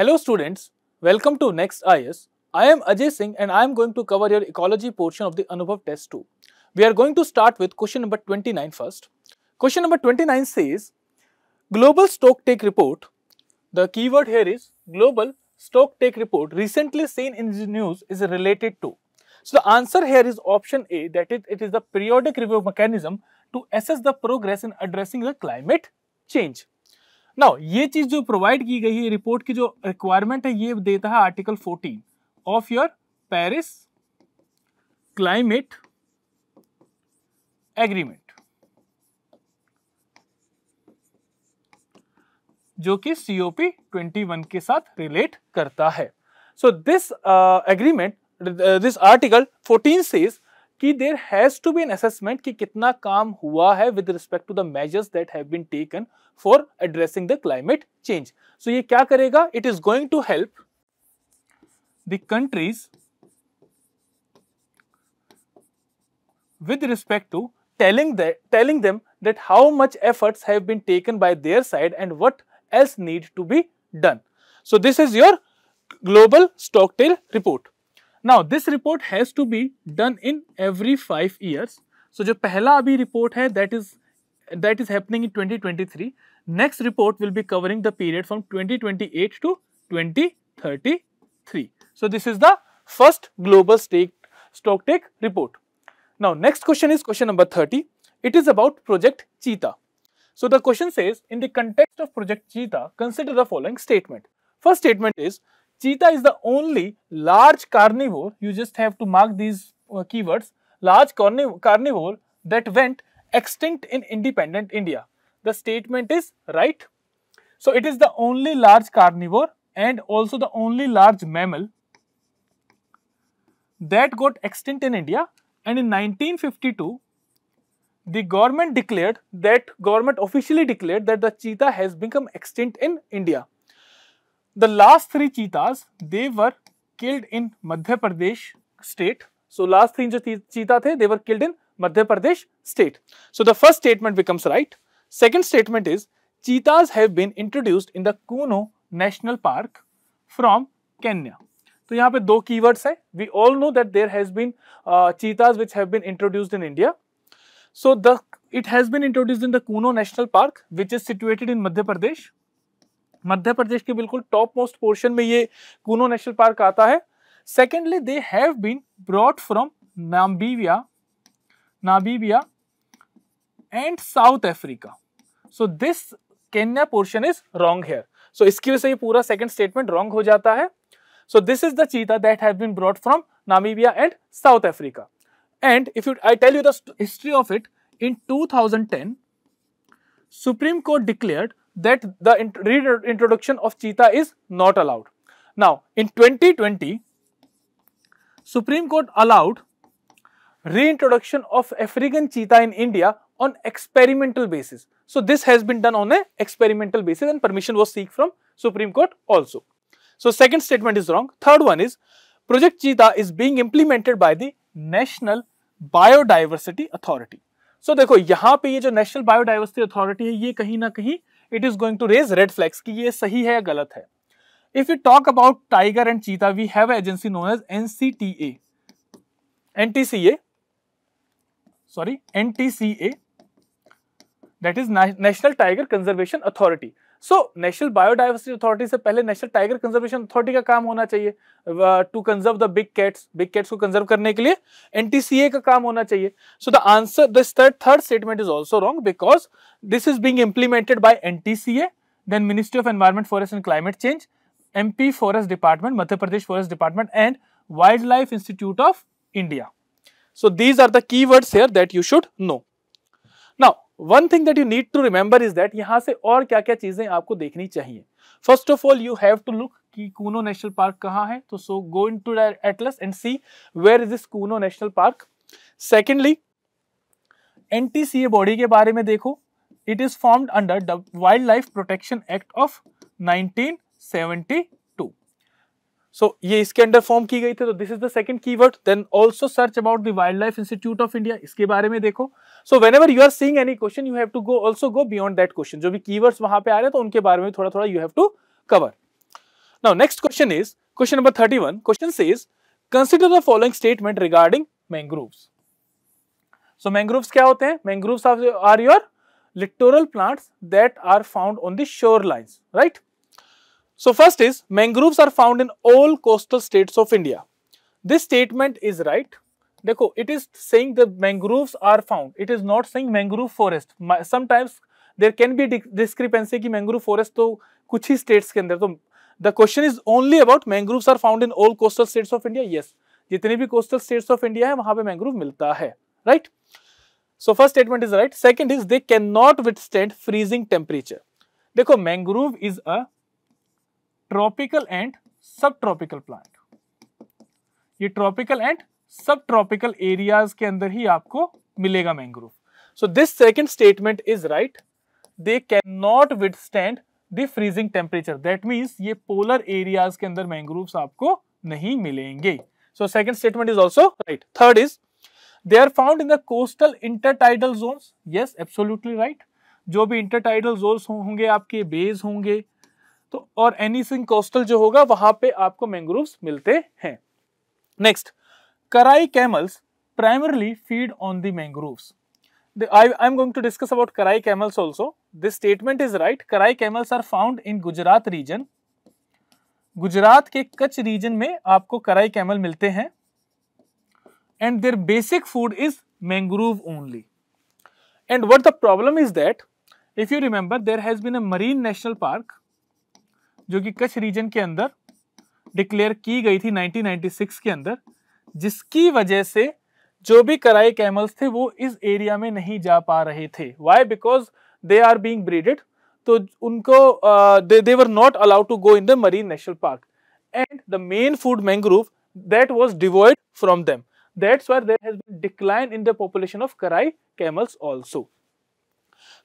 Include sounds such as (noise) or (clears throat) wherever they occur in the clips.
Hello students, welcome to Next IS. I am Ajay Singh and I am going to cover your ecology portion of the Anubhav test 2. We are going to start with question number 29 first. Question number 29 says, Global Stoke Take Report, the keyword here is Global Stoke Take Report recently seen in the news is related to. So the answer here is option A that it, it is the periodic review mechanism to assess the progress in addressing the climate change. Now ये चीज जो provide की गई है report की जो requirement है ये देता है article 14 of your Paris climate agreement जो कि सीओपी 21 के साथ रिलेट करता है so this agreement this article 14 says कि there has to be an assessment कि कितना काम हुआ है with respect to the measures that have been taken for addressing the climate change so ये क्या करेगा it is going to help the countries with respect to telling telling them that how much efforts have been taken by their side and what else need to be done so this is your global stocktake report Now this report has to be done in every five years. So the पहला report report है that is 2023 Next report will be covering the period from 2028 to 2033 so this is the first global stake, stock take report now next question is question number 30 it is about project cheetah so the question says in the context of project cheetah consider the following statement first statement is Cheetah is the only large carnivore, you just have to mark these uh, keywords, large carniv carnivore that went extinct in independent India. The statement is right. So, it is the only large carnivore and also the only large mammal that got extinct in India and in 1952 the government declared that government officially declared that the cheetah has become extinct in India. The last three cheetahs, they were killed in Madhya Pradesh state. So last three जो cheetah थे, they were killed in Madhya Pradesh state. So the first statement becomes right. Second statement is cheetahs have been introduced in the Kuno National Park from Kenya. तो यहाँ पे दो keywords है we all know that there has been cheetahs which have been introduced in India so the it has been introduced in the Kuno national park which is situated in Madhya Pradesh Madhya Pradesh के बिल्कुल top most portion में ये Kuno national park आता है secondly they have been brought from Namibia Namibia and South Africa so this Kenya portion is wrong here so इसकी वजह से ये पूरा सेकेंड स्टेटमेंट रॉन्ग हो जाता है so this is the cheetah that have been brought from Namibia and South Africa and if you I tell you the history of it in 2010 Supreme Court declared that the reintroduction of cheetah is not allowed. Now, in 2020, Supreme Court allowed reintroduction of African cheetah in India on experimental basis. So, this has been done on an experimental basis and permission was seek from Supreme Court also. So, second statement is wrong. Third one is Project Cheetah is being implemented by the National Biodiversity Authority. So, देखो यहाँ पे ये जो national biodiversity authority है ये कहीं ना कहीं it is going to raise red flags कि ये सही है या गलत है if you talk about tiger and cheetah we have agency known as N N C C T T A sorry N T C A that is national tiger conservation authority so national biodiversity authority से पहले national tiger conservation authority का काम होना चाहिए to conserve the big cats big cats को conserve करने के लिए एनटीसीए का काम होना चाहिए so the answer this third statement is also wrong because this is being implemented by C then ministry of environment forest and climate change P forest department Madhya Pradesh forest department and wildlife institute of India so these are the keywords here that you should know one thing that you need to remember is that यहाँ से और क्या क्या चीजें आपको देखनी चाहिए first of all you have to look कि कूनो नेशनल पार्क कहाँ है तो so go into atlas and see where is this Kuno national park secondly N body के बारे में देखो it is formed under the wildlife protection act of 1973 so ये इसके अंडर फॉर्म की गई थी तो this is the second keyword then also search about the wildlife institute of India इसके बारे में देखो so whenever you are seeing any question you have to go also go beyond that question जो भी keywords वहां पे आ रहे हैं तो उनके बारे में थोड़ा थोड़ा you have to cover now next question is question number thirty one question is consider the following statement regarding mangroves so mangroves क्या होते हैं mangroves are your littoral plants that are found on the shorelines right So first is mangroves are found in all coastal states of India. This statement is right. Dekho, it is saying the mangroves are found. It is not saying mangrove forest. Sometimes there can be discrepancy ki mangrove forest to kuch hi states ke andar. So the question is only about mangroves are found in all coastal states of India. Yes, जितने भी coastal states of India है वहाँ पे mangrove मिलता है, right? So first statement is right. Second is they cannot withstand freezing temperature. देखो mangrove is a tropical and subtropical plant ये tropical and subtropical areas के अंदर ही आपको मिलेगा mangrove so this second statement is right they can not withstand the freezing temperature that means ये polar areas के अंदर mangrove आपको नहीं मिलेंगे so second statement is also right third is they are found in the coastal intertidal zones yes absolutely right जो भी intertidal zones होंगे आपके बेज होंगे तो और एनीसिंग कोस्टल जो होगा वहां पे आपको मैंग्रोव्स मिलते हैं next Kharai camels primarily feed on the mangroves. I I am going to discuss about Karai camels also. This statement is right. Karai camels are found in Gujarat Gujarat के कच्छ रीजन में आपको कराई कैमल मिलते हैं and their basic food is mangrove only and what the problem is that if you remember there has been a marine national park जो कि Kutch reason के अंदर declare की गई थी 1996 के अंदर जिसकी वजह से जो भी कराई कैमल्स थे वो इस एरिया में नहीं जा पा रहे थे why because they are being breeded तो उनको they were not allowed to go in the marine national park and the main food mangrove that was devoid from them that's where there has been decline in the population of karai camels also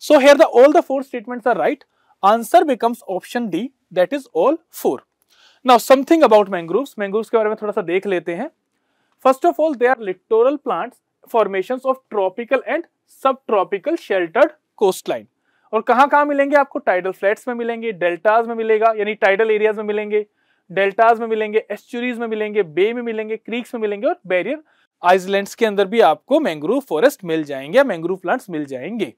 so here the all the four statements are right answer becomes option D that is all four now something about mangrove mangrove के बारे में थोड़ा सा देख लेते हैं first of all they are littoral plants formation of tropical and subtropical sheltered coastline और कहां कहां मिलेंगे आपको टाइडल फ्लैट्स में मिलेंगे डेल्टाज में मिलेगा यानी टाइडल एरियाज में मिलेंगे डेल्टाज में मिलेंगे एस्चुरीज में मिलेंगे बे में मिलेंगे क्रीक्स में मिलेंगे और बैरियर आइसलैंड्स के अंदर भी आपको मैंग्रोव फॉरेस्ट मिल जाएंगे मैंग्रोव प्लांट्स मिल जाएंगे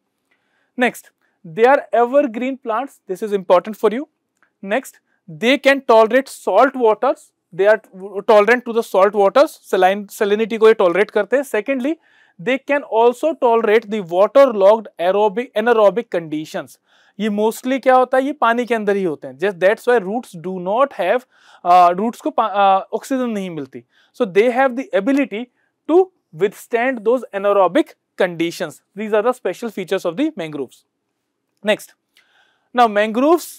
next they are evergreen plants this is important for you next they can tolerate salt waters they are tolerant to the salt waters saline salinity को ये tolerate करते हैं secondly they can also tolerate the waterlogged aerobic anaerobic conditions ये mostly क्या होता है ये पानी के अंदर ही होते हैं just that's why roots do not have uh, roots को ऑक्सीजन uh, नहीं मिलती so they have the ability to withstand those anaerobic conditions these are the special features of the mangroves next ना मैंग्रोव्स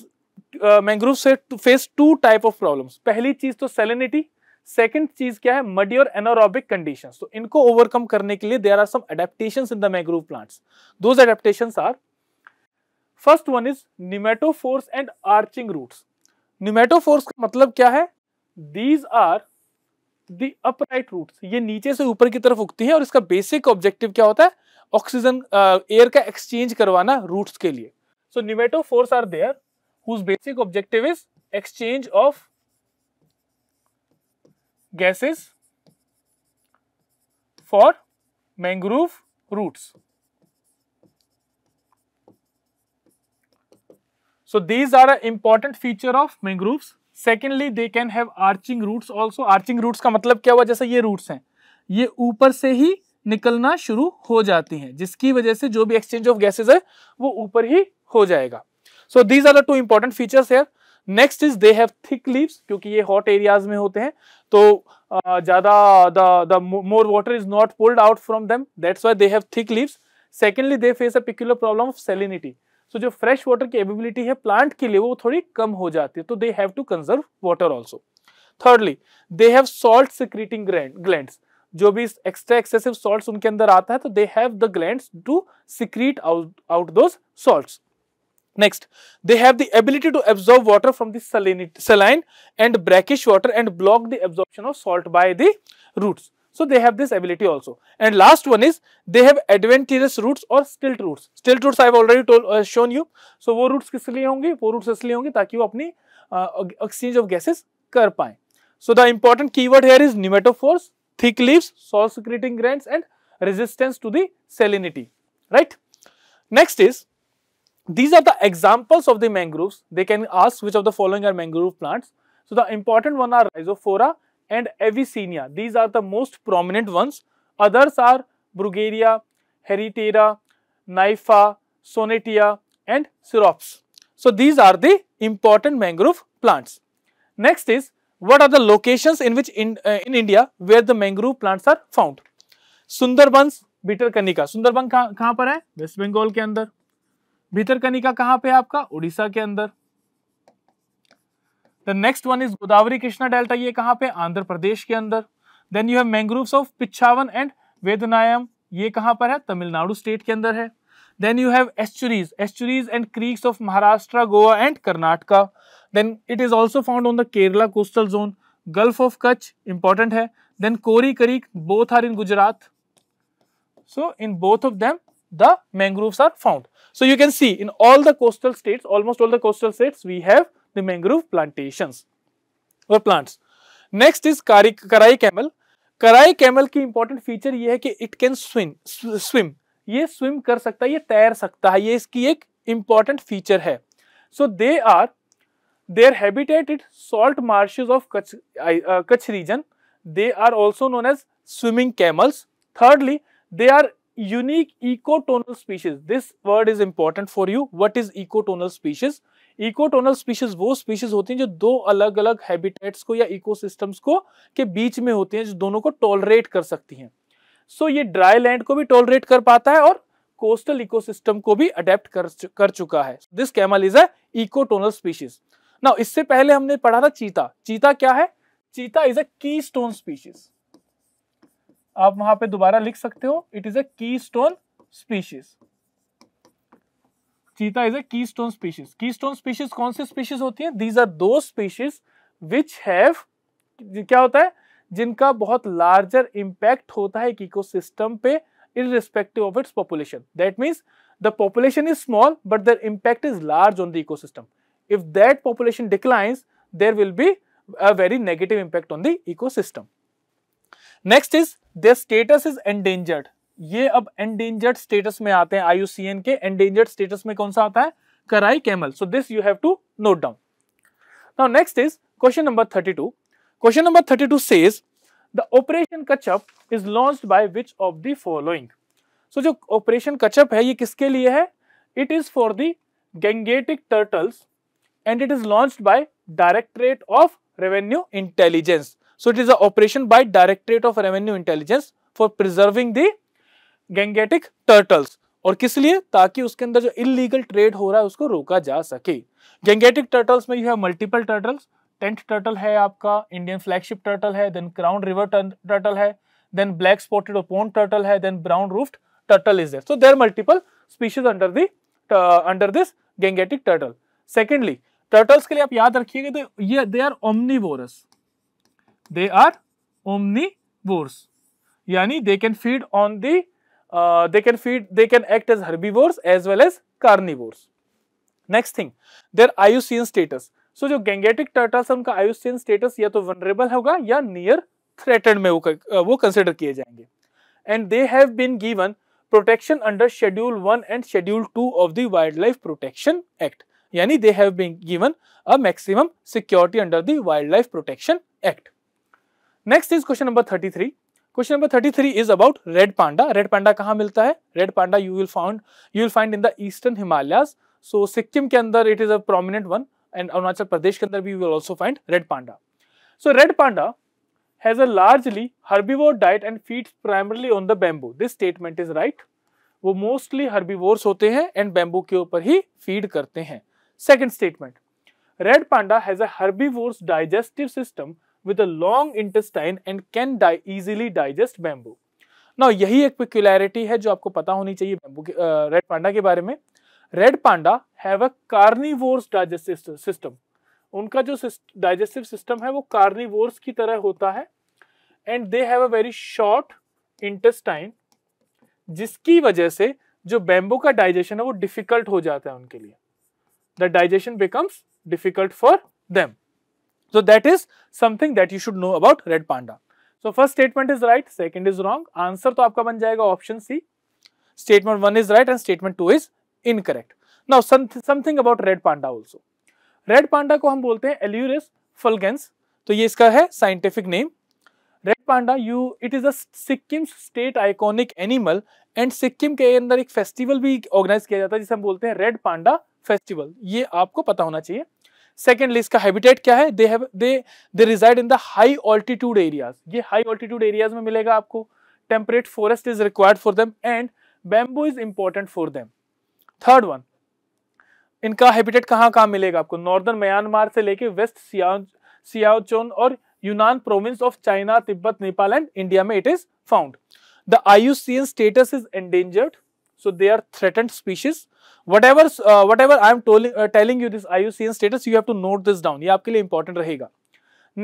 मैंग्रोव से face two type of problems पहली चीज तो salinity second चीज क्या है मडी और एनोरॉबिक कंडीशन तो इनको ओवरकम करने के लिए there are some adaptation in the mangrove plants those are first one is pneumatophores and arching roots pneumatophores का मतलब क्या है these are the upright roots ये नीचे से ऊपर की तरफ उगती है और इसका बेसिक ऑब्जेक्टिव क्या होता है ऑक्सीजन एयर का एक्सचेंज करवाना रूट्स के लिए so pneumatophores are there whose basic objective is exchange of gases for mangrove roots So these are a important feature of mangroves. Secondly, they can have arching roots also. Arching roots ka matlab kya hua jaisa ye roots hain ye upar se hi निकलना शुरू हो जाती हैं जिसकी वजह से जो भी एक्सचेंज ऑफ गैसेज है वो ऊपर ही हो जाएगा so these are the two important features है next is they have thick leaves क्योंकि ये हॉट एरियाज में होते हैं तो ज़्यादा the more water is not pulled out from them that's why they have thick leaves secondly they face a peculiar problem of salinity so जो fresh water की ability है प्लांट के लिए वो थोड़ी कम हो जाती है तो they have to conserve water also thirdly they have salt secreting glands जो भी एक्स्ट्रा एक्सेसिव सॉल्ट उनके अंदर आता है तो they have the gland to secrete out those salt next they have the ability to absorb water from the line and brackish and and block the block of salt by the by So, they have this ability also. And last one is, they have adventitious roots or stilt roots. Stilt roots I have already told, uh, shown you. So, wo roots kis liye honge wo roots इसलिए honge taki wo apni uh, exchange of gases kar पाएं. So, the important keyword here is nematophores, thick leaves, soil secreting grains and resistance to the salinity, right. Next is, these are the examples of the mangroves. They can ask which of the following are mangrove plants. So, the important one are Rhizophora and Avicennia. These are the most prominent ones. Others are Brugeria, Heritera, Naifa, Sonetia and Syrops. So, these are the important mangrove plants. Next is what are the locations in which in, uh, in India where the mangrove plants are found? Sundarbans Sundarban कहाँ पर है waste Bengal के अंदर भीतरकनिका कहाँ पे है आपका उड़ीसा के अंदर the next one is Godavari Krishna delta ये कहां पे आंध्र प्रदेश के अंदर then you have mangroves of Pichavaram and Vedaranyam ये कहां पर है तमिलनाडु स्टेट के अंदर है then you have estuaries estuaries and creeks of Maharashtra Goa and Karnataka Then it is also found on the Kerala coastal zone. Gulf of Kutch important है. Then Kori Karik both are in Gujarat. So in both of them the mangroves are found. So you can see in all the coastal states, almost all the coastal states we have the mangrove plantations or plants. Next is karai Karai camel. karai camel ki important feature ye hai ki it can swim swim ye swim kar sakta hai ye tair sakta hai ye iski ek important feature hai so they are their habitat is salt marshes of Kutch, uh, Kutch region. They are also known as swimming camels. Thirdly, they are unique ecotonal species. This word is important for you. What is ecotonal species? ecotonal species wo species hoti hain jo do alag alag habitats ko ya ecosystems ko ke beech mein hoti hain jo dono ko tolerate kar sakti hain so, ye dry land ko bhi tolerate kar pata hai aur coastal ecosystem ko bhi adapt kar, kar chuka hai this camel is a ecotonal species ना इससे पहले हमने पढ़ा था चीता चीता क्या है चीता is a keystone species आप वहां पे दोबारा लिख सकते हो it is a keystone species cheetah is a keystone species keystone species कौन सी स्पीशीज होती है दीज आर दो स्पीशीज विच हैव क्या होता है जिनका बहुत लार्जर इंपैक्ट होता है एक इकोसिस्टम पे in respective of its population that means the population is small but the impact is large on the ecosystem If that population declines, there will be a very negative impact on the ecosystem. Next is their status is endangered ये अब endangered status में आते हैं IUCN के endangered status में कौन सा आता है Kharai camel so this you have to note down now next is question number 32 question number 32 says the operation Kachhap is launched by which of the following so जो ऑपरेशन कचअप है ये किसके लिए है it is for the Gangetic turtles and it is launched by Directorate of Revenue Intelligence. So it is an operation by Directorate of Revenue Intelligence for preserving the Gangetic turtles और किस लिए ताकि उसके अंदर जो इलीगल ट्रेड हो रहा है उसको रोका जा सके गैंगेटिक टर्टल्स में यू है मल्टीपल टर्टल्स टेंट टर्टल है आपका इंडियन फ्लैगशिप टर्टल है देन क्राउन रिवर टर्टल है then black spotted pond turtle है then brown roofed turtle is there so there multiple species under the under this Gangetic turtle secondly turtles के लिए आप याद रखिएगा तो ये they are omnivorous they are omnivores यानी they can feed on the they can feed they can act as herbivores as well as carnivores next thing their IUCN status so जो Gangetic turtles उनका आयुसियन status या तो vulnerable होगा या near threatened में वो uh, वो कंसिडर किए जाएंगे and they have been given protection under schedule one and schedule two of the wildlife protection act यानी they have been given a maximum security under the wildlife protection act next is question number 33 question number 33 is about red panda red panda कहां मिलता है red panda you will found you will find in the eastern Himalayas so Sikkim के अंदर it is a prominent one and Arunachal Pradesh के अंदर भी you will also find red panda so red panda has a largely herbivore diet and feeds primarily on the bamboo. This statement is right वो mostly herbivores होते हैं and bamboo के ऊपर ही feed करते हैं Second statement, red panda has a herbivore's digestive system with a long intestine and can di easily digest bamboo. Now यही एक peculiarity है जो आपको पता होनी चाहिए bamboo के, uh, red panda के बारे में red panda have a carnivores digestive system उनका जो डाइजेस्टिव सिस्टम है वो कार्निवोर्स की तरह होता है and they have a very short intestine जिसकी वजह से जो बैम्बू का डाइजेशन है वो डिफिकल्ट हो जाता है उनके लिए the digestion becomes difficult for them. So, that is something that you should know about red panda. So, first statement is right, second is wrong. Answer to aapka ban jayega option C. Statement 1 is right and statement 2 is incorrect. Now, some, something about red panda also. red panda ko hum bolte हैं eleurus fulgens to ye iska hai scientific name red panda you it is a Sikkim state iconic animal and sikkim ke andar ek festival bhi organise kiya jata hai जिसे hum bolte हैं red panda festival ये आपको पता होना चाहिए secondly इसका habitat क्या है they have they they reside in the high altitude areas ये हाई ऑल्टीट्यूड एरियाज में मिलेगा आपको temperate forest is required for them and bamboo is important for them third one इनका हैबिटेट कहाँ कहाँ मिलेगा आपको नॉर्दर्न म्यांमार से लेके वेस्ट सियाचोन और Yunnan province of China Tibet Nepal and India में it is found the IUCN status is endangered So, they are threatened species. Whatever, uh, whatever I am uh, telling you this IUCN status, you have to note this down. ये आपके लिए important रहेगा.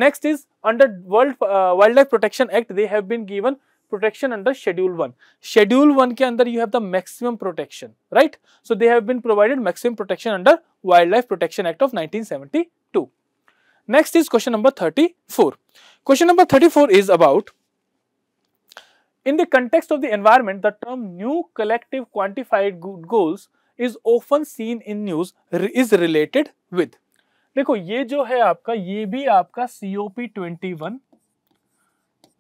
Next is under World uh, Wildlife Protection Act, they have been given protection under Schedule 1. Schedule 1 के अंदर you have the maximum protection, right? So, they have been provided maximum protection under Wildlife Protection Act of 1972. Next is question number 34. Question number 34 is about In the context of the environment, the term new collective quantified goals is often seen in news is related with. देखो ये जो है आपका ये भी आपका COP twenty one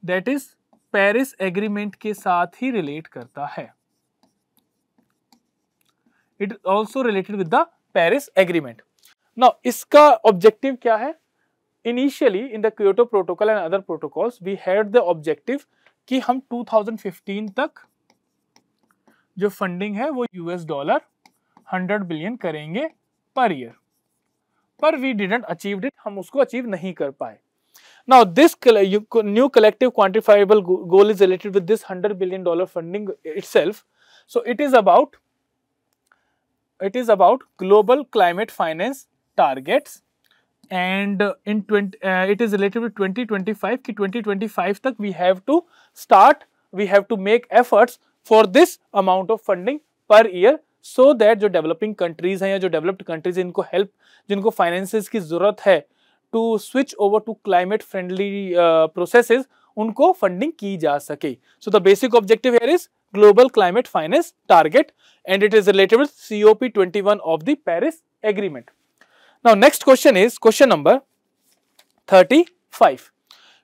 that is Paris agreement के साथ ही रिलेट करता है it is also related with the Paris agreement ना इसका ऑब्जेक्टिव क्या है initially in the Kyoto protocol and other protocols we had the objective कि हम 2015 तक जो फंडिंग है वो यूएस डॉलर 100 बिलियन करेंगे पर ईयर पर वी डिडेंट अचीव इट हम उसको अचीव नहीं कर पाए now this new collective quantifiable goal is related with this 100 billion dollar funding it so it is about it is about global climate finance targets and uh, in 20, uh, it is related to 2025 ki 2025 tak we have to start we have to make efforts for this amount of funding per year so that the developing countries हैं या developed countries इनको help जिनको finances की ज़रूरत to switch over to climate friendly uh, processes Unko funding ki ja sake. so the basic objective here is global climate finance target and it is related with COP 21 of the Paris agreement Now next question is question number 35.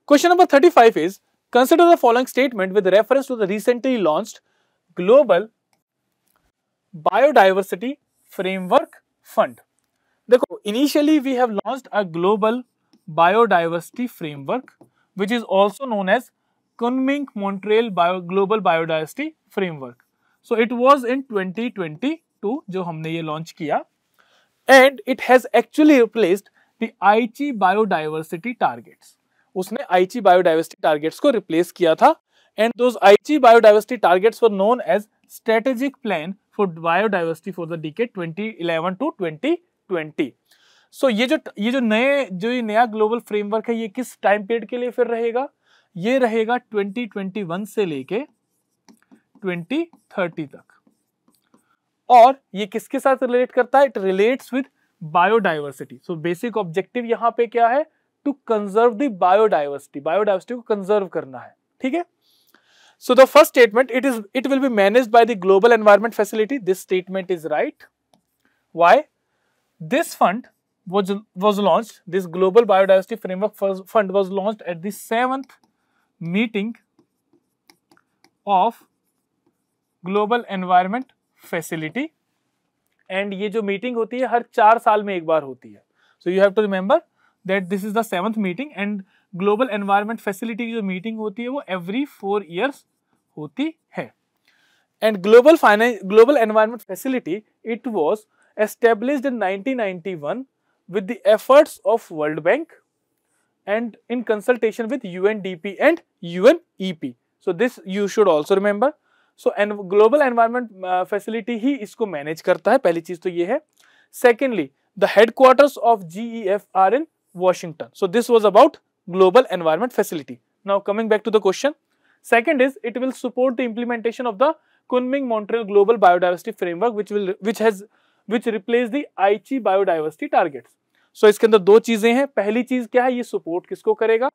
Question number 35 is consider the following statement with reference to the recently launched Global Biodiversity Framework Fund. देखो initially we have launched a Global Biodiversity Framework which is also known as Kunming Montreal Bio Global Biodiversity Framework. So it was in 2022 जो हमने ये launch किया and it has actually replaced the Aichi biodiversity targets उसने Aichi biodiversity targets को replace किया था and those Aichi biodiversity targets were known as strategic plan for biodiversity for the decade 2011 to 2020 so ये जो ये जो नए जो ये नया ग्लोबल फ्रेमवर्क है ये किस टाइम पीरियड के लिए फिर रहेगा ये रहेगा 2021 से लेके 2030 तक और ये किसके साथ रिलेट करता है it relates with biodiversity so basic objective यहाँ पे क्या है to conserve the biodiversity biodiversity को कंजर्व करना है ठीक है so the first statement it is it will be manage by the global environment facility this statement is right why this fund was launch this global biodiversity framework fund was launch at the seventh meeting of global environment facility and ये जो meeting होती है हर चार साल में एक बार होती है so you have to remember that this is the seventh meeting and global environment facility की जो मीटिंग होती है वो एवरी फोर ईयर्स होती है and global finance global environment facility it was establish in 1991 with the efforts of World Bank and in consultation with UNDP and UNEP. So this you should also remember. So global environment facility ही इसको manage करता है पहली चीज तो ये है secondly the headquarters of G are in Washington so this was about global environment facility now coming back to the question second is it will support the implementation of the Kunming Montreal global biodiversity framework which will which has which replace the Aichi biodiversity target so इसके अंदर दो चीजें हैं पहली चीज क्या है ये सपोर्ट किसको करेगा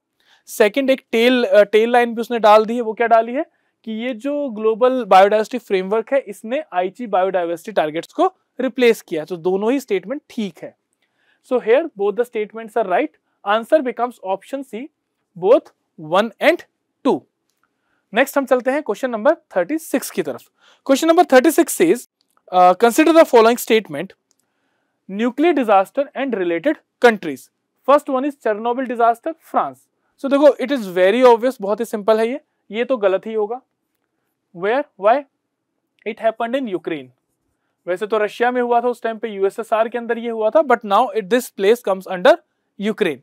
सेकेंड एक टेल टेल लाइन भी उसने डाल दी है वो क्या डाली है कि ये जो ग्लोबल बायोडाइवर्सिटी फ्रेमवर्क है इसने आईची बायोडाइवर्सिटी टारगेट्स को रिप्लेस किया तो दोनों ही स्टेटमेंट ठीक है so here both the statements are right answer becomes option C both one and two next हम चलते हैं क्वेश्चन नंबर थर्टी सिक्स की तरफ question number thirty six is consider the following statement nuclear disaster and related countries first one is Chernobyl disaster France so देखो it is very obvious बहुत ही simple है ये ये तो गलत ही होगा where why it happened in Ukraine वैसे तो रशिया में हुआ था उस टाइम पे यूएसएसआर के अंदर ये हुआ था but now it this place comes under Ukraine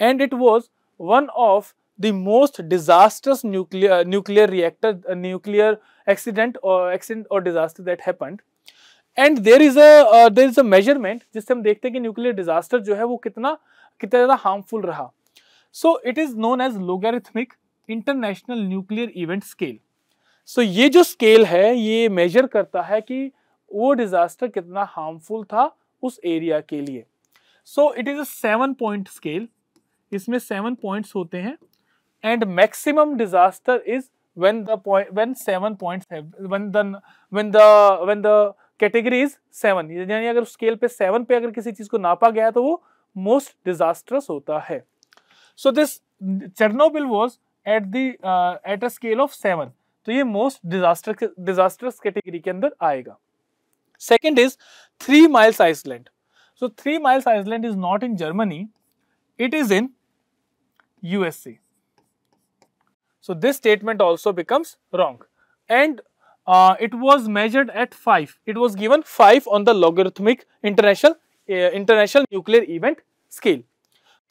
and it was one of the most disasters nuclear nuclear reactor nuclear accident और एक्सीडेंट और disaster that happened and there is there is a measurement जिससे हम देखते हैं कि nuclear disaster जो है वो कितना कितना ज्यादा हार्मफुल रहा so it is known as logarithmic international nuclear event scale so so, ये जो स्केल है ये मेजर करता है कि वो डिजास्टर कितना हार्मफुल था उस एरिया के लिए so it is a one seven point scale इसमें सेवन पॉइंट होते हैं and maximum disaster is when the point when seven points have when the when the when the category is seven यानी अगर scale पे seven पे अगर किसी चीज को नापा गया तो वो मोस्ट डिजास्टरस होता है so this Chernobyl was at the at a scale of seven तो ये मोस्ट डिजास्टर डिजास्टर्स कैटेगरी के अंदर आएगा second is three miles island so three miles island is not in Germany it is in USA so this statement also becomes wrong and it was measured at five it was given five on the logarithmic international international nuclear event scale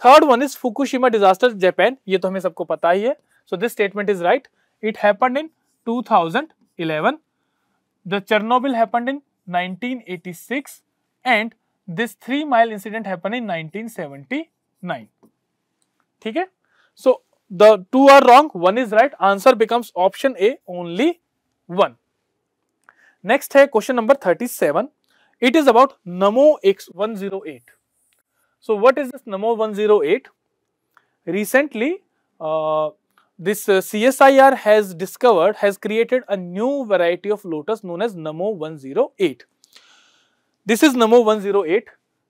third one is Fukushima disaster Japan ये तो हमें सबको पता ही है so this statement is right it happen in 2011. The Chernobyl happened in 1986 and this 3 mile incident happened in 1979. Okay? So, the two are wrong, one is right, answer becomes option A only one. Next है question number 37. It is about Namo X108. So, what is this Namo 108? Recently, uh, this uh, CSIR has discovered, has created a new variety of lotus known as Namo 108. This is Namo 108.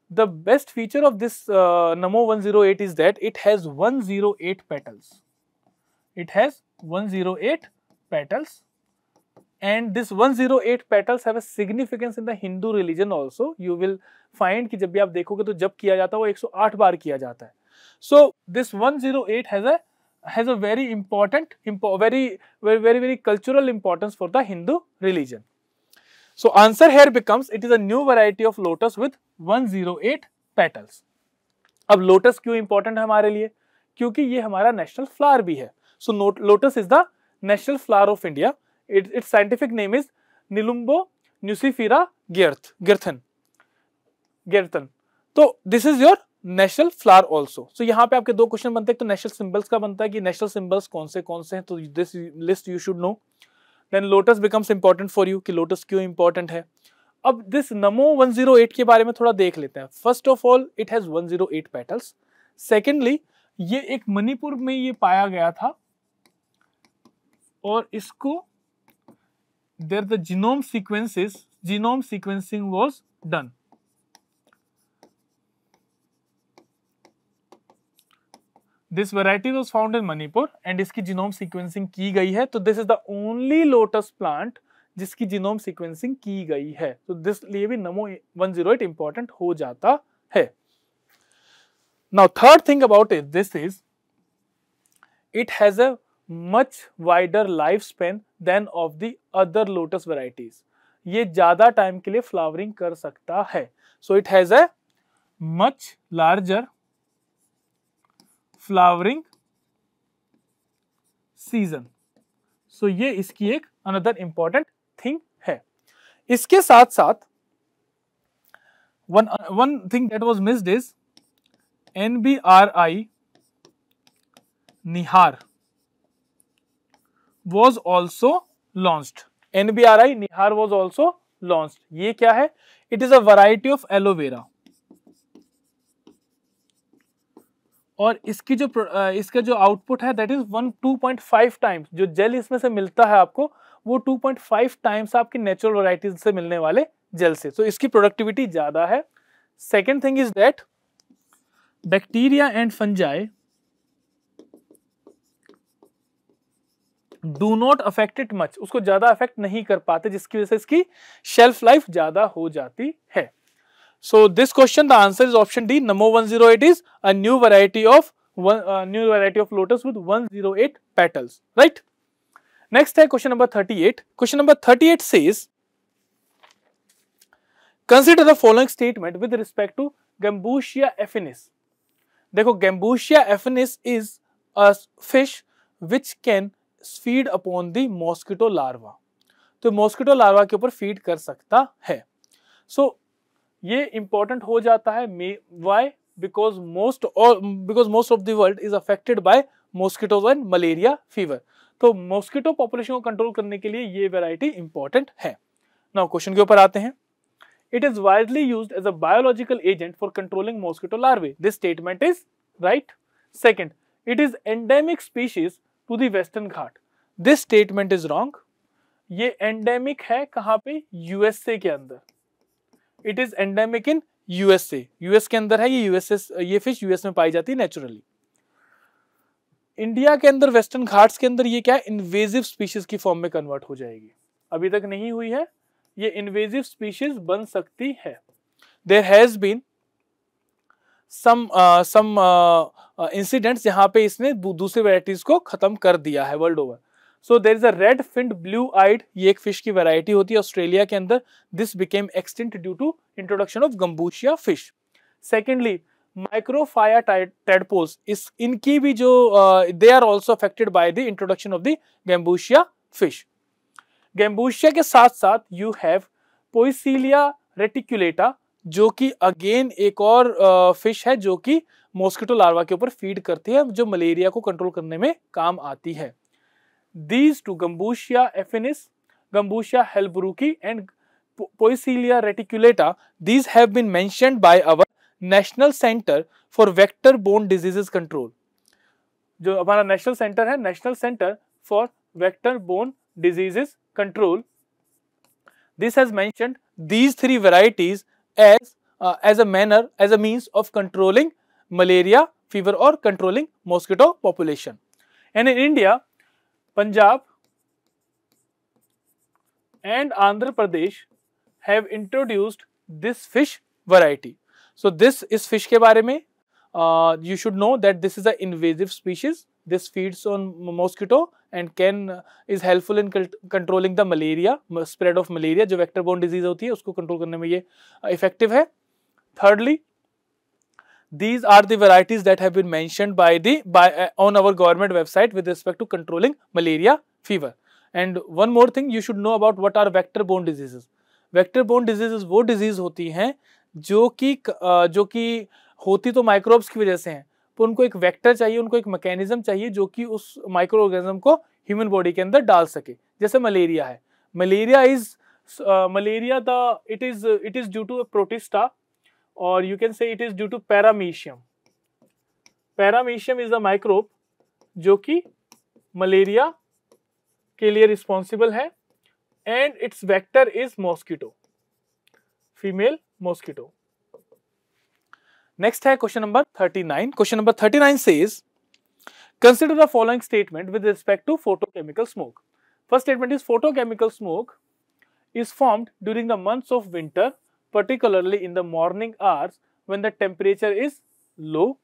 The best feature of this uh, Namo 108 is that it has 108 petals. It has 108 petals and this 108 petals have a significance in the Hindu religion also. You will find कि जब भी आप देखोगे तो जब किया जाता है वो 108 बार किया जाता है. So this 108 has a has a very important, impo very, very, very, very cultural importance for the Hindu religion. So answer here becomes it is a new variety of lotus with 108 petals. ab lotus lotus important hai hamare liye kyunki ye hamara national flower bhi hai so so lotus is the national flower of india it, its scientific name is nilumbo nucifera girth girthan girthan so this is your national flower also so यहाँ पे आपके दो question बनते हैं तो national symbols का बनता है कि नेशनल सिंबल्स कौन से कौन से हैं तो this list you should know then lotus becomes important for you कि लोटस क्यों इंपॉर्टेंट है अब दिस नमो 108 के बारे में थोड़ा देख लेते हैं first of all it has 108 petals secondly ये एक मणिपुर में ये पाया गया था और इसको there the genome sequences genome sequencing was done this variety was found in Manipur and इसकी जीनोम सिक्वेंसिंग की गई है तो this is the only lotus plant जिसकी जीनोम सिक्वेंसिंग की गई है तो दिस लिए भी नमो वन जीरो एट इंपॉर्टेंट हो जाता है now third thing about it this is it has a much wider lifespan than of the other lotus varieties ये ज्यादा टाइम के लिए फ्लावरिंग कर सकता है so it has a much larger flowering season so ये इसकी एक अनदर इंपॉर्टेंट थिंग है इसके साथ साथ one one thing that was missed is I Nihar was also launch N B R I Nihar was also launch ये क्या है it is a variety of aloe vera और इसकी जो इसका जो आउटपुट है that is one two point five times जो जेल इसमें से मिलता है आपको वो टू पॉइंट फाइव टाइम्स आपकी नेचुरल वराइटीज से मिलने वाले जेल से सो so, इसकी प्रोडक्टिविटी ज़्यादा है second thing is that bacteria and fungi do not affected much उसको ज़्यादा अफेक्ट नहीं कर पाते जिसकी वजह से इसकी शेल्फ लाइफ ज़्यादा हो जाती है So this question, the answer is option D. Number 108 is a new variety of one uh, new variety of lotus with 108 petals, right? Next है question number 38. Question number 38 says, consider the following statement with respect to Gambusia affinis. देखो Gambusia affinis is a fish which can feed upon the mosquito larva. तो mosquito larva के ऊपर feed कर सकता है सो so, ये important हो जाता है वाई बिकॉज मोस्ट और because most of the world is affected by mosquitoes and malaria fever तो मॉस्किटो पॉपुलेशन को कंट्रोल करने के लिए ये वेराइटी इंपॉर्टेंट है नाउ क्वेश्चन के ऊपर आते हैं it is widely use as a biological agent for controlling mosquito larvae this statement is right second it is endemic species to the western Ghat this statement is wrong ये endemic है कहाँ पे USA के अंदर it is endemic in USA US के अंदर है ये यूएसए ये फिश यूएस में पाई जाती है नेचुरली इंडिया के अंदर वेस्टर्न घाट्स के अंदर ये क्या है इन्वेजिव स्पीशीज की फॉर्म में कन्वर्ट हो जाएगी अभी तक नहीं हुई है ये इन्वेजिव स्पीशीज बन सकती है there has been some some incidents यहाँ पे इसने दूसरी वेराइटीज को खत्म कर दिया है world over so there is a red finned blue eyed ये एक फिश की वैरायटी होती है ऑस्ट्रेलिया के अंदर this became extinct due to introduction of Gambusia fish secondly microhyla tadpoles इस इनकी भी जो they are also affected by the introduction of the Gambusia fish Gambusia के साथ साथ यू हैव पोइसिलिया रेटिकुलेटा जो कि अगेन एक और फिश है जो कि मॉस्किटो लार्वा के ऊपर फीड करती है जो मलेरिया को कंट्रोल करने में काम आती है These two Gambusia affinis, Gambusia helbrucki and Poecilia reticulata, these have been mentioned by our National Center for Vector Borne Diseases Control. जो हमारा National Center है National Center for vector borne Diseases Control. this has mentioned these three varieties as uh, as a manner as a means of controlling malaria fever or controlling mosquito population and in india Punjab and Andhra Pradesh have introduced this fish variety so this इस fish के बारे में you should know that this is a invasive species this feeds on mosquito and can is helpful in controlling the malaria spread of malaria जो vector borne disease होती है उसको control करने में ये इफेक्टिव है thirdly these are the varieties that have been mentioned by the by uh, on our government website with respect to controlling malaria fever and one more thing you should know about what are vector borne diseases vector borne diseases wo disease hoti hain jo ki uh, jo ki hoti to microbes ki wajah se hain par unko ek vector chahiye unko ek mechanism chahiye jo ki us micro organism को human body ke andar dal sake jaise malaria hai malaria is uh, malaria the it is it is due to a protista or you can say it is due to paramecium. Paramecium is a microbe which malaria, malaria के लिए responsible है and its vector mosquito. Mosquito female mosquito next है question 39 Question number 39 says, consider the following statement with respect to photochemical smoke first statement is photochemical smoke is formed during the months of winter particularly in the morning hours when the temperature is low.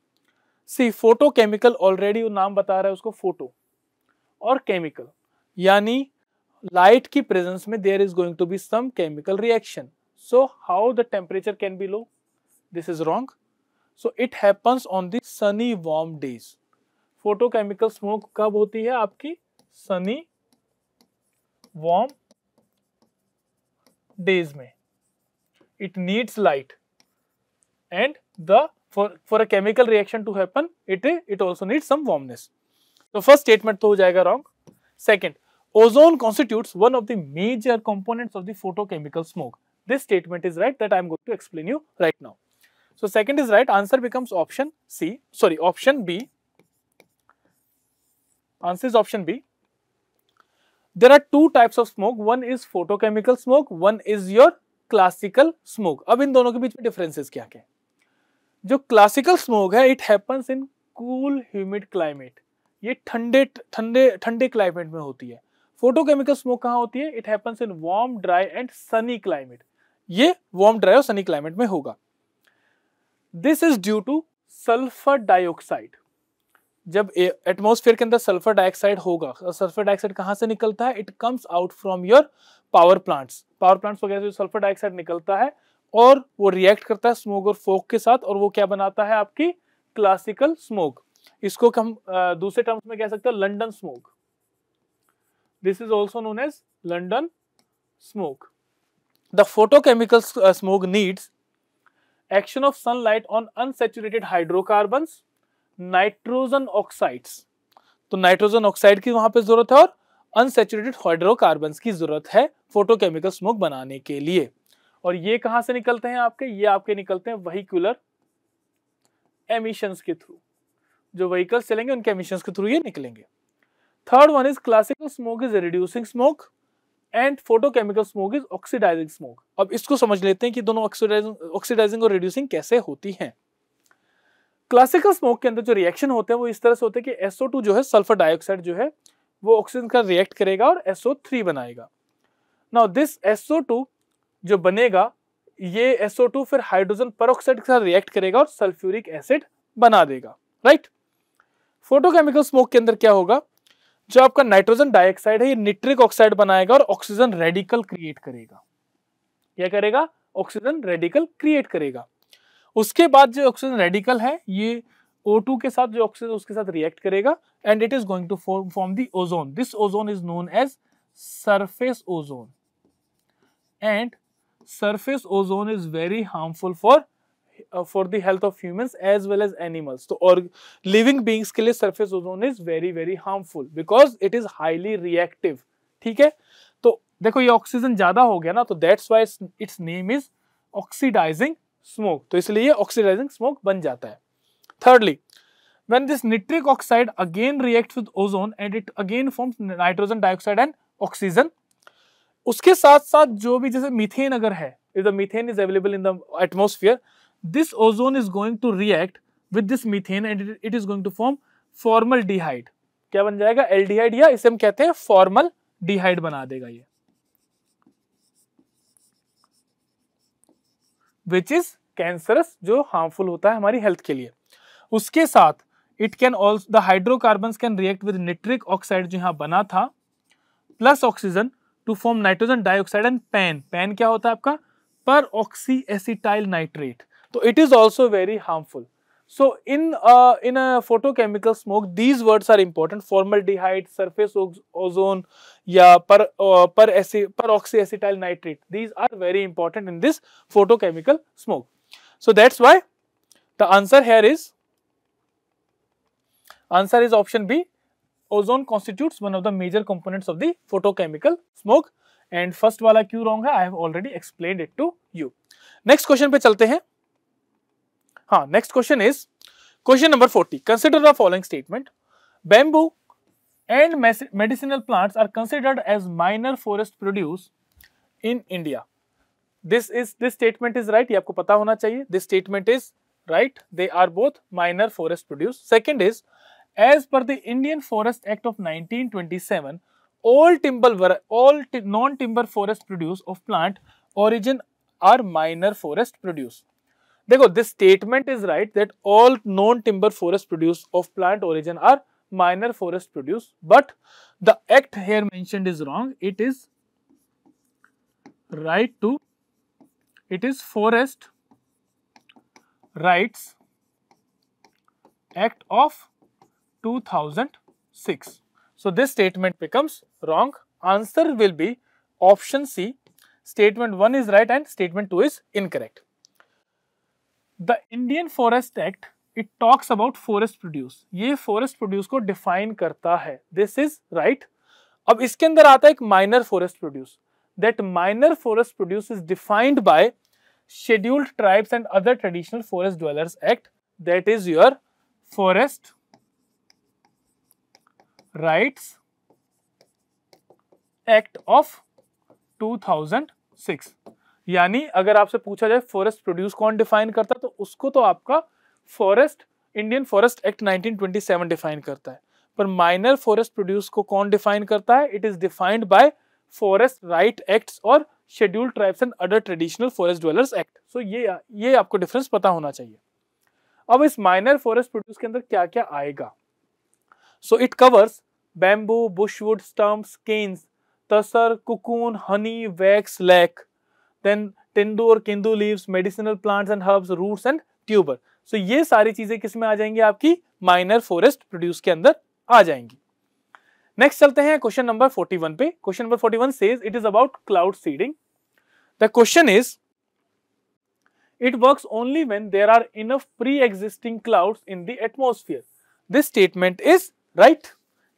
See, photochemical already वो नाम बता रहा है उसको photo और chemical यानी light की presence में there is going to be some chemical reaction. So how the temperature can be low? This is wrong. So it happens on the sunny warm days. Photochemical smoke कब होती है आपकी sunny warm days में it needs light and the for, for a chemical reaction to happen, it, it also needs some warmness. So, first statement to ho jayega wrong. Second, ozone constitutes one of the major components of the photochemical smoke. This statement is right that I am going to explain you right now. So, second is right answer becomes option C sorry option B answer is option B. There are two types of smoke one is photochemical smoke one is your classical smoke अब इन दोनों के बीच में differences क्या क्या जो classical smoke है it happens in cool humid climate ये ठंडे ठंडे ठंडे क्लाइमेट में होती है फोटोकेमिकल स्मोक कहाँ होती है it happens in warm dry and sunny climate ये वार्म ड्राई और सनी क्लाइमेट में होगा this is due to sulphur dioxide जब एटमोसफेयर के अंदर सल्फर डाइऑक्साइड होगा और सल्फर डाइऑक्साइड कहाँ से निकलता है it comes out from your power plants power plants वगैरह से सल्फर डाइऑक्साइड निकलता है और वो रिएक्ट करता है स्मोक और फोक के साथ और वो क्या बनाता है आपकी क्लासिकल स्मोक इसको हम दूसरे टर्म्स में कह सकते हैं London smoke this is also known as London smoke the photochemical smoke needs action of sunlight on unsaturated hydrocarbons nitrogen oxides तो नाइट्रोजन ऑक्साइड की वहां पे जरूरत है और अनसेचुरेटेड हाइड्रोकार्बन की जरूरत है फोटोकेमिकल स्मोक बनाने के लिए और ये कहां से निकलते हैं आपके ये आपके निकलते हैं वहीकुलर एमिशन के थ्रू जो वहीकल चलेंगे उनके एमिशन के थ्रू ये निकलेंगे third one is classical smoke is reducing smoke and photochemical smoke is oxidising smoke अब इसको समझ लेते हैं कि दोनों ऑक्सीडाइजिंग ऑक्सीडाइजिंग और रिड्यूसिंग कैसे होती हैं क्लासिकल स्मोक के अंदर जो रिएक्शन होते हैं वो इस तरह से होते हैं कि टू जो है सल्फर डाइऑक्साइड जो है वो ऑक्सीजन का रिएक्ट करेगा और थ्री बनाएगा नाउ दिस SO2 जो बनेगा ये SO2 फिर हाइड्रोजन परोक्साइड के साथ रिएक्ट करेगा और सल्फ्यूरिक एसिड बना देगा राइट फोटोकेमिकल स्मोक के अंदर क्या होगा जो आपका नाइट्रोजन डाइऑक्साइड है ये निट्रिक ऑक्साइड बनाएगा और ऑक्सीजन रेडिकल क्रिएट करेगा क्या करेगा ऑक्सीजन रेडिकल क्रिएट करेगा उसके बाद जो ऑक्सीजन रेडिकल है ये O2 के साथ जो ऑक्सीजन उसके साथ रिएक्ट करेगा and it is going to form the ozone this ozone is known as surface ozone and surface ozone is very harmful for for the health of humans as well as animals तो और living beings के लिए surface ozone is very very harmful because it is highly reactive ठीक है तो देखो ये oxygen ज्यादा हो गया ना तो that's why its name is oxidising smoke तो इसलिए ये ऑक्सीडाइजिंग स्मोक बन जाता है thirdly when this nitric oxide again reacts with ozone and it again forms nitrogen dioxide and oxygen उसके साथ साथ जो भी जैसे मीथेन अगर है if the methane is available in the atmosphere this ozone is going to react with this methane and it is going to form formal डिहाइड क्या बन जाएगा एल्डिहाइड या इसे हम कहते हैं फॉर्मल डिहाइड बना देगा ये विच इज कैंसरस जो हार्मफुल होता है हमारी हेल्थ के लिए उसके साथ it can also the hydrocarbon can react with nitric oxide जो यहाँ बना था plus oxygen to form nitrogen dioxide and pan pan क्या होता है आपका पर ऑक्सी एसिटाइल नाइट्रेट तो it is also very harmful So, in, uh, in a photochemical smoke, these words are important formaldehyde, surface ozone, yeah, per, uh, per peroxyacetyl nitrate. These are very important in this photochemical smoke. So, that is why the answer here is answer is option B ozone constitutes one of the major components of the photochemical smoke and first wala kyun wrong hai I have already explained it to you. Next question पे चलते हैं Huh, next question is question number 40. Consider the following statement. Bamboo and medicinal plants are considered as minor forest produce in India. This is this statement is right. ये आपको पता होना चाहिए. This statement is right. They are both minor forest produce. Second is as per the Indian Forest Act of 1927, all timber all non-timber forest produce of plant origin are minor forest produce. देखो this statement is right that all known timber forest produce of plant origin are minor forest produce but the act here mentioned is wrong it is right to it is forest rights act of 2006 so this statement becomes wrong answer will be option c statement 1 is right and statement 2 is incorrect the Indian forest act it talks about forest produce ये forest produce को define करता है this is right अब इसके अंदर आता है एक minor forest produce that minor forest produce is defined by scheduled tribes and other traditional forest dwellers act that is your forest rights act of 2006 यानी अगर आपसे पूछा जाए फॉरेस्ट प्रोड्यूस कौन डिफाइन करता है तो उसको तो आपका forest Indian forest act 1927 define करता है पर माइनर फॉरेस्ट प्रोड्यूस को कौन डिफाइन करता है it is defined by forest right acts और schedule tribes and other traditional forest dwellers act so ये ये आपको डिफरेंस पता होना चाहिए अब इस माइनर फॉरेस्ट प्रोड्यूस के अंदर क्या क्या आएगा so it covers bamboo brushwood stump canes tasar cocoon honey wax lac then tendu और kendu leaves medicinal plants and herbs roots and tuber so ये सारी चीजें किस में आ जाएंगी आपकी माइनर फॉरेस्ट प्रोड्यूस के अंदर आ जाएंगी नेक्स्ट चलते हैं क्वेश्चन नंबर 41 पे question number 41 says it is about cloud seeding the question is it works only when there are enough pre existing clouds in the atmosphere this statement is right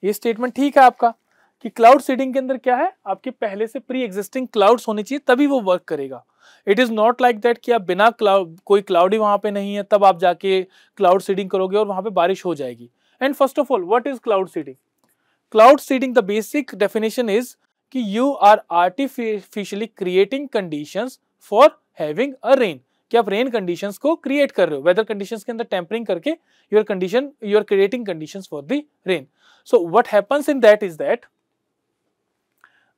ये statement ठीक है आपका कि cloud seeding के अंदर क्या है आपके पहले से प्री एग्जिस्टिंग क्लाउड्स होने चाहिए तभी वो वर्क करेगा it is not like that कि आप बिना क्लाउड कोई क्लाउड ही वहां पे नहीं है तब आप जाके क्लाउड सीडिंग करोगे और वहां पे बारिश हो जाएगी and first of all what is cloud seeding cloud seeding the basic definition is कि you are artificially creating condition for having a rain कि आप रेन कंडीशंस को क्रिएट कर रहे हो वेदर कंडीशंस के अंदर टेम्परिंग करके your condition you are creating conditions for the rain so what happens in that is that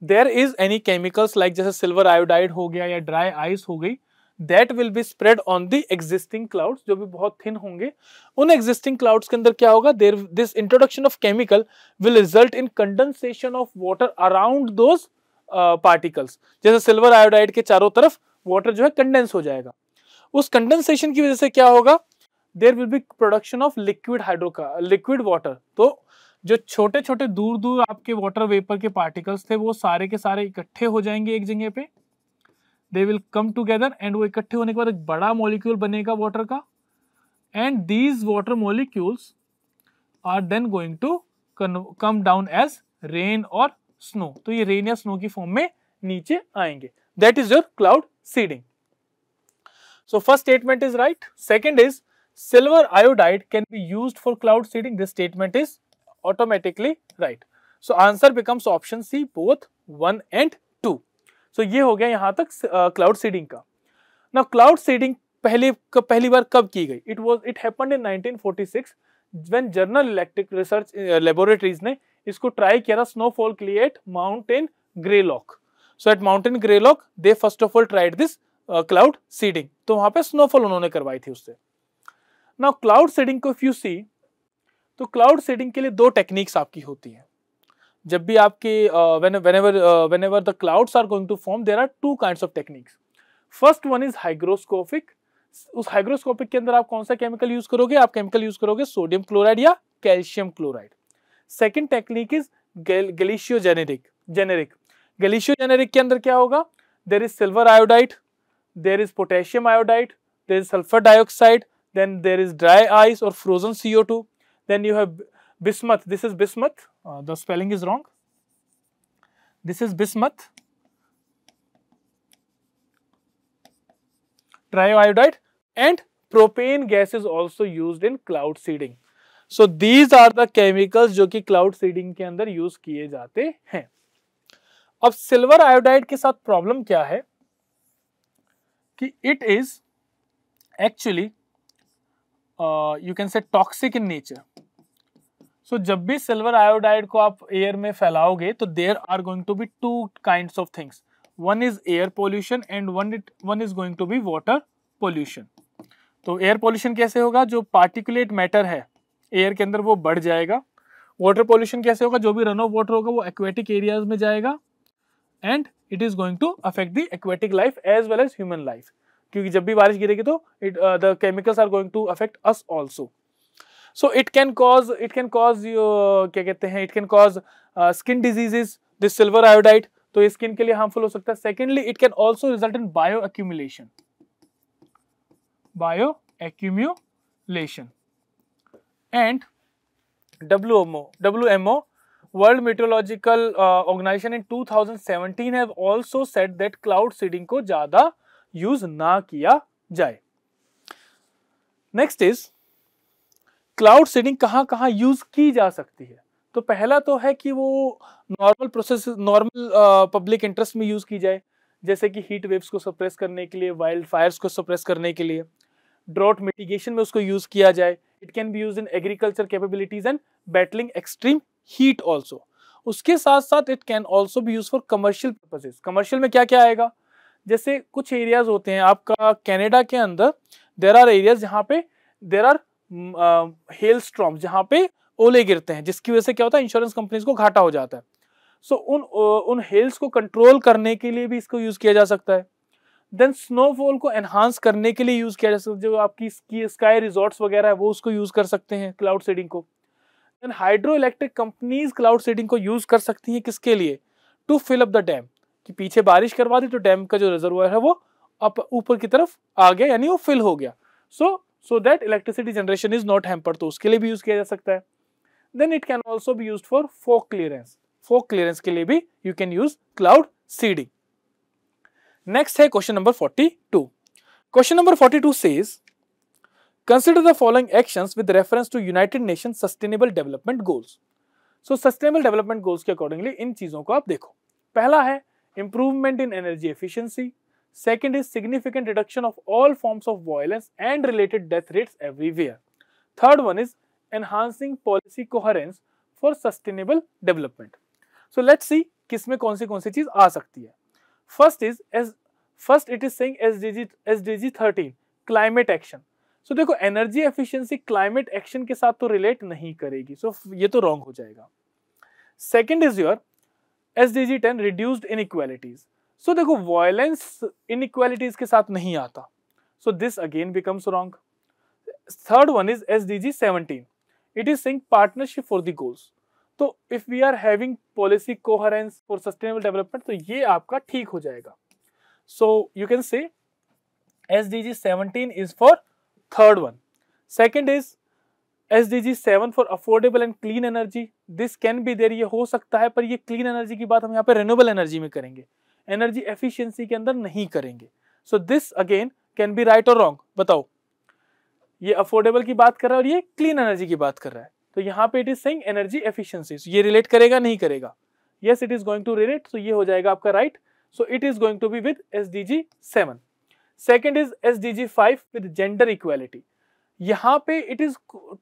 there is any chemicals like जैसे सिल्वर आयोडाइड हो गया या ड्राई आइस हो गई that will be spread on the existing clouds जो भी बहुत thin होंगे उन एग्जिस्टिंग क्लाउड्स के अंदर क्या होगा there this introduction of chemical will result in condensation of water around those particles जैसे सिल्वर आयोडाइड के चारों तरफ वाटर जो है कंडेंस हो जाएगा उस कंडेंसेशन की वजह से क्या होगा there will be production of liquid हाइड्रोका लिक्विड वाटर तो जो छोटे छोटे दूर दूर आपके वाटर वेपर के पार्टिकल्स थे वो सारे के सारे इकट्ठे हो जाएंगे एक जगह पे they will come together and वो इकट्ठे होने के बाद एक बड़ा मॉलिक्यूल बनेगा वाटर का and these water molecules are then going to come down as rain और स्नो तो ये रेन या स्नो की फॉर्म में नीचे आएंगे that is your cloud seeding so first statement is right second is silver iodide can be use for cloud seeding this statement is automatically right. So answer becomes option C both one and two. So ये हो गया यहाँ तक cloud uh, seeding का ना cloud seeding पहले पहली बार कब की गई it was it happened in 1946 when general electric research laboratories ने इसको ट्राई किया था स्नोफॉल के लिए at mountain Greylock so at mountain Greylock they first of all tried this cloud seeding तो वहां पे स्नोफॉल उन्होंने करवाई थी उससे ना क्लाउड सीडिंग को इफ यू सी तो क्लाउड सेडिंग के लिए दो टेक्निक्स आपकी होती हैं जब भी आपके whenever the clouds are going to form there are two kind of techniques first one is hygroscopic उस हाइग्रोस्कोपिक के अंदर आप कौन सा केमिकल यूज करोगे आप केमिकल यूज करोगे सोडियम क्लोराइड या calcium chloride second technique is glaciogenic generic glaciogenic के अंदर क्या होगा there is silver iodide there is potassium iodide there is sulphur dioxide then there is dry ice और frozen CO two Then you have bismuth. This is bismuth. Uh, the spelling is wrong. This is bismuth. Trioiodide and propane gas is also used in cloud seeding. So these are the chemicals jo ki cloud seeding ke andar use kiye jate hain ab silver iodide ke sath problem kya hai ki it is actually uh, you can say toxic in nature so so, जब भी silver iodide को आप air में फैलाओगे तो there are going to be two kind of things one is air pollution and one it one is going to be water pollution तो air pollution कैसे होगा जो पार्टिकुलेट मैटर है एयर के अंदर वो बढ़ जाएगा वाटर पोल्यूशन कैसे होगा जो भी रन ऑफ वाटर होगा वो एक्वेटिक एरियाज में जाएगा and it is going to affect the aquatic life as well as human life क्योंकि जब भी बारिश गिरेगी तो it the chemicals are going to affect us also so it can cause it can cause क्या कहते हैं it can cause skin diseases this silver iodide तो ये स्किन के लिए हार्मफुल हो सकता है secondly it can also result in bioaccumulation bio एक्यूम्यूलेशन and W W M M O O world meteorological organisation in two thousand seventeen have also set that cloud seeding को ज़्यादा use ना किया जाए. Next is cloud seeding कहाँ कहाँ use की जा सकती है तो पहला तो है कि वो normal process normal public interest में यूज की जाए जैसे कि हीट वेव्स को सप्रेस करने के लिए वाइल्ड फायर्स को सप्रेस करने के लिए ड्रॉट मिटिगेशन में उसको यूज किया जाए it can be use in agriculture capabilities and battling extreme heat also उसके साथ साथ इट कैन ऑल्सो भी use for commercial purposes commercial में क्या क्या आएगा जैसे कुछ एरियाज होते हैं आपका कैनेडा के अंदर देर आर एरियाज जहाँ पे देर आर हेल स्ट्रॉम जहाँ पे ओले गिरते हैं जिसकी वजह से क्या होता है इंश्योरेंस कंपनीज को घाटा हो जाता है सो so, उन उन हेल्स को कंट्रोल करने के लिए भी इसको यूज़ किया जा सकता है देन स्नोफॉल को एनहांस करने के लिए यूज़ किया जा सकता है जो आपकी स्काई रिजॉर्ट्स वगैरह है वो उसको यूज़ कर सकते हैं क्लाउड सीडिंग को then hydro electric companies cloud seeding को यूज़ कर सकती हैं किसके लिए to fill up the dam कि पीछे बारिश करवा दी तो डैम का जो रिजर्वर है वो अप ऊपर की तरफ आ गया यानी वो फिल हो गया so so, so that electricity generation is not hamper तो उसके लिए भी यूज किया जा सकता है देन इट कैन ऑल्सो भी use for fog clearance fog clearance के लिए भी you can use cloud seeding next है question number forty two question number forty two says consider the following action with reference to United Nation sustainable development goals so sustainable development goals के accordingly इन चीजों को आप देखो पहला है improvement in energy efficiency Second is significant reduction of all forms of violence and related death rates everywhere. Third one is enhancing policy coherence for sustainable development. So let's see किस में कौन सी कौन सी चीज आ सकती है first is as first it is saying SDG SDG 13 climate action so देखो एनर्जी एफिशिएंसी क्लाइमेट एक्शन के साथ तो रिलेट नहीं करेगी सो so, ये तो रॉन्ग हो जाएगा second is your SDG 10 reduced inequalities so so, देखो वॉयलेंस इनक्वालिटीज के साथ नहीं आता so this again becomes wrong third one is S D G seventeen it is saying partnership for the goals तो if we are having policy coherence for sustainable development तो ये आपका ठीक हो जाएगा so you can say S D G seventeen is for third one second is S D G seven for affordable and clean energy this can be there ये हो सकता है पर ये क्लीन एनर्जी की बात हम यहाँ पे रिन्यूएबल एनर्जी में करेंगे एनर्जी एफिशिएंसी के अंदर नहीं करेंगे so this again can be right और रॉन्ग बताओ ये अफोर्डेबल की बात कर रहा है और ये क्लीन एनर्जी की बात कर रहा है तो यहाँ पे it is saying energy efficiency ये रिलेट करेगा नहीं करेगा yes it is going to relate so ये हो जाएगा आपका right so it is going to be with S D G seven second is S D G five with gender equality यहाँ पे it is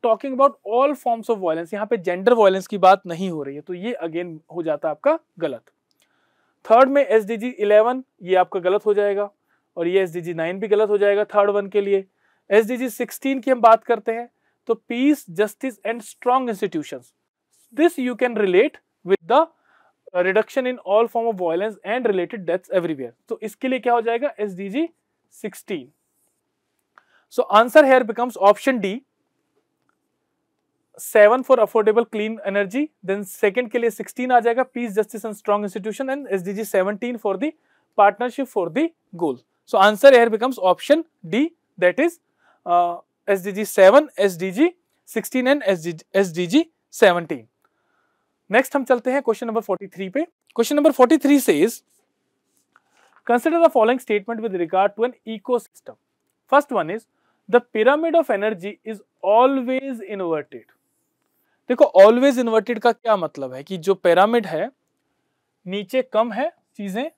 talking about all forms of violence यहाँ पे gender violence की बात नहीं हो रही है तो ये अगेन हो जाता आपका गलत थर्ड में एस डी जी इलेवन ये आपका गलत हो जाएगा और ये एस डी जी नाइन भी गलत हो जाएगा थर्ड वन के लिए एस डी जी सिक्सटीन की हम बात करते हैं तो peace justice and strong institution this you can relate with the reduction in all form of violence and related deaths everywhere तो इसके लिए क्या हो जाएगा S D G sixteen so answer here becomes option D seven for affordable clean energy then second के लिए sixteen आ जाएगा peace justice and strong institution and S D G seventeen for the partnership for the goal so answer here becomes option D that is S D G seven S D G sixteen and S D G seventeen next हम चलते हैं question number forty three पे question number forty three says is consider the following statement with regard to an ecosystem. First one is the pyramid of energy is always inverted. देखो always inverted का क्या मतलब है कि जो pyramid है नीचे कम है चीजें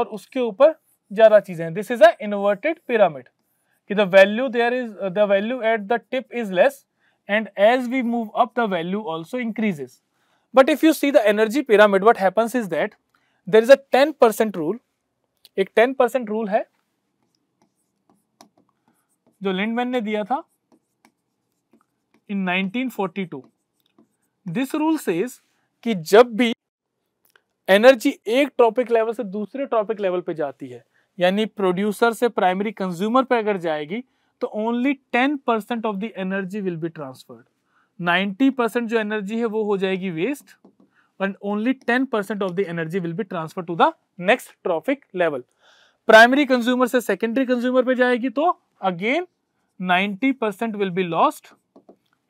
और उसके ऊपर ज्यादा चीजें दिस इज अन्वर्टेड पिरामिड कि the value there is the value at the tip is less and as we move up the value also increases but if you see the energy pyramid what happens is that there is a ten percent rule एक ten percent rule है जो Lindeman ने दिया था इन 1942 this rule says कि जब भी energy एक टॉपिक लेवल से दूसरे टॉपिक लेवल पे जाती है यानी प्रोड्यूसर से प्राइमरी कंज्यूमर पे अगर जाएगी तो only ten percent of the energy will be transferred ninety percent जो एनर्जी है वो हो जाएगी waste and only ten percent of the energy will be transfer to the next trophic level primary consumer से सेकेंडरी कंज्यूमर पे जाएगी तो again will be lost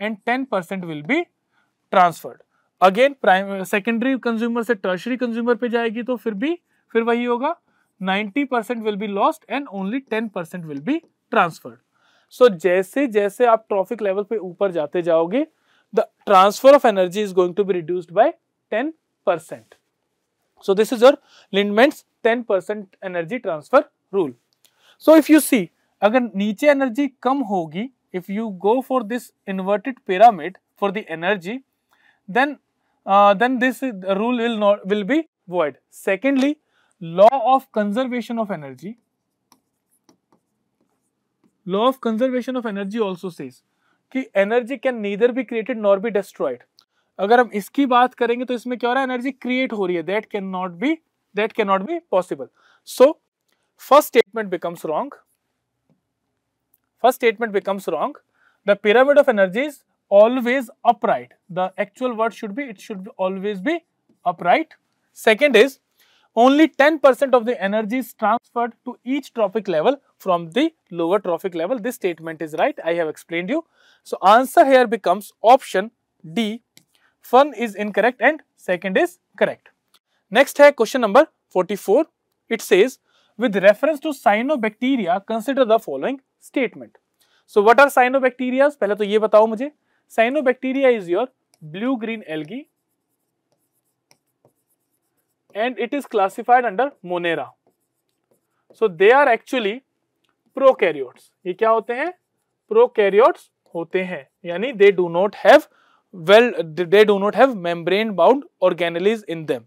and ten percent will be transferred again prime secondary consumer से tertiary consumer पे जाएगी तो फिर भी फिर वही होगा 90 percent will be lost and only 10 percent will be transferred so जैसे जैसे आप ट्रॉफिक लेवल पे ऊपर जाते जाओगे the transfer of energy is going to be reduced by 10 percent so this is your Lindeman's 10 percent energy transfer rule so if you see अगर नीचे energy कम होगी if you go for this inverted pyramid for the energy then uh, then this rule will not will be void secondly law of conservation of energy law of conservation of energy also says कि energy can neither be created nor be destroyed अगर हम इसकी बात करेंगे तो इसमें क्या हो रहा है एनर्जी क्रिएट हो रही है that can not be that can not be possible so first statement becomes wrong first statement becomes wrong the pyramid of energies always upright. The actual word should be, it should always be upright. Second is, only 10% of the energy is transferred to each trophic level from the lower trophic level. This statement is right. I have explained you. So, answer here becomes option D. Fun is incorrect and second is correct. Next hai question number 44. It says, with reference to cyanobacteria, consider the following statement. So, what are cyanobacteria? पहले तो ये बताओ मुझे. Cyanobacteria is your blue-green algae and it is classified under Monera. So they are actually prokaryotes. ye kya hote hain Prokaryotes hote hain yani they do not have well they do not have membrane bound organelles in them.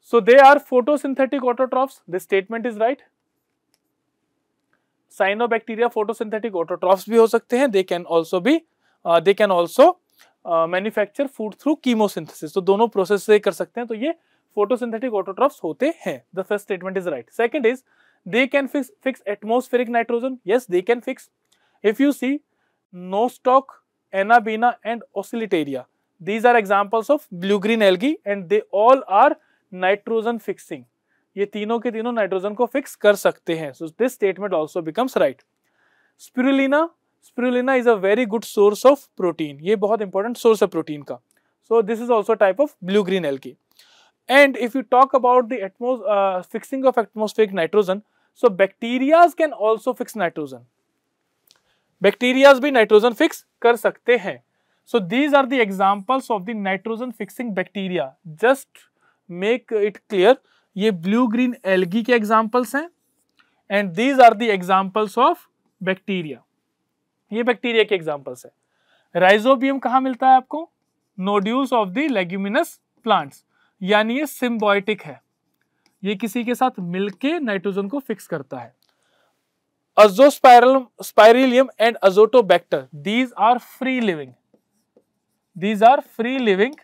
So they are photosynthetic autotrophs. This statement is right. Cyanobacteria photosynthetic autotrophs भी हो सकते हैं they can also भी they can also manufacture food through chemosynthesis तो दोनों process से कर सकते हैं तो ये फोटोसिंथेटिक ऑटोट्रॉफ्स होते हैं the first statement is right second is they can fix fix atmospheric nitrogen yes they can fix if you see nostoc Anabaena and Oscillatoria these are examples of blue green algae and they all are nitrogen fixing ये तीनों के तीनों nitrogen को fix कर सकते हैं so this statement also becomes right spirulina spirulina is a very good source of protein ये बहुत इंपॉर्टेंट सोर्स है प्रोटीन का so this is also type of blue green algae and if you talk about the atmos fixing of atmospheric nitrogen so bacterias can also fix nitrogen bacterias भी nitrogen fix कर सकते हैं so these are the examples of the nitrogen fixing bacteria just make it clear ये blue green algae के examples हैं and these are the examples of bacteria ये bacteria के examples है राइजोबियम कहा मिलता है आपको nodules of the leguminous plants यानी ये सिम्बॉयटिक है ये किसी के साथ मिलके नाइट्रोजन को फिक्स करता है Azospirillum and Azotobacter these are free living these are free living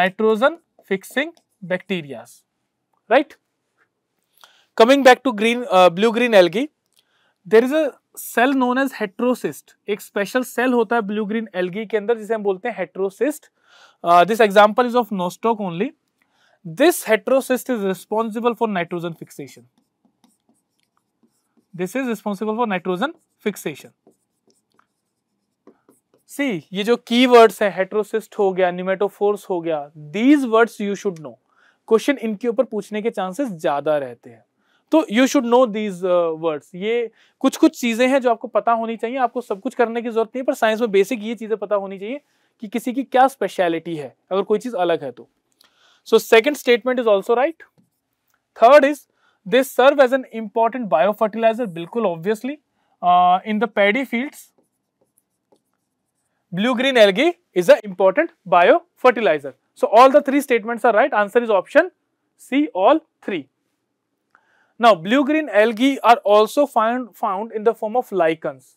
nitrogen fixing bacteria right coming back to green uh, blue green algae there is a cell known as heterocyst एक special cell होता है blue green algae के अंदर जिसे हम बोलते हैं heterocyst this example is of Nostoc only this heterocyst is responsible for nitrogen fixation this is responsible for nitrogen fixation see ये जो की वर्ड्स है हेट्रोसिस्ट हो गया निमेटोफोर्स हो गया these words you should know question इनके ऊपर पूछने के चांसेस ज्यादा रहते हैं तो you should know these words ये कुछ कुछ चीजें हैं जो आपको पता होनी चाहिए आपको सब कुछ करने की जरूरत नहीं है पर साइंस में बेसिक ये चीजें पता होनी चाहिए कि किसी की क्या स्पेशलिटी है अगर कोई चीज अलग है तो so second statement is also right third is they serve as an important biofertiliser बिल्कुल obviously in the field blue green algae is a important biofertiliser So, all the three statements are right. Answer is option C, all three. Now, blue-green algae are also found found in the form of lichens.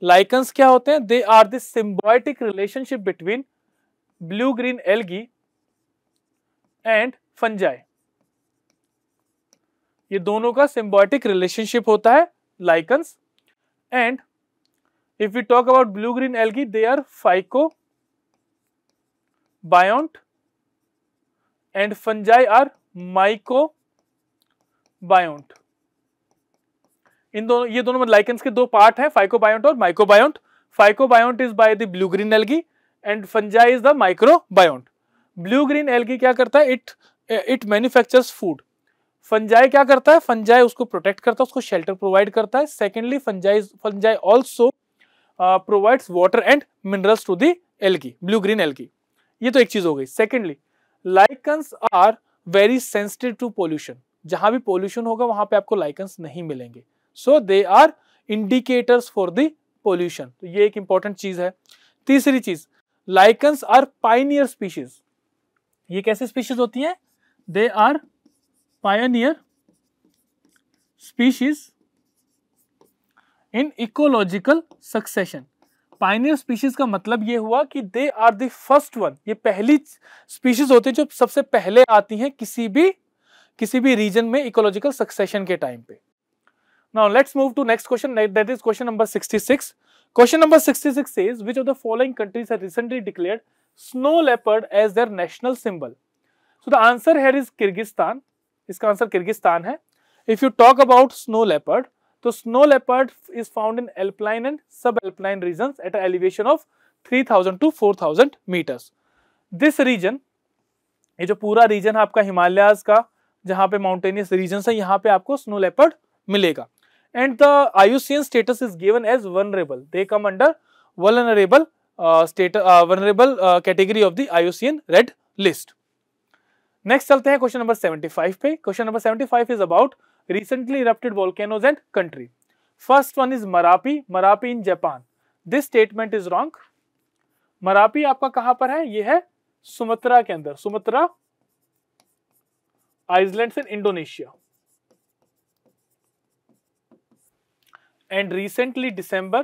Lichens kya hote hain They are the symbiotic relationship between blue-green algae and fungi. ये दोनों का symbiotic relationship होता है lichens and if you talk about blue green algae they are phyco phycobiont and fungi are mycobiont इन दोनों ये दोनों lichens मतलब के दो पार्ट है फाइकोबायोंट और phycobiont is by the blue green algae and fungi is the biont blue green algae क्या करता है it it manufactures food fungi क्या करता है फंजाई उसको प्रोटेक्ट करता है उसको शेल्टर प्रोवाइड करता है secondly fungi fungi also provides water and minerals to the algae blue green algae ये तो एक चीज हो गई secondly lichens are very sensitive to pollution जहां भी पोल्यूशन होगा वहां पे आपको लाइकन्स नहीं मिलेंगे so they are indicators for the pollution तो ये एक इंपॉर्टेंट चीज है तीसरी चीज लाइकन्स आर पाइनियर स्पीशीज ये कैसे स्पीशीज होती है they are pioneer species in ecological succession pioneer species का मतलब ये हुआ कि they are the first one ये पहली स्पीशीज होती है जो सबसे पहले आती है किसी भी किसी भी रीजन में इकोलॉजिकल सक्सेशन के टाइम पे now let's move to next question that is question number 66 question number 66 says which of the following countries have recently declared snow leopard as their national symbol so the answer here is Kyrgyzstan इसका answer Kyrgyzstan है if you talk about snow leopard तो snow leopard is found in alpine and sub alpine region at elevation of 3000 to 4000 metres this region ये जो पूरा reason है आपका हिमालयाज का जहां पे माउंटेनियस रीजन है यहाँ पे आपको स्नो लेपर्ड मिलेगा and the IUCN status is given as vulnerable they come under vulnerable state vulnerable category of the IUCN red list next चलते हैं क्वेश्चन नंबर सेवेंटी फाइव पे question number seventy five is about recently erupted volcanoes and country. First one is Marapi, Marapi in Japan. This statement is wrong. marapi aapka kahan par hai ye hai sumatra ke andar sumatra Iceland and indonesia and recently december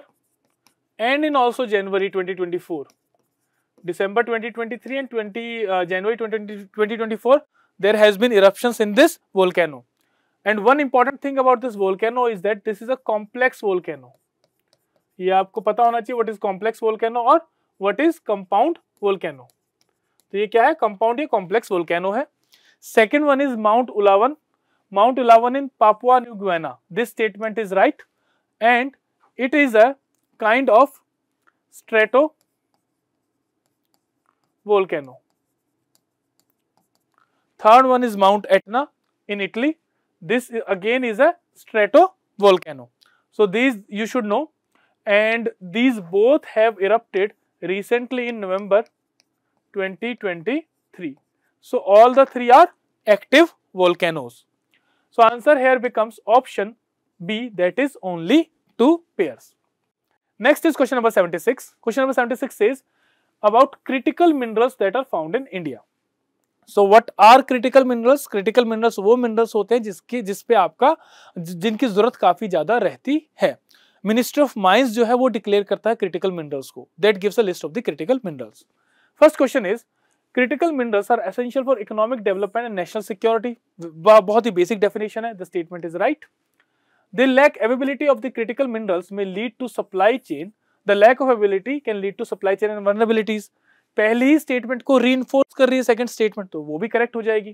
and in also january 2024 December 2023 and 20 uh, January 20, 2024 there has been eruptions in this volcano And one important thing about this volcano is that this is a complex volcano. ये आपको पता होना चाहिए what is complex volcano or what is compound volcano. तो ये क्या है compound ये complex volcano है. Second one is Mount Ulawan. Mount Ulawan in Papua New Guinea. This statement is right and it is a kind of stratovolcano. Third one is Mount Etna in Italy. This again is a stratovolcano. So these you should know and these both have erupted recently in November 2023. So all the three are active volcanoes. So answer here becomes option B that is only two pairs. Next is question number 76. Question number 76 says about critical minerals that are found in India. So what are critical minerals critical minerals वो minerals होते हैं जिसकी जिसपे आपका जिनकी जरूरत काफी ज्यादा रहती है मिनिस्ट्री ऑफ माइंस जो है वो डिक्लेयर करता है क्रिटिकल मिनरल्स को that gives a list of the critical minerals first question is critical minerals are essential for economic development and national security बहुत ही बेसिक डेफिनेशन है the statement is right the lack availability of the critical minerals may lead to supply chain the lack of ability can lead to supply chain and vulnerabilities पहली ही statement को री कर रही है सेकेंड स्टेटमेंट तो वो भी करेक्ट हो जाएगी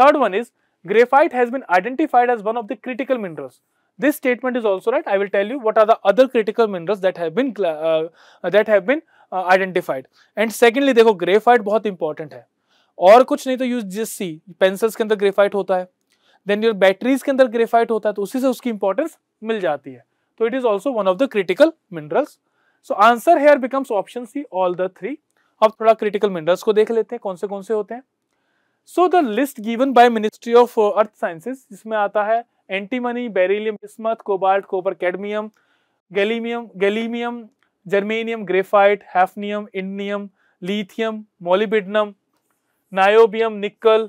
third one is graphite has been identified as one of the critical minerals this statement is also right i will tell you what are the other critical minerals that have been uh, uh, that have been uh, identified and secondly देखो graphite बहुत important है और कुछ नहीं तो use जिस सी pencils के अंदर ग्रेफाइट होता है देन योर बैटरीज के अंदर ग्रेफाइट होता है तो उसी से उसकी इंपॉर्टेंस मिल जाती है तो it is also one of the critical minerals so answer here becomes option C all the three अब थोड़ा क्रिटिकल मिनरल्स को देख लेते हैं कौन से कौन से होते हैं so the list given by ministry of earth sciences जिसमें आता है antimony beryllium bismuth cobalt copper cadmium gallium gallium germanium graphite hafnium indium lithium molybdenum niobium nickel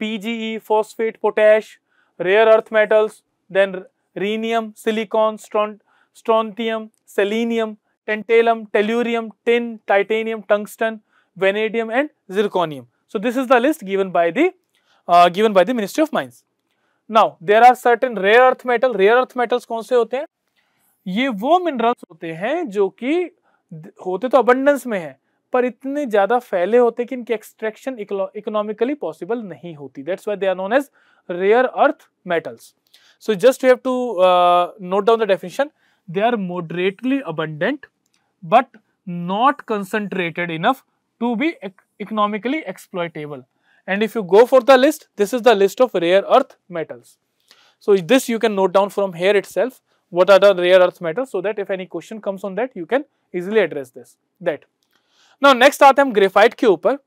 PGE phosphate potash rare earth metals then rhenium silicon strontium selenium tantalum, tellurium, tin, titanium, tungsten, vanadium and zirconium. So, this is the list given by the uh, given by the Ministry of Mines. Now, there are certain rare earth metal, rare earth metals कौन से होते हैं ये वो minerals होते हैं जो कि होते तो अबंडेंस में है पर इतने ज़्यादा फैले होते कि इनकी एक्सट्रैक्शन इकोनॉमिकली पॉसिबल नहीं होती that's why they are known as rare earth metals so just you have to note down the definition they are moderately abundant but not concentrated enough to be ec economically exploitable. And if you go for the list, this is the list of rare earth metals. So, this you can note down from here itself what are the rare earth metals so that if any question comes on that you can easily address this that. Now, next आते graphite के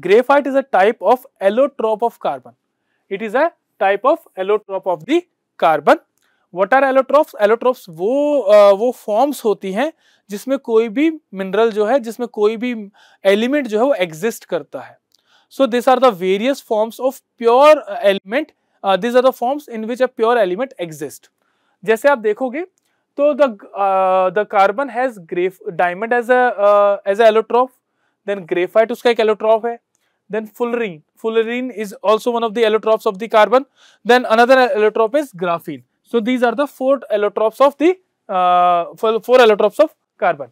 graphite is a type of allotrope of carbon. It is a type of allotrope of the carbon what are allotropes allotropes वो आ, वो forms होती हैं जिसमें कोई भी मिनरल जो है जिसमें कोई भी एलिमेंट जो है वो एग्जिस्ट करता है so this are the various forms of pure element this are the forms in which a pure element exist जैसे आप देखोगे तो the the carbon has graph diamond as as allotrope then graphite उसका एक allotrope है then fullerene fullerene is also one of the allotrops of the carbon then another allotrop is graphene So, these are the four allotropes of the uh, four allotropes of carbon.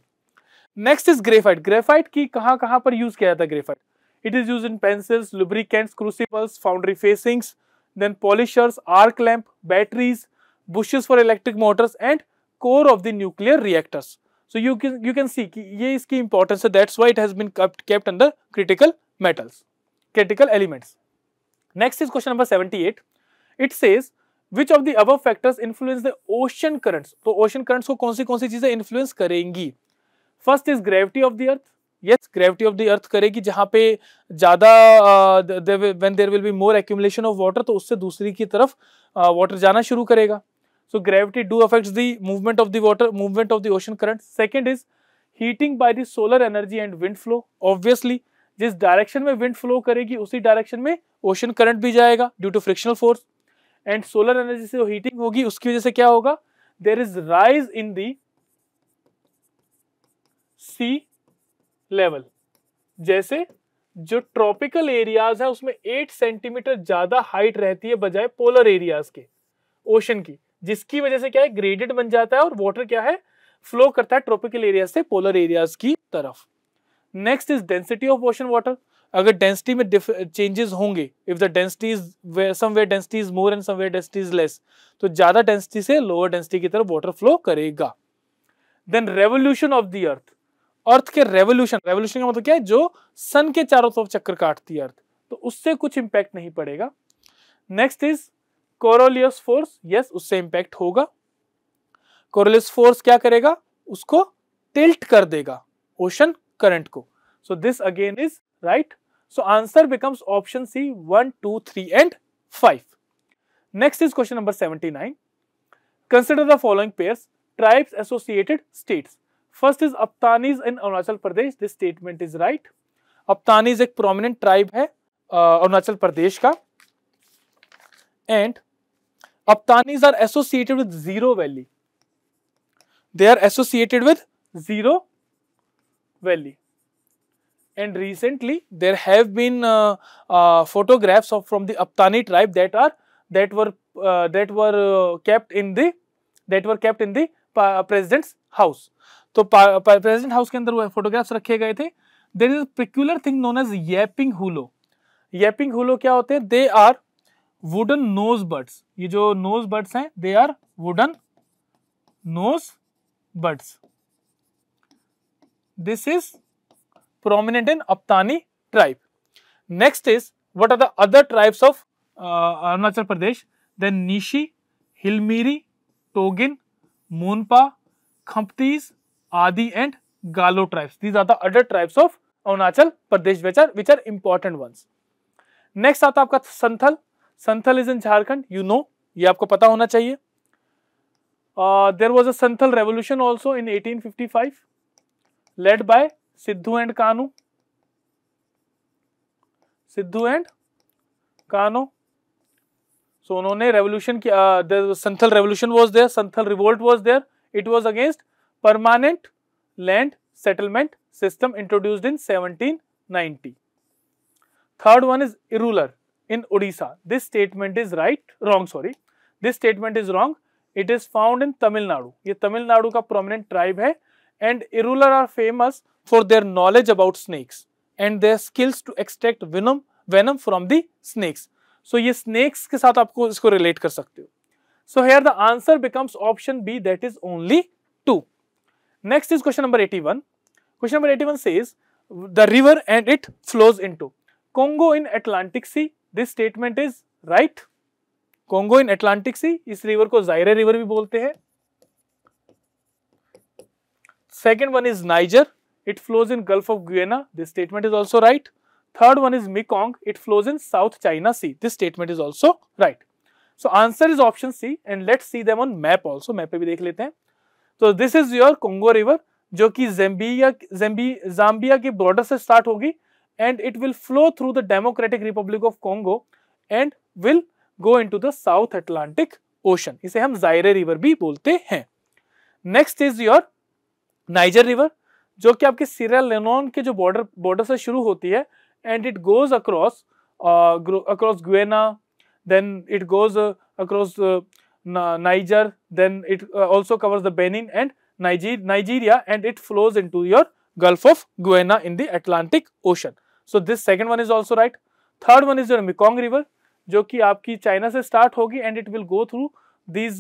Next is graphite. Graphite ki kaha kaha par use kiya tha graphite? It is used in pencils, lubricants, crucibles, foundry facings, then polishers, arc lamp, batteries, bushes for electric motors and core of the nuclear reactors. So you can you can see ki ye iski importance so That's why it has been kept kept under critical metals, critical elements. Next is question number 78. It says which of the above factors influence the ocean currents तो ocean currents को कौन सी कौन सी चीजें influence करेंगी first is gravity of the earth yes gravity of the earth करेगी जहां पे ज़्यादा when there will be more accumulation of water तो उससे दूसरी की तरफ वाटर uh, जाना शुरू करेगा so gravity do affects the movement of the water movement of the ocean current second is heating by the solar energy and wind flow obviously जिस direction में विंड फ्लो करेगी उसी डायरेक्शन में ocean current भी जाएगा due to frictional force and solar energy से heating होगी उसकी वजह से क्या होगा there is rise in the sea level जैसे जो ट्रॉपिकल एरियाज है उसमें एट सेंटीमीटर ज्यादा हाइट रहती है बजाय पोलर एरियाज के ओशन की जिसकी वजह से क्या है ग्रेडेड बन जाता है और वाटर क्या है फ्लो करता है ट्रॉपिकल एरिया से पोलर एरियाज की तरफ next is density of ocean water अगर डेंसिटी में चेंजेस होंगे if the density is somewhere density is more and somewhere density is less तो ज्यादा डेंसिटी से लोअर डेंसिटी की तरफ वाटर फ्लो करेगा then revolution of the earth earth के रेवोल्यूशन रेवोल्यूशन का मतलब क्या है जो सन के चारों तरफ चक्कर काटती है अर्थ तो उससे कुछ इंपैक्ट नहीं पड़ेगा next is Coriolis force yes उससे इंपैक्ट होगा कोरोलियस फोर्स क्या करेगा उसको टिल्ट कर देगा ओशन करंट को so this again is right? So answer becomes option C 1, 2, 3 and 5. Next is question number 79. Consider the following pairs tribes associated states. First is Aptanis in Arunachal Pradesh. This statement is right. Aptanis एक prominent tribe uh, arunachal pradesh ka and Aptanis are associated with zero valley. They are associated with zero valley. and recently there have been uh, uh, photographs of from the Aptani tribe that are that were uh, that were uh, kept in the that were kept in the president's house. to president house ke andar wo photographs rakhe gaye the there is a peculiar thing known as yapping hulo yapping hulo kya hote hain they are wooden nose buds ye jo nose buds hain they are wooden nose buds this is prominent in Aptani tribe. Next is what are the other tribes of uh, Arunachal Pradesh? Then Nishi, Hilmiri, Togin, Monpa, Khamptis, Adi and Galo tribes. These are the other tribes of Arunachal Pradesh which are, which are important ones. Next आता आपका Santhal Santhal is in Jharkhand you know ये आपको पता होना चाहिए there was a Santhal revolution also in 1855 led by Sidhu and Kanu Sidhu and Kanu so उन्होंने revolution uh, Santhal revolution was there Santhal revolt was there it was against permanent land settlement system introduced in 1790 third one is Irular in Orissa this statement is right wrong sorry this statement is wrong it is found in Tamil Nadu ये तमिलनाडु का prominent tribe है and Irula are famous for their knowledge about snakes and their skills to extract venom venom from the snakes. So ये snakes के साथ आपको इसको relate कर सकते हो. So here the answer becomes option B that is only two. Next is question number 81. Question number 81 says the river and it flows into Congo in Atlantic Sea. This statement is right. Congo in Atlantic sea इस river को जायरे river भी बोलते हैं Second one is Niger. It flows in Gulf of Guinea. This statement is also right. Third one is Mekong. It flows in South China Sea. This statement is also right. So answer is option C and let's see them on map also. Map pe bhi dekh lete hain So this is your Congo River jo ki zambia Zambia zambia ke border se start hogi and it will flow through the democratic republic of congo and will go into the south atlantic ocean ise hum zaire river bhi bolte hain next is your Niger river जो कि आपके सीरा लेनोन के जो border border से शुरू होती है and it goes across across Guinea then it goes across Niger then it also covers the Benin and and it flows into your gulf of Guinea in the Atlantic ocean so this second one is also right third one is your Mekong river जो कि आपकी China से start होगी and it will go through these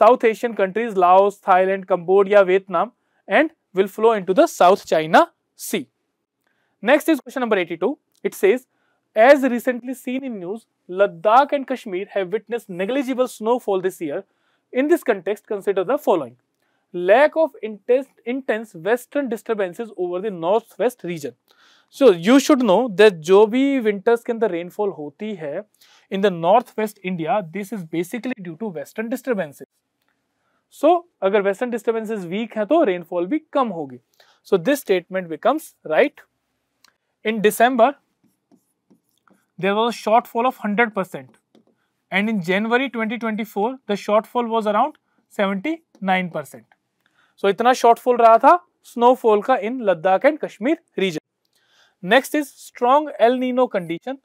South Asian countries Laos Thailand Cambodia Vietnam and will flow into the South China Sea. Next is question number 82. It says, as recently seen in news, Ladakh and Kashmir have witnessed negligible snowfall this year. In this context, consider the following. Lack of intense, intense western disturbances over the northwest region. So, you should know that जो winters के the rainfall होती है in the northwest India, this is basically due to western disturbances. So so, अगर western disturbances weak हैं तो rainfall भी कम होगी so this statement becomes right in December there was short fall of hundred percent and in January twenty twenty four the short fall was around seventy nine percent so इतना shortfall रहा था snowfall का in Ladakh and Kashmir region next is strong El Nino condition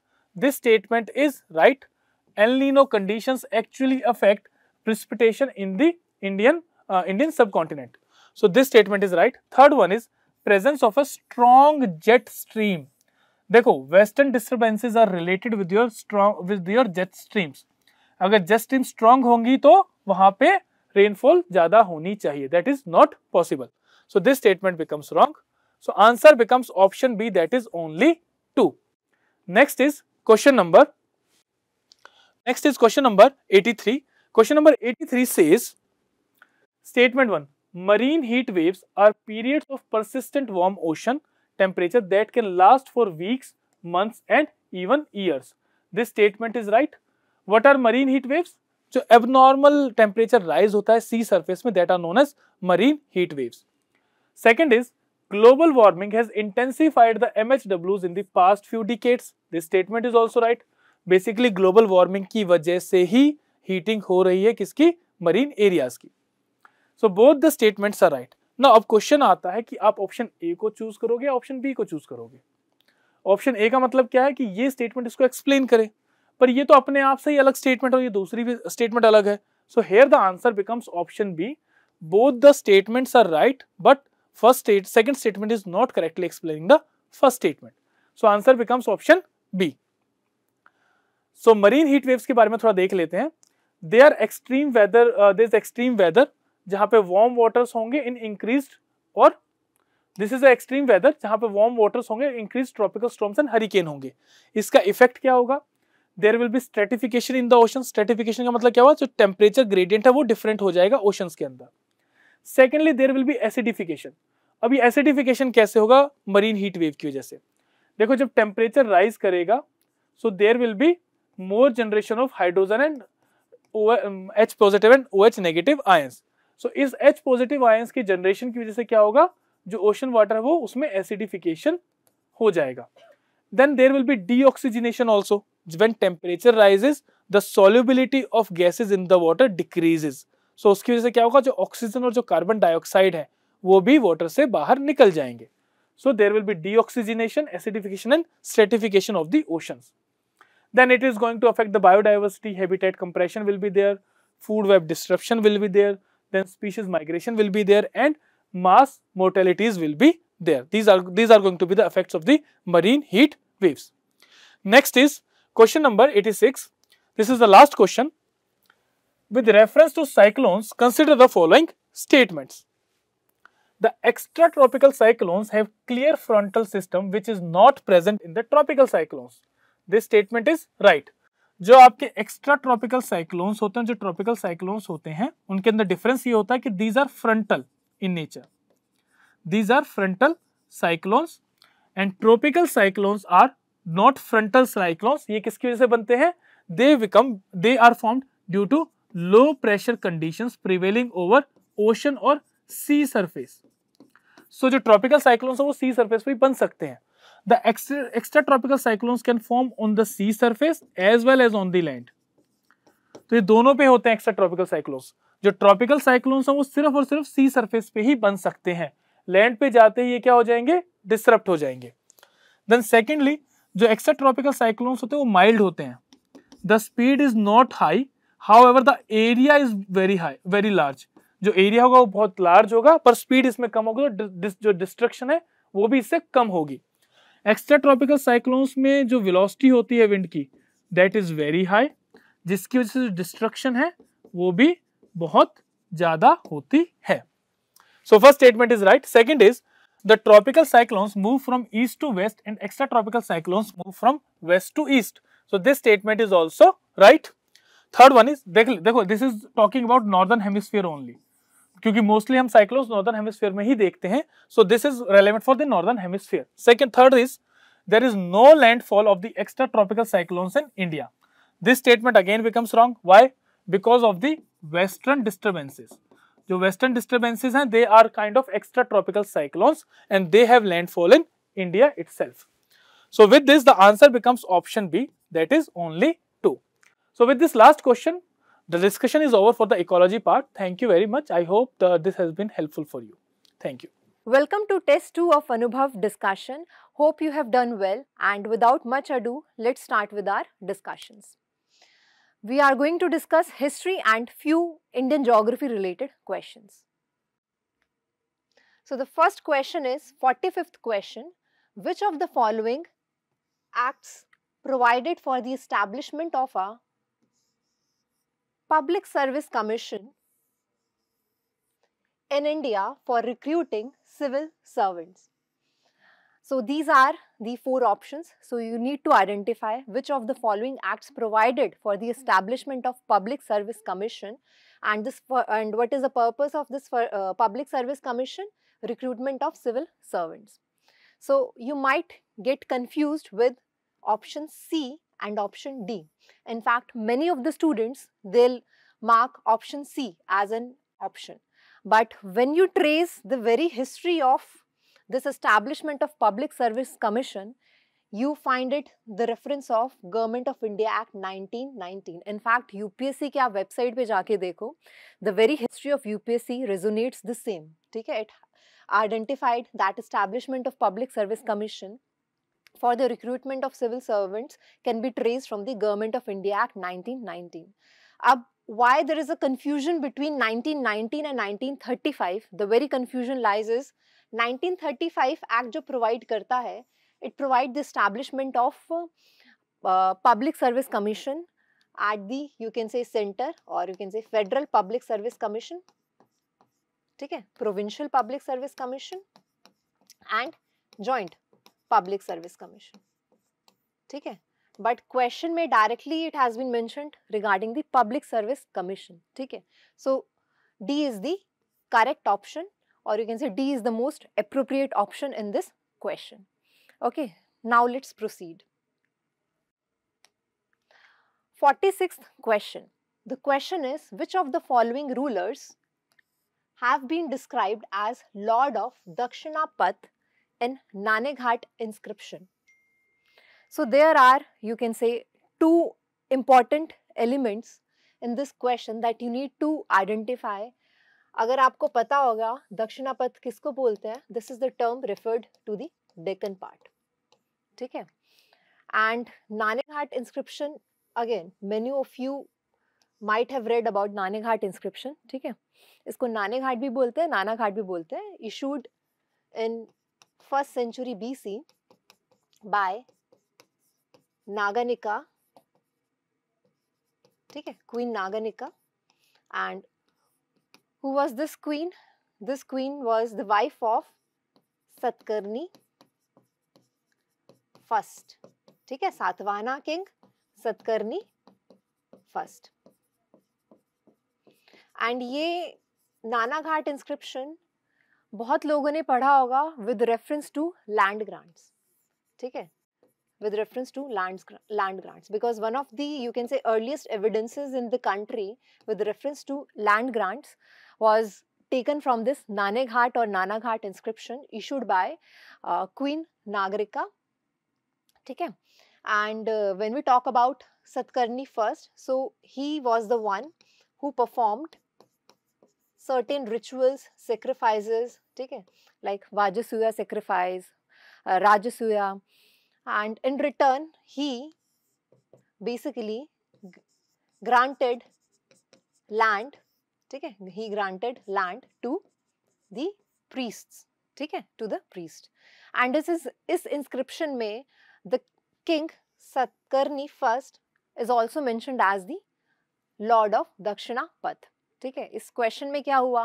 this statement is right El Nino condition actually affect प्रिस्पिटेशन in the Indian uh, Indian subcontinent. So this statement is right. Third one is presence of a strong jet stream. देखो western disturbances are related with your strong with your jet streams अगर jet stream strong होंगी तो वहां पे rainfall ज्यादा होनी चाहिए that is not possible so this statement becomes wrong so answer becomes option B that is only two next is question number next is question number 83 question number 83 says Statement 1. Marine heat waves are periods of persistent warm ocean temperature that can last for weeks, months and even years. This statement is right. What are marine heat waves? so abnormal temperature rise होता है sea surface में that are known as marine heat waves. Second is global warming has intensified the MHWs in the past few decades. This statement is also right. Basically global warming की वजह से ही heating हो रही है किसकी marine areas की. So both the statements are right ना अब क्वेश्चन आता है कि आप ऑप्शन ए को चूज करोगे या ऑप्शन बी को चूज करोगे ऑप्शन ए का मतलब क्या है कि ये स्टेटमेंट इसको एक्सप्लेन करे पर ये तो अपने आप से ही अलग स्टेटमेंट और ये दूसरी भी स्टेटमेंट अलग है so here the answer becomes option B both the statements are right but first state second statement is not correctly explaining the first statement so answer becomes option B so marine heat waves के बारे में थोड़ा देख लेते हैं they are extreme weather they is extreme weather जहां पे warm waters होंगे इन इंक्रीज और दिस इज एक्सट्रीम वेदर जहां पे वार्म वाटर्स होंगे increase tropical storms and hurricane होंगे इसका इफेक्ट क्या होगा there will be stratification in the ocean stratification का मतलब क्या हुआ जो टेम्परेचर ग्रेडियंट है वो डिफरेंट हो जाएगा ओशन के अंदर secondly there will be acidification अभी एसिडिफिकेशन कैसे होगा मरीन हीट वेव की वजह से देखो जब टेम्परेचर राइज करेगा so there will be more generation of hydrogen and H positive and O H negative so so, इस एच पॉजिटिव आय की जनरेशन की वजह से क्या होगा जो ओशन वाटर है वो उसमें एसिडिफिकेशन हो जाएगा then there will be deoxygenation also when temperature rises the solubility of gases in the water decreases so उसकी वजह से क्या होगा जो ऑक्सीजन और जो कार्बन डाइऑक्साइड है वो भी वॉटर से बाहर निकल जाएंगे so there will be deoxygenation acidification and stratification of the ocean then it is going to affect the biodiversity habitat compression will be there food web disruption will be there then species migration will be there and mass mortalities will be there. These are, these are going to be the effects of the marine heat waves. Next is question number 86. This is the last question. With reference to cyclones, consider the following statements. The extratropical cyclones have clear frontal system which is not present in the tropical cyclones. This statement is right. जो आपके extra tropical cyclones होते हैं जो tropical cyclones होते हैं उनके अंदर difference ये होता है कि these are frontal in nature these are frontal cyclones and tropical cyclones are not frontal cyclones ये किसकी वजह से बनते हैं they become they are formed due to low pressure condition prevailing over ocean और सी सरफेस सो जो tropical cyclones है वो सी सरफेस पर बन सकते हैं the extra, extratropical cyclones can form on the sea surface as well as on the land. तो ये दोनों पे होते हैं एक्स्ट्रा ट्रॉपिकल साइक्लोन्स जो ट्रॉपिकल साइक्लोन्स हैं वो सिर्फ और सिर्फ सी सरफेस पे ही बन सकते हैं लैंड पे जाते ही ये क्या हो जाएंगे डिस्टरप्ट हो जाएंगे देन सेकेंडली जो एक्स्ट्रा ट्रॉपिकल साइक्लोन्स होते हैं वो माइल्ड होते हैं the speed is not high however the area is very high very large जो एरिया होगा वो बहुत लार्ज होगा पर स्पीड इसमें कम होगी तो जो डिस्ट्रक्शन है वो भी इससे कम होगी एक्स्ट्रा ट्रॉपिकल साइक्लोन्स में जो विलोसिटी होती है विंड की दैट इज़ वेरी हाई जिसकी वजह से जो डिस्ट्रक्शन है वो भी बहुत ज़्यादा होती है so first statement is right second is the tropical cyclones move from east to west and extra tropical cyclones move from west to east so this statement is also right third one is देखो this is talking about northern hemisphere only क्योंकि mostly हम cyclones northern hemisphere में ही देखते हैं so this is relevant for the northern hemisphere second third is there is no landfall of the extra tropical cyclones in India this statement again becomes wrong why because of the western disturbances जो western disturbances हैं they are kind of extra tropical cyclones and they have landfall in India itself so with this the answer becomes option b that is only 2 so with this last question The discussion is over for the ecology part. Thank you very much. I hope the, this has been helpful for you. Thank you. Welcome to test 2 of Anubhav discussion. Hope you have done well and without much ado, let's start with our discussions. We are going to discuss history and few Indian geography related questions. So the first question is 45th question, which of the following acts provided for the establishment of a Public Service Commission in India for recruiting civil servants. So these are the four options. So you need to identify which of the following acts provided for the establishment of public service commission and this and what is the purpose of this for, uh, public service commission recruitment of civil servants. So you might get confused with option C and option D. In fact, many of the students, they'll mark option C as an option. But when you trace the very history of this establishment of Public Service Commission, you find it the reference of Government of India Act 1919. In fact, UPSC के आप website पे जाके देखो, the very history of UPSC resonates the same. ठीक है? It identified that establishment of Public Service Commission for the recruitment of civil servants can be traced from the Government of India Act 1919. Ab why there is a confusion between 1919 and 1935 the very confusion lies is 1935 act jo provide karta hai it provide the establishment of uh, public service commission at the you can say center or you can say federal public service commission theek hai provincial public service commission and joint Public Service Commission. ठीक है but question में directly it has been mentioned regarding the public service commission ठीक है so D is the correct option or you can say D is the most appropriate option in this question. Okay, now let's proceed. 46th question. The question is which of the following rulers have been described as Lord of Dakshinapath in Naneghat inscription. So there are, you can say, two important elements in this question that you need to identify. अगर आपको पता होगा दक्षिणापथ किसको बोलते हैं this is the term referred to the Deccan part ठीक है and Naneghat inscription again many of you might have read about Naneghat inscription ठीक है इसको नानेघाट भी बोलते हैं नाना घाट भी बोलते हैं issued in first century BC by Nagarnika ठीक है queen Naganika and who was this queen this queen was the wife of Satakarni first ठीक है Satavahana king Satakarni first and ये नाना घाट इंस्क्रिप्शन बहुत लोगों ने पढ़ा होगा with reference to land grants ठीक है with reference to land land grants because one of the you can say earliest evidences in the country with reference to land grants was taken from this Nane Ghat और Nana Ghat inscription issued by queen Nagarika ठीक है and when we talk about Satakarni first so he was the one who performed certain rituals sacrifices ठीक है like Vajasuya sacrifice Rajasuya and in return he basically granted land ठीक है he granted land to the priest ठीक है to the priest and this is इस inscription में the king Satakarni first is also mentioned as the lord of Dakshinapatha ठीक है इस question में क्या हुआ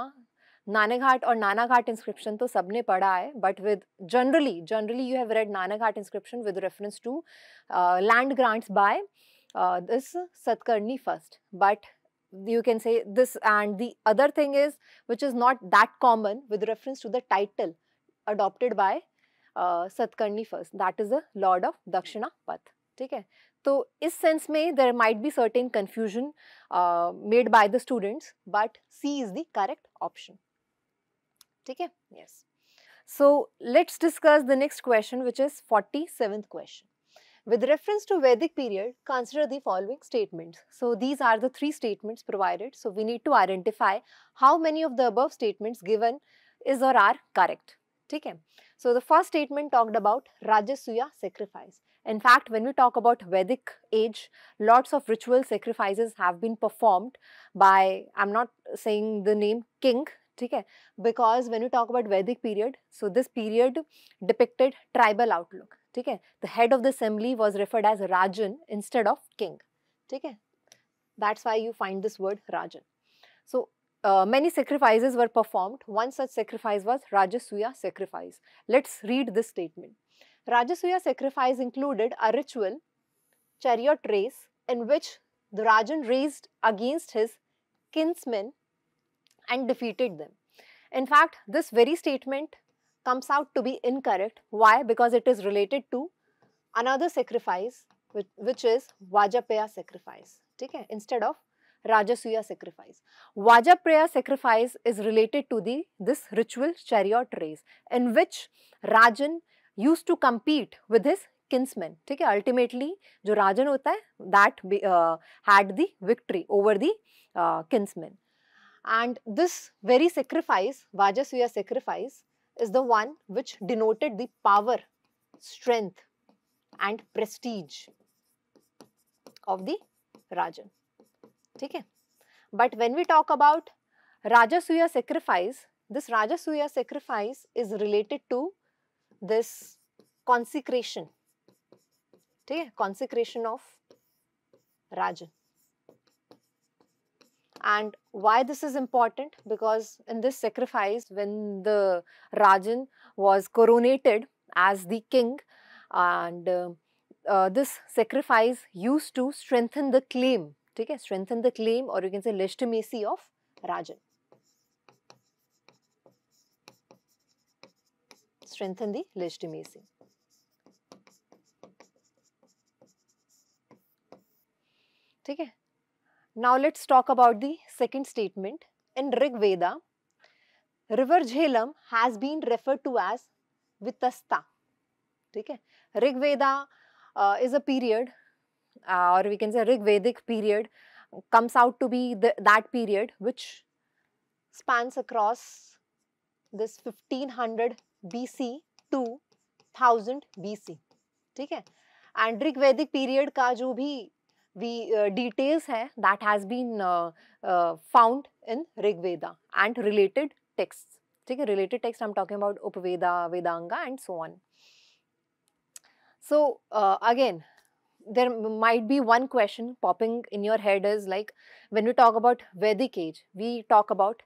नानाघाट और नानाघाट इंस्क्रिप्शन तो सबने पढ़ा है but with generally generally you have read Nanaghat inscription with reference to land grants by this Satakarni first but you can say this and the other thing is which is not that common with reference to the title adopted by Satakarni first that is a lord of Dakshinapatha ठीक है So, इस sense में there might be certain confusion uh, made by the students, but C is the correct option. ठीक है? Yes. So, let's discuss the next question, which is 47th question. With reference to Vedic period, consider the following statements. So, these are the three statements provided. So, we need to identify how many of the above statements given is or are correct. ठीक है? So, the first statement talked about Rajasuya sacrifice. In fact, when we talk about Vedic age, lots of ritual sacrifices have been performed by, I'm not saying the name king, okay? because when we talk about Vedic period, so this period depicted tribal outlook. Okay? The head of the assembly was referred as Rajan instead of king. Okay? That's why you find this word Rajan. So, uh, many sacrifices were performed. One such sacrifice was Rajasuya sacrifice. Let's read this statement. Rajasuya sacrifice included a ritual, chariot race, in which the Rajan raced against his kinsmen and defeated them. In fact, this very statement comes out to be incorrect. Why? Because it is related to another sacrifice which, which is Vajapaya sacrifice okay? instead of Rajasuya sacrifice. Vajapaya sacrifice is related to the this ritual chariot race in which Rajan used to compete with his kinsmen. Okay, ultimately जो rajan होता है that uh, had the victory over the uh, kinsmen. And this very sacrifice, Vajasuya sacrifice, is the one which denoted the power, strength and prestige of the Rajan. Okay, But when we talk about Rajasuya sacrifice, this Rajasuya sacrifice is related to this consecration ठीक है consecration of Rajan and why this is important because in this sacrifice when the Rajan was coronated as the king and uh, uh, this sacrifice used to strengthen the claim ठीक है strengthen the claim or you can say legitimacy of Rajan strengthen the legitimacy. Okay. Now let's talk about the second statement. In Rig Veda, River Jhelam has been referred to as Vitasta. Okay. Rig Veda uh, is a period uh, or we can say Rig Vedic period comes out to be that period which spans across this 1500 B C two thousand B C ठीक है एंड्रिक Vedic period का जो भी details uh, है that has been found in Rigveda and related text ठीक है related text I am talking about Upaveda Vedanga and so on so again there might be one question popping in your head is like when you talk about Vedic age we talk about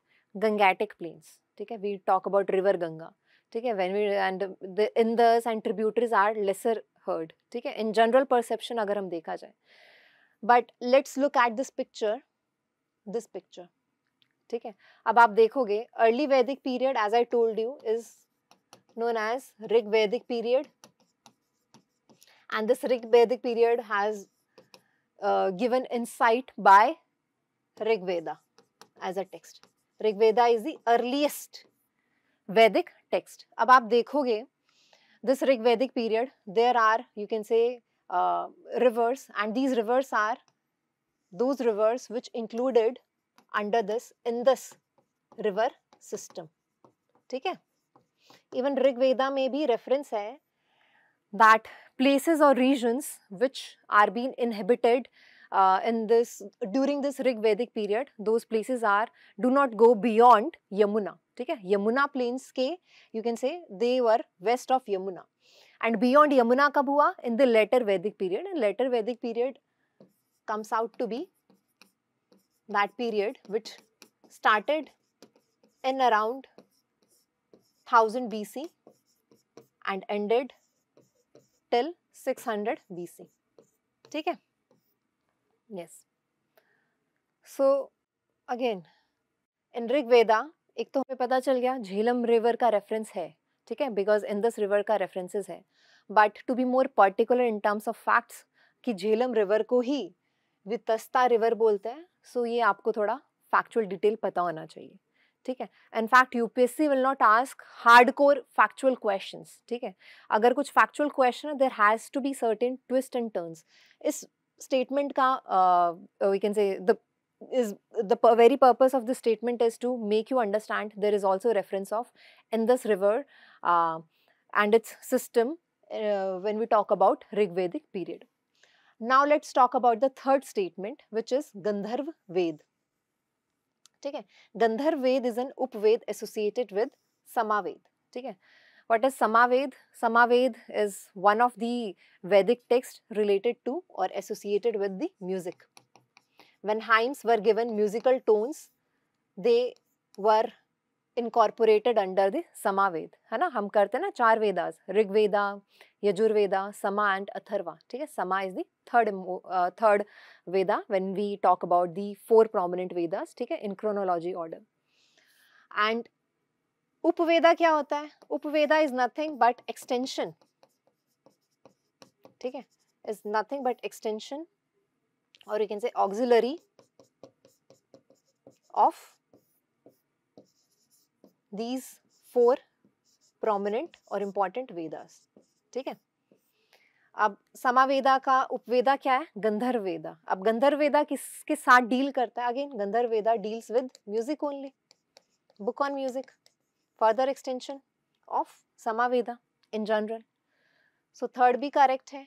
Gangetic plains ठीक है we talk about river Ganga ठीक है when we and the Indus and tributaries are lesser heard ठीक है in general perception अगर हम देखा जाए but let's look at this picture this picture ठीक है अब आप देखोगे early Vedic period as I told you is known as Rig Vedic period and this Rig Vedic period has given insight by Rig Veda as a text. Rig Veda is वैदिक text अब आप देखोगे this Rigvedic period there are you can say rivers and these rivers are those rivers which included under this in this river system ठीक है even Rigveda में भी reference है that places और regions which are been inhabited Uh, in this during this Rigvedic period, those places are do not go beyond Yamuna. Okay? Yamuna plains, ke, you can say they were west of Yamuna. And beyond Yamuna kab hua? In the later Vedic period. And later Vedic period comes out to be that period which started in around 1000 BC and ended till 600 BC. Okay? yes so again in rig veda एक तो हमें पता चल गया Jhelum river का reference है ठीक है बिकॉज इन दिस रिवर का रेफरेंसेस है but to be more particular in terms of facts कि झेलम रिवर को ही वितस्ता रिवर बोलते हैं सो so ये आपको थोड़ा फैक्चुअल डिटेल पता होना चाहिए ठीक है in fact UPSC will not ask hard core factual question ठीक है अगर कुछ फैक्चुअल क्वेश्चन है there has to be certain twist and turns इस statement ka uh, we can say the is the very purpose of this statement is to make you understand there is also reference of Indus river uh, and its system uh, when we talk about Rig Vedic period. Now let's talk about the third statement which is Gandharv Ved. ठीक है Gandharva Veda is an Upaveda associated with Samaveda ठीक है What is Samaved? Samaved is one of the Vedic texts related to or associated with the music. When hymns were given musical tones, they were incorporated under the Samaved. है ना हम करते हैं ना चार Vedas Rigveda Yajurveda sama and atharva ठीक है sama is the third uh, third veda when we talk about the four prominent vedas ठीक है in chronology order and उपवेदा क्या होता है Upaveda is nothing but extension ठीक है इज नथिंग बट एक्सटेंशन और you can say auxiliary of these four prominent और important Vedas ठीक है अब समावेदा का उपवेदा क्या है गंधर्व वेदा अब गंधर्व वेदा किसके साथ डील करता है again Gandharva Veda deals with music only book on music further extension of Samaveda in general. So third be correct hai,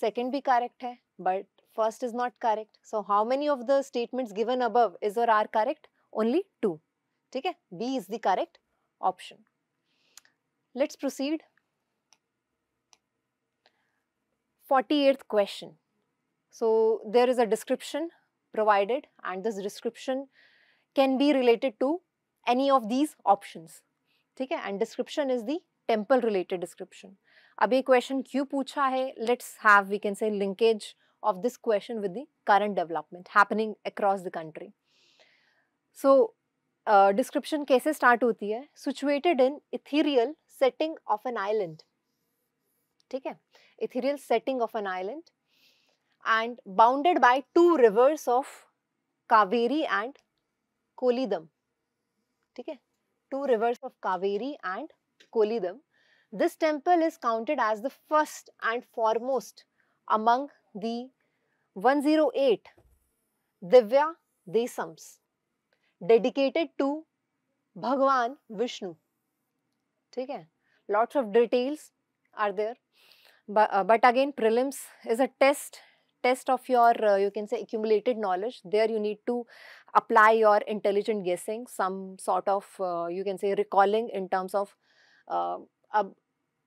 second be correct hai, but first is not correct. So how many of the statements given above is or are correct? Only two. Okay, B is the correct option. Let's proceed. 48th question. So there is a description provided and this description can be related to any of these options. ठीक है and description is the temple related description अब ये question क्यों पूछा है let's have we can say linkage of this question with the current development happening across the country so description कैसे start होती है situated in ethereal setting of an island ठीक है ethereal setting of an island and bounded by two rivers of Kaveri and Kollidam ठीक है two rivers of Kaveri and Kolidam. This temple is counted as the first and foremost among the 108 Divya Desams dedicated to Bhagwan Vishnu. Okay? Lots of details are there. But, uh, but again, prelims is a test test of your uh, you can say accumulated knowledge there you need to apply your intelligent guessing some sort of uh, you can say recalling in terms of uh, अब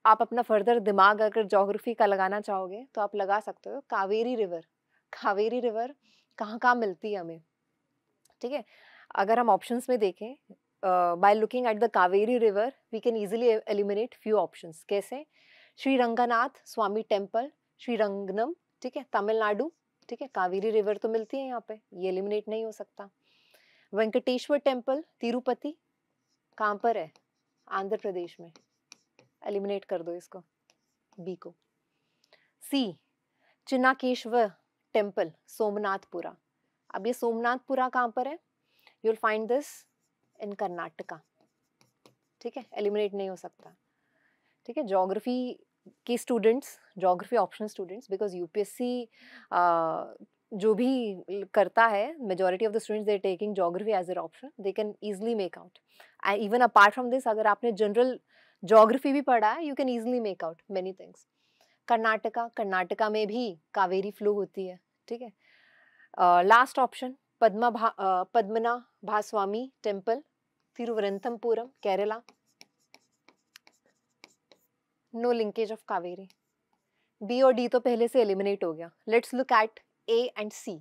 आप अपना further दिमाग अगर geography का लगाना चाहोगे तो आप लगा सकते हो कावेरी रिवर कावेरी रिवर कहाँ कहाँ मिलती है हमें ठीक है अगर हम ऑप्शंस में देखें by looking at the Kaveri river, we can easily eliminate few options. कैसे? Sri Ranganath Swami Temple, Sri Rangnam ठीक है तमिलनाडु ठीक है कावेरी रिवर तो मिलती है यहाँ पे ये एलिमिनेट नहीं हो सकता वेंकटेश्वर टेम्पल तिरुपति कहाँ पर है आंध्र प्रदेश में एलिमिनेट कर दो इसको बी को सी चिनाकेश्वर टेम्पल सोमनाथपुरा अब ये सोमनाथपुरा कहाँ पर है you will find this in Karnataka ठीक है एलिमिनेट नहीं हो सकता ठीक है ज्योग्राफी के students geography optional students because UPSC जो भी करता है majority of the students they taking geography as their option they can easily make out even apart from this अगर आपने जनरल जोग्राफी भी पढ़ा है you can easily make out many things Karnataka Karnataka में भी कावेरी फ्लो होती है ठीक है last option Padmanabha, Padmanabhaswamy temple Thiruvananthapuram Kerala no linkage of Kaveri B और डी तो पहले से एलिमिनेट हो गया let's look at A and C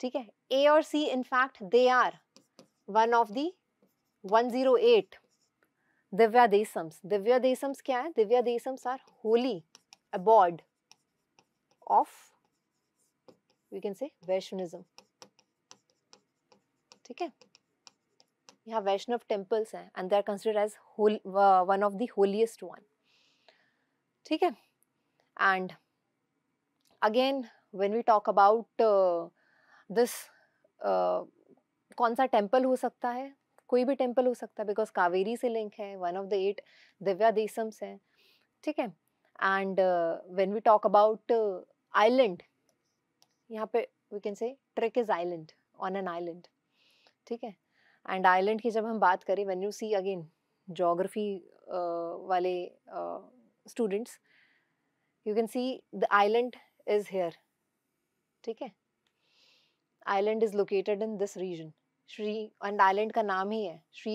ठीक है ए और C in fact they are one of the one zero eight Divya Desams Divya Desams क्या है Divya Desams are holy abode of we can say Vaishnavism ठीक है यहाँ वैष्णव टेम्पल्स हैं and they are consider as one of the holiest one ठीक है and again when we talk about this कौन सा टेम्पल हो सकता है कोई भी टेम्पल हो सकता है बिकॉज कावेरी से लिंक है one of the eight Divya Desams है ठीक है and when we talk about island यहाँ पे we can say trick is island on an island ठीक है एंड आइलैंड की जब हम बात करें when you see again geography वाले uh, students you can see the island is here theek hai island is located in this region Sri and island ka naam hi hai shri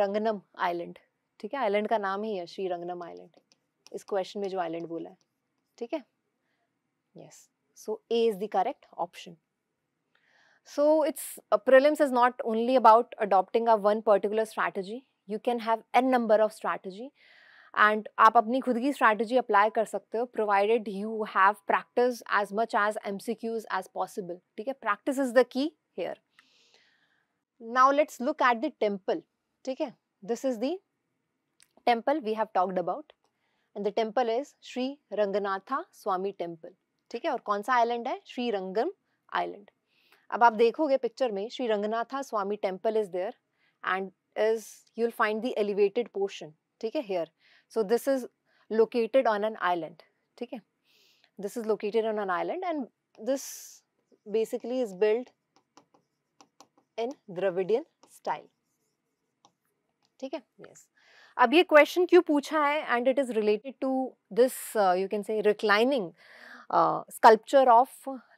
ranganam island theek hai island ka naam hi hai shri ranganam island is question mein jo island bola hai theek yes so a is the correct option so it's a uh, prelims is not only about adopting a one particular strategy you can have n number of strategy and आप अपनी खुद की strategy apply कर सकते हो provided you have practice as much as M C Qs as possible ठीक है practice is the key here now let's look at the temple ठीक है this is the temple we have talked about and the temple is Shri Ranganatha Swamy temple ठीक है और कौन सा island है श्री रंगम आइलैंड अब आप देखोगे पिक्चर में Shri Ranganatha Swamy temple is there and is you will find the elevated portion ठीक है here So this is located on an island. Okay? This is located on an island and this basically is built in Dravidian style. Okay? Yes. Now this question is asked and it is related to this uh, you can say reclining uh, sculpture of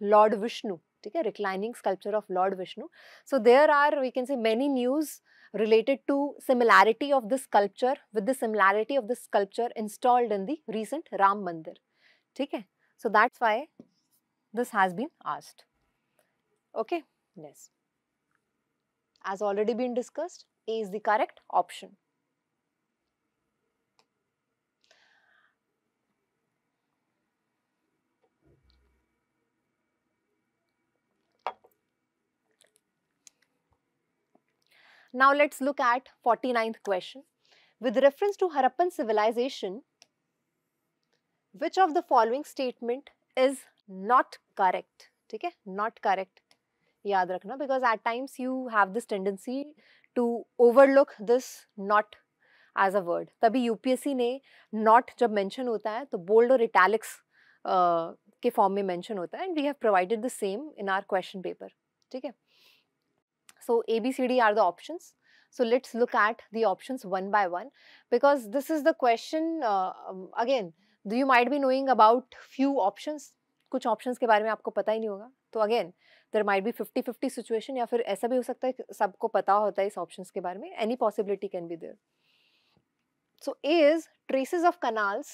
Lord Vishnu. Okay? Reclining sculpture of Lord Vishnu. So there are we can say many news related to similarity of this sculpture with the similarity of this sculpture installed in the recent Ram Mandir. Okay? So that's why this has been asked. Okay? Yes. As already been discussed, A is the correct option. Now let's look at 49th question. With reference to Harappan civilization, which of the following statement is not correct? Okay, not correct. याद रखना because at times you have this tendency to overlook this not as a word. तभी UPSC ने not जब mention होता है तो bold और italics के फॉर्म में mention होता है and we have provided the same in our question paper ठीक So A, B, C, D are the options. So let's look at the options one by one because this is the question uh, again do you might be knowing about few options kuch options ke bare mein aapko pata hi nahi hoga so again there might be 50-50 situation ya fir aisa bhi ho sakta hai sabko pata hota hai is options ke bare mein any possibility can be there. So A is traces of canals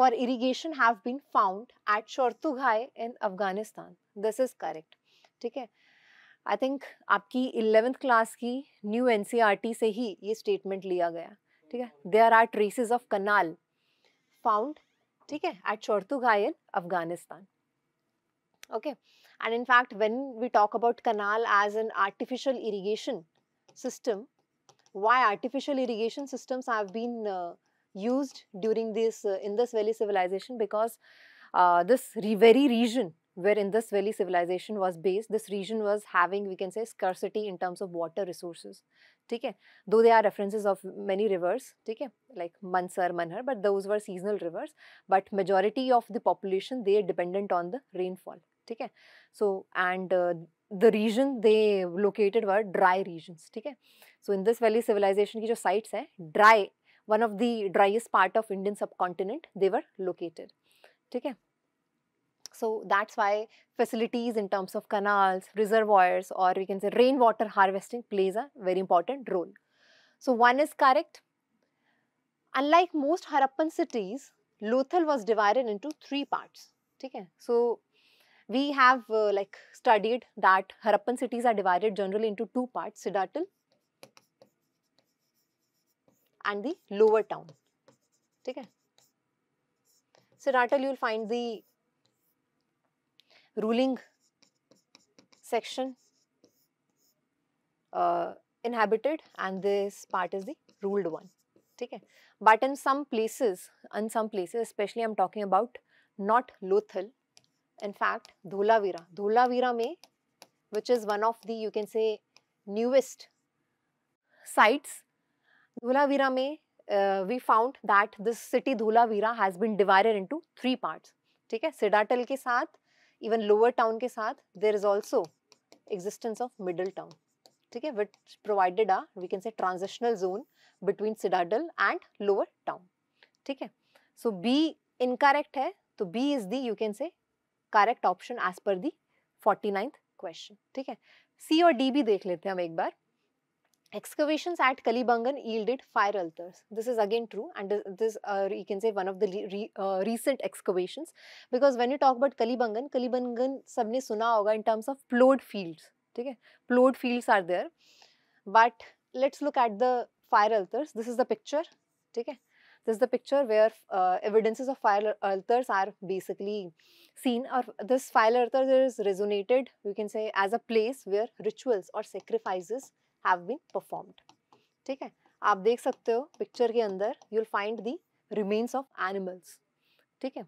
for irrigation have been found at Shortughai in Afghanistan. This is correct. theek hai I think आपकी eleventh class की new N e से ही ये statement लिया गया ठीक है they are are traces of canal found ठीक है at Shortughai Afghanistan okay and in fact when we talk about canal as an artificial irrigation system why artificial irrigation system have been use during this in this valley civilisation because this very region where in this valley civilization was based, this region was having, we can say, scarcity in terms of water resources. Okay? Though there are references of many rivers, okay? like Mansar, Manhar, but those were seasonal rivers. But majority of the population, they are dependent on the rainfall. Okay? So, and uh, the region they located were dry regions. Okay? So, in this valley civilization, ki jo sites hai, dry, one of the driest part of Indian subcontinent, they were located. Okay? So that's why facilities in terms of canals, reservoirs, or we can say rainwater harvesting plays a very important role. So one is correct. Unlike most Harappan cities, Lothal was divided into three parts. Okay? So we have uh, like studied that Harappan cities are divided generally into two parts, Siddhartal and the lower town. Okay? Siddhartal you will find the ruling section uh, inhabited and this part is the ruled one. ठीक है but in some places in some places especially I'm talking about not Lothal in fact Dholavira Dholavira में which is one of the you can say newest sites Dholavira में uh, we found that this city Dholavira has been divided into three parts ठीक है सिडाटल के साथ even lower town के साथ there is also existence of middle town ठीक है which provided a we can say transitional zone between citadel and lower town ठीक है सो बी इनकरेक्ट है तो B is the you can say correct option as पर the forty ninth question ठीक है सी और डी भी देख लेते हैं हम एक बार Excavations at Kalibangan yielded fire altars. This is again true and this uh, you can say one of the re, uh, recent excavations because when you talk about Kalibangan, Kalibangan sabne suna hoga in terms of plowed fields. Okay? Plowed fields are there. But let's look at the fire altars. This is the picture. Okay? This is the picture where uh, evidences of fire altars are basically seen or this fire altar is resonated you can say as a place where rituals or sacrifices have been performed ठीक है आप देख सकते हो picture के अंदर you will find the remains of animals ठीक है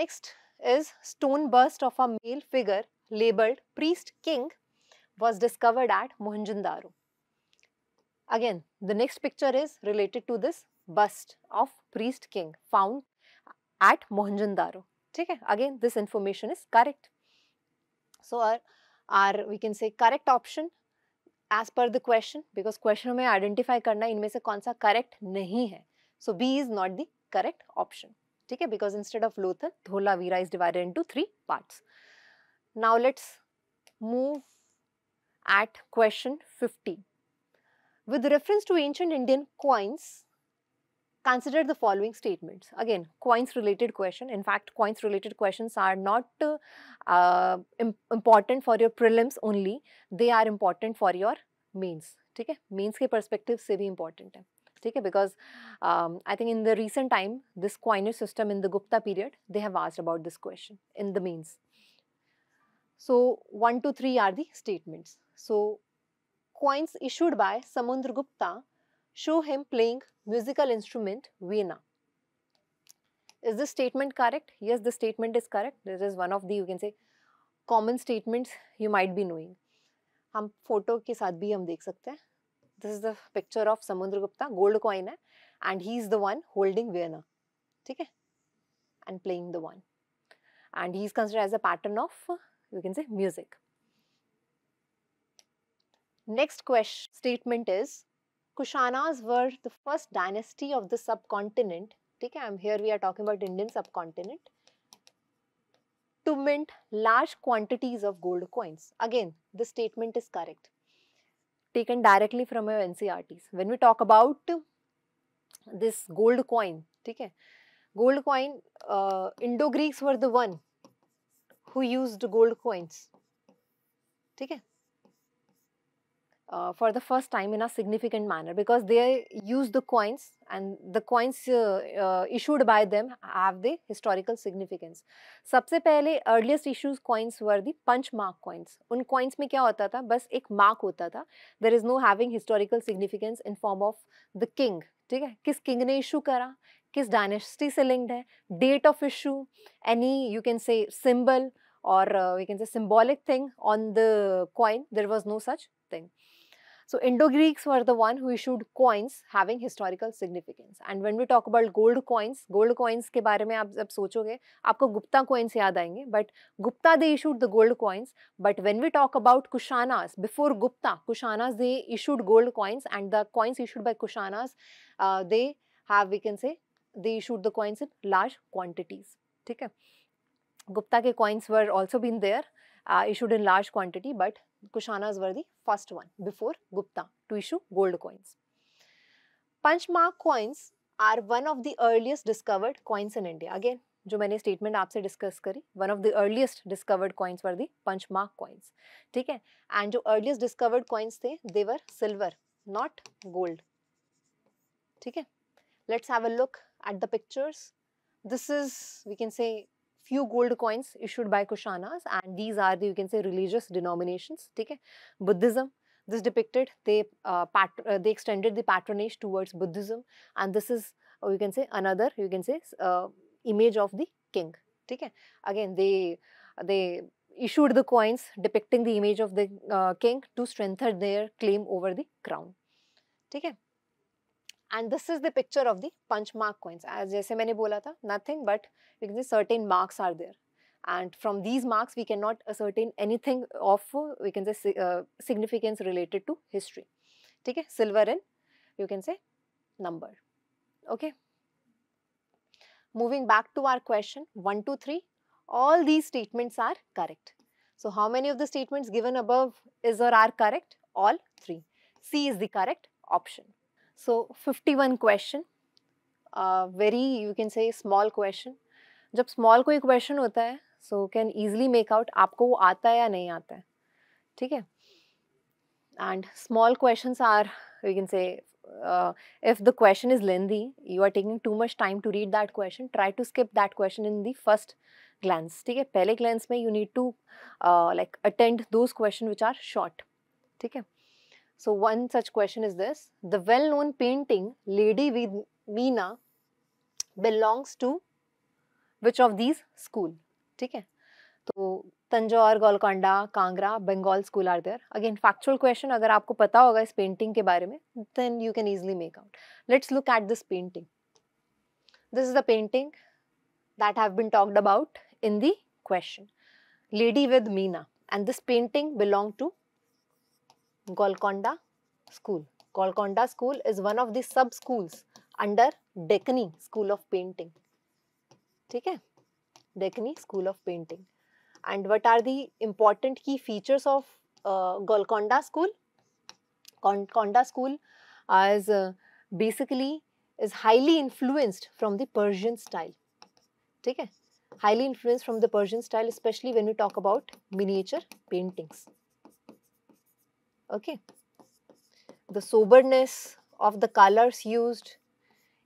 next is stone bust of a male figure labelled priest king was discovered at Mohenjodaro again the next picture is related to this bust of priest king found at Mohenjodaro ठीक है again this information is correct so are are we can say correct option as पर the question because question में identify करना इनमें से कौन सा correct नहीं है so B is not the correct option ठीक है because instead of Lothal Dholavira is divided to three part now let's move at question 50. With reference to ancient Indian coins consider the following statements. Again, coins related question. In fact, coins related questions are not uh, important for your prelims only. They are important for your mains. Okay, mains ke perspective se bhi important hai. Okay, because um, I think in the recent time, this coinage system in the Gupta period, they have asked about this question in the mains. So, one, two, three are the statements. So, coins issued by Samundra Gupta show him playing musical instrument veena. Is this statement correct? Yes, the statement is correct. This is one of the, you can say, common statements you might be knowing. hum photo ke sath bhi hum dekh sakte hain this is the picture of samudra gupta gold coin hai and he is the one holding veena theek hai and playing the one and he is considered as a pattern of you can say music next question statement is Kushanas were the first dynasty of the subcontinent. Okay, I'm here we are talking about Indian subcontinent to mint large quantities of gold coins. Again, the statement is correct, taken directly from your NCRTs. When we talk about this gold coin, okay, gold coin, uh, Indo-Greeks were the one who used gold coins. Okay uh, for the first time in a significant manner because they use the coins and the coins uh, uh, issued by them have the historical significance. सबसे पहले earliest issues coins were the punch mark coins. उन coins में क्या होता था बस एक mark होता था There is no having historical significance in form of the king. ठीक है किस king ने issue करा किस dynasty से linked है date of issue any you can say symbol और we can say symbolic thing on the coin, there was no such thing. So Indo-Greeks were the one who issued coins having historical significance. And when we talk about gold coins, gold coins के बारे में आप जब सोचोगे आपको gupta coins याद आएंगे but Gupta they issued the gold coins. But when we talk about Kushanas, before Gupta, Kushanas they issued gold coins and the coins issued by Kushanas, uh, they have we can say they issued the coins in large quantities. ठीक है gupta के coins were also been there. uh, issued in large quantity but Kushanas were the first one before Gupta to issue gold coins. Punch mark coins are one of the earliest discovered coins in India. Again, जो मैंने statement आपसे discuss करी one of the earliest discovered coins were the punch mark coins ठीक है and जो earliest discovered coins थे देवर silver not gold ठीक है let's have a look at the pictures this is we can say few gold coins issued by Kushanas and these are the, you can say religious denominations. Okay? Buddhism, this depicted, they, uh, uh, they extended the patronage towards Buddhism and this is or uh, you can say another you can say uh, image of the king okay again they they issued the coins depicting the image of the uh, king to strengthen their claim over the crown okay and this is the picture of the punch mark coins as jaise maine bola tha nothing but because certain marks are there and from these marks we cannot ascertain anything of we can say uh, significance related to history ठीक है silver and you can say number okay moving back to our question 1 2 3 all these statements are correct so how many of the statements given above is or are correct all three c is the correct option So 51 question, uh, very you can say small question. जब small कोई question होता है so can easily make out आपको वो आता है या नहीं आता है ठीक है and small questions are you can say uh, if the question is lengthy you are taking too much time to read that question try to skip that question in the first glance ठीक है पहले glance में you need to uh, like attend those question which are short ठीक है So one such question is this. The well-known painting Lady with Meena belongs to which of these school? ठीक है तो Tanjore Golconda Kangra Bengal school are there again factual question अगर आपको पता होगा इस पेंटिंग के बारे में then you can easily make out let's look at this painting this is the painting that have been talked about in the question lady with meena and this painting belonged to Golconda School. Golconda School is one of the sub-schools under Deccani School of Painting. Okay, Deccani School of Painting. And what are the important key features of uh, Golconda School? Golconda School is uh, basically is highly influenced from the Persian style. Okay, highly influenced from the Persian style, especially when we talk about miniature paintings okay. The soberness of the colors used,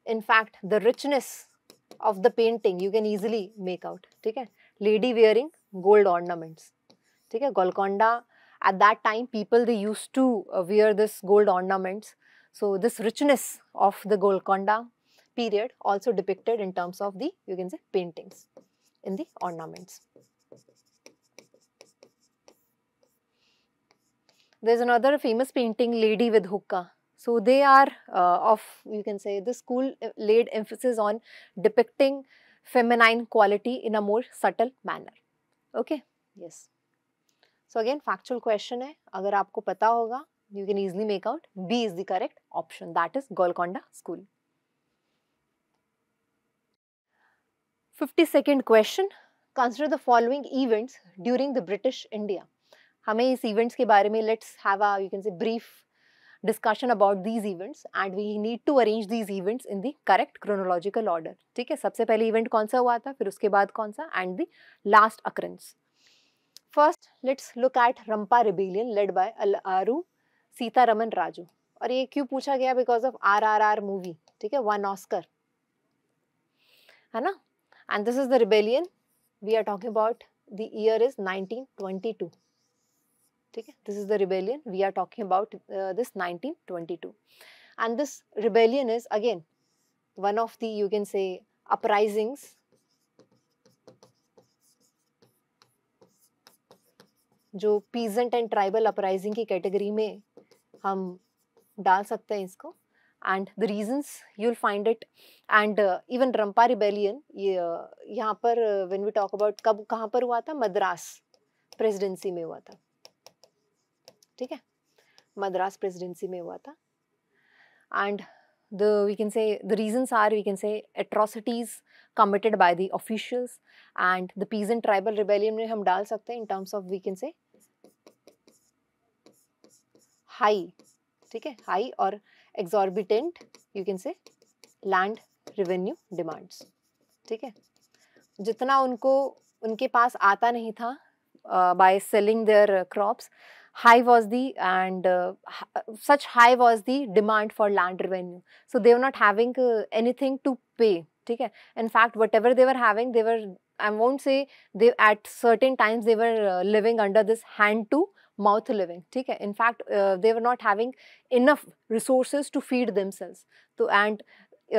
in fact the richness of the painting you can easily make out, ठीक Lady wearing gold ornaments, Take a Golconda at that time people they used to uh, wear this gold ornaments. So this richness of the Golconda period also depicted in terms of the you can say paintings in the ornaments. there's another famous painting lady with hookah so they are uh, of you can say the school laid emphasis on depicting feminine quality in a more subtle manner okay yes so again factual question hai agar aapko pata hoga you can easily make out b is the correct option that is golconda school 52nd question consider the following events during the british india हमें इस events के बारे में let's have you can say brief discussion about these events and we need to arrange these events in the correct chronological order ठीक है सबसे पहले event कौन सा हुआ था फिर उसके बाद कौन सा and the last occurrence first let's look at Rampa rebellion led by Alluri Sitarama Raju और ये क्यों पूछा गया because of R R R movie ठीक है वन ऑस्कर है ना and this is the rebellion we are talking about the year is two ठीक है this is the rebellion we are talking about this 1922 and this rebellion is again one of the you can say uprisings जो peasant and tribal uprising की category में हम डाल सकते हैं इसको and the reasons you will find it and even Rampa rebellion यहाँ पर व्हेन वी टॉक अबाउट कब कहाँ पर हुआ था मद्रास प्रेसिडेंसी में हुआ था ठीक है मद्रास प्रेसिडेंसी में हुआ था and the we can say the reasons are we can say atrocities committed by the officials and the peasant tribal rebellion में हम डाल सकते हैं in terms of we can say high ठीक है हाई और exorbitant you can say land revenue demands ठीक है जितना उनको उनके पास आता नहीं था by selling their crops high was the and uh, such high was the demand for land revenue so they were not having uh, anything to pay theek hai in fact whatever they were having they were I won't say they at certain times they were uh, living under this hand to mouth living theek hai in fact uh, they were not having enough resources to feed themselves so and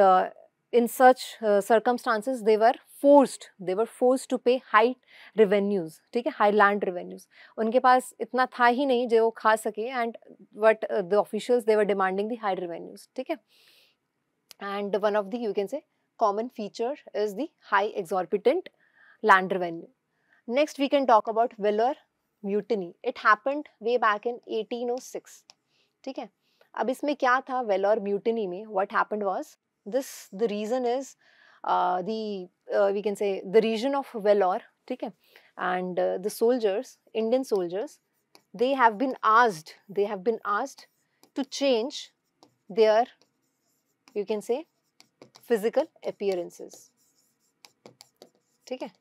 uh, in such uh, circumstances they were forced they were forced to pay high revenues ठीक है high land revenues उनके पास इतना था ही नहीं जो and what uh, the officials they were demanding the high revenues ठीक है and one of the you can say common feature is the high exorbitant land revenue next we can talk about Velour mutiny it happened way back in 1806 ठीक है अब इसमें क्या था में what happened was this the reason is uh, the uh, we can say the region of Velor, okay? and uh, the soldiers, Indian soldiers, they have been asked, they have been asked to change their, you can say, physical appearances. Okay?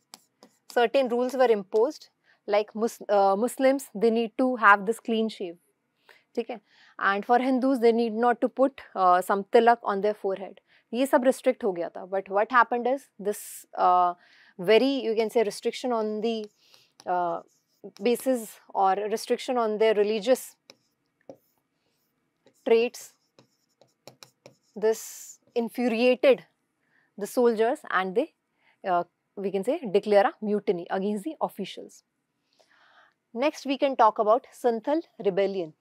Certain rules were imposed, like Mus uh, Muslims, they need to have this clean shave. Okay? And for Hindus, they need not to put uh, some tilak on their forehead. ये सब restrict हो गया था but what happened is this very you can say restriction on the basis और restriction on the religious traits this infuriated the soldiers and they we can say declare a mutiny against the officials next we can talk about Santhal rebellion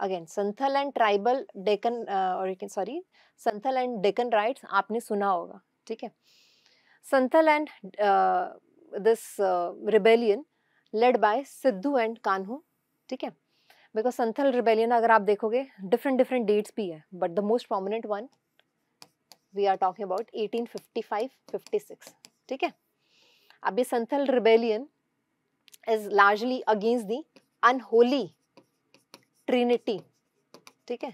again Santhal and tribal Deccan और sorry Santhal and Deccan riots आपने सुना होगा ठीक है Santhal and this rebellion led by Sidhu and Kanhu ठीक है because Santhal rebellion अगर आप देखोगे डिफरेंट डिफरेंट डेट्स भी है but the most prominent one we are talking about 1855 56 ठीक है अब ये Santhal rebellion is largely against the unholy trinity ठीक है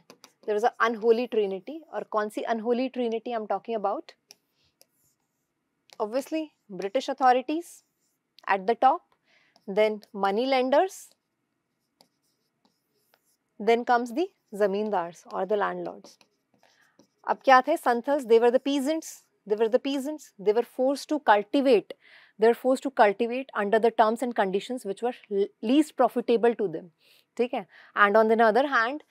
देर इज अनहोली ट्रिनिटी और कौन सी unholy trinity I am talking about obviously British authorities at the top then money lenders then comes the zamindars और द लैंड अब क्या थे Santhals they were the peasants they were the peasants they were force to cultivate there force to cultivate under the terms and condition which were least profitable to them ठीक है and on the other hand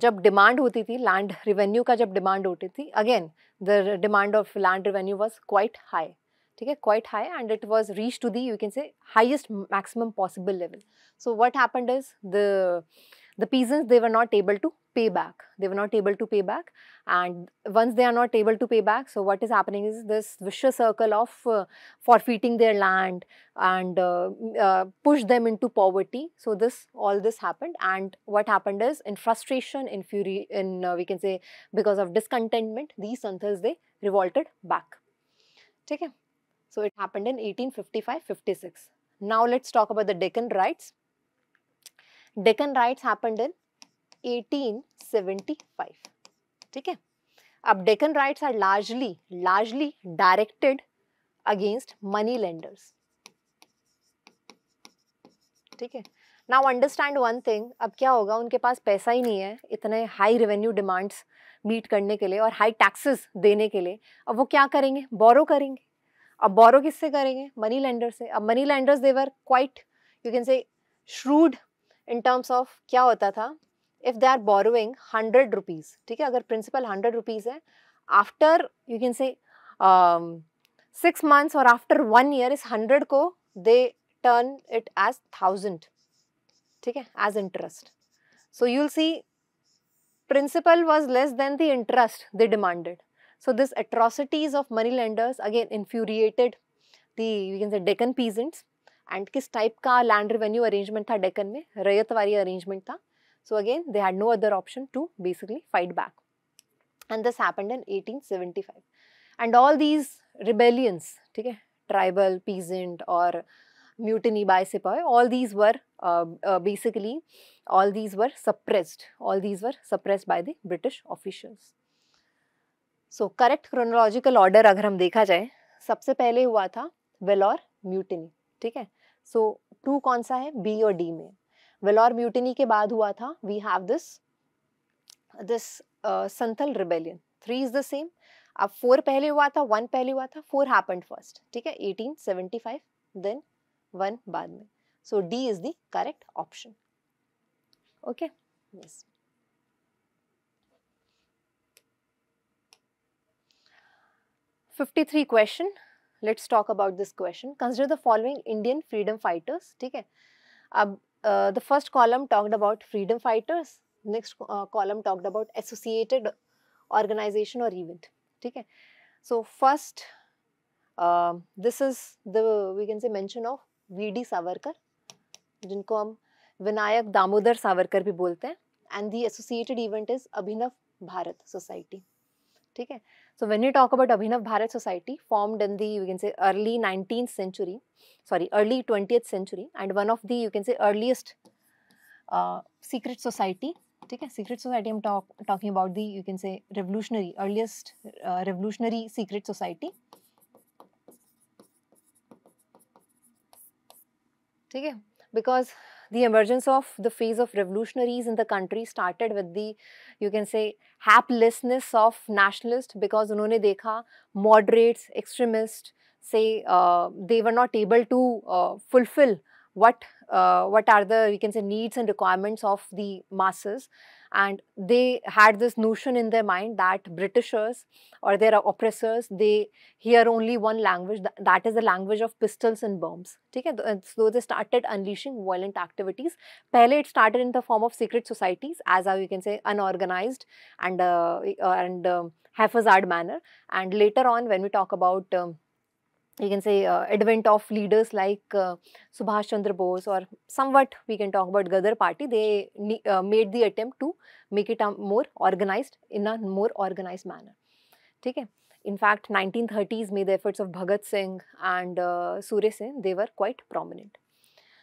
जब demand होती थी land revenue (laughs) का जब demand होती थी again the demand of land revenue was quite high ठीक है quite high and it was reach to the you can say highest maximum possible level so what happened is the the peasants they were not able to pay back. They were not able to pay back. And once they are not able to pay back, so what is happening is this vicious circle of uh, forfeiting their land and uh, uh, push them into poverty. So this, all this happened. And what happened is in frustration, in fury, in uh, we can say because of discontentment, these on they revolted back. Okay. So it happened in 1855-56. Now let's talk about the Deccan rights. Deccan rights happened in 1875 ठीक है अब Deccan riots are largely largely directed against money lenders ठीक है now understand one thing अब क्या होगा उनके पास पैसा ही नहीं है इतने हाई रेवेन्यू डिमांड्स मीट करने के लिए और हाई टैक्सेस देने के लिए अब वो क्या करेंगे बोरो करेंगे अब बोरो किससे करेंगे मनी लेंडर से अब money lenders they were quite you can say shrewd in terms of क्या होता था if they are borrowing hundred rupees ठीक है अगर प्रिंसिपल हंड्रेड रुपीज है after you can say six months और आफ्टर वन ईयर इस हंड्रेड को they turn it as thousand ठीक है as interest so you'll see principal was less than the interest they demanded so this atrocities of money landers again infuriated the you can say Deccan peasants and किस type का land revenue arrangement था डेकन में रेयत वाली arrangement था So again, they had no other option to basically fight back. And this happened in 1875. And all these rebellions, okay, tribal, peasant or mutiny by sepoy all these were uh, uh, basically, all these were suppressed. All these were suppressed by the British officials. So correct chronological order अगर हम देखा जाए सबसे पहले हुआ था Vellore mutiny ठीक है सो so, टू कौन सा है बी और डी में वेलोर म्यूटिनी के बाद हुआ था we have this this Santhal rebellion three is the same अब फोर पहले हुआ था वन पहले हुआ था फोर हैपेंड फर्स्ट ठीक है फाइव देन वन बाद में so D is the correct option okay yes fifty three question let's talk about this question consider the following Indian freedom fighters ठीक है अब the first column talked about freedom fighters next uh, column talked about associated organization or event theek hai so first uh, this is the we can say mention of V.D. Savarkar jinko hum vinayak damodar savarkar bhi bolte hain and the associated event is abhinav bharat society ठीक है so when you talk about Abhinav Bharat society formed in you can say early nineteen century sorry early twenty century and one of the you can say earliest secret society ठीक है secret society am talking about the you can say revolutionary earliest revolutionary secret society ठीक है because the emergence of the phase of revolutionaries in the country started with the, you can say, haplessness of nationalists because उन्होंने देखा moderates, extremists, say uh, they were not able to uh, fulfill what uh, what are the you can say needs and requirements of the masses and they had this notion in their mind that Britishers or their oppressors, they hear only one language, that is the language of pistols and bombs. Okay? So they started unleashing violent activities. Pehle it started in the form of secret societies, as how you can say unorganized and, uh, and uh, haphazard manner. And later on, when we talk about um, you can say uh, advent of leaders like uh, Subhash Chandra Bose or somewhat we can talk about Gadar party, they uh, made the attempt to make it more organized in a more organized manner. Okay? In fact, 1930s made the efforts of Bhagat Singh and uh, Surya they were quite prominent.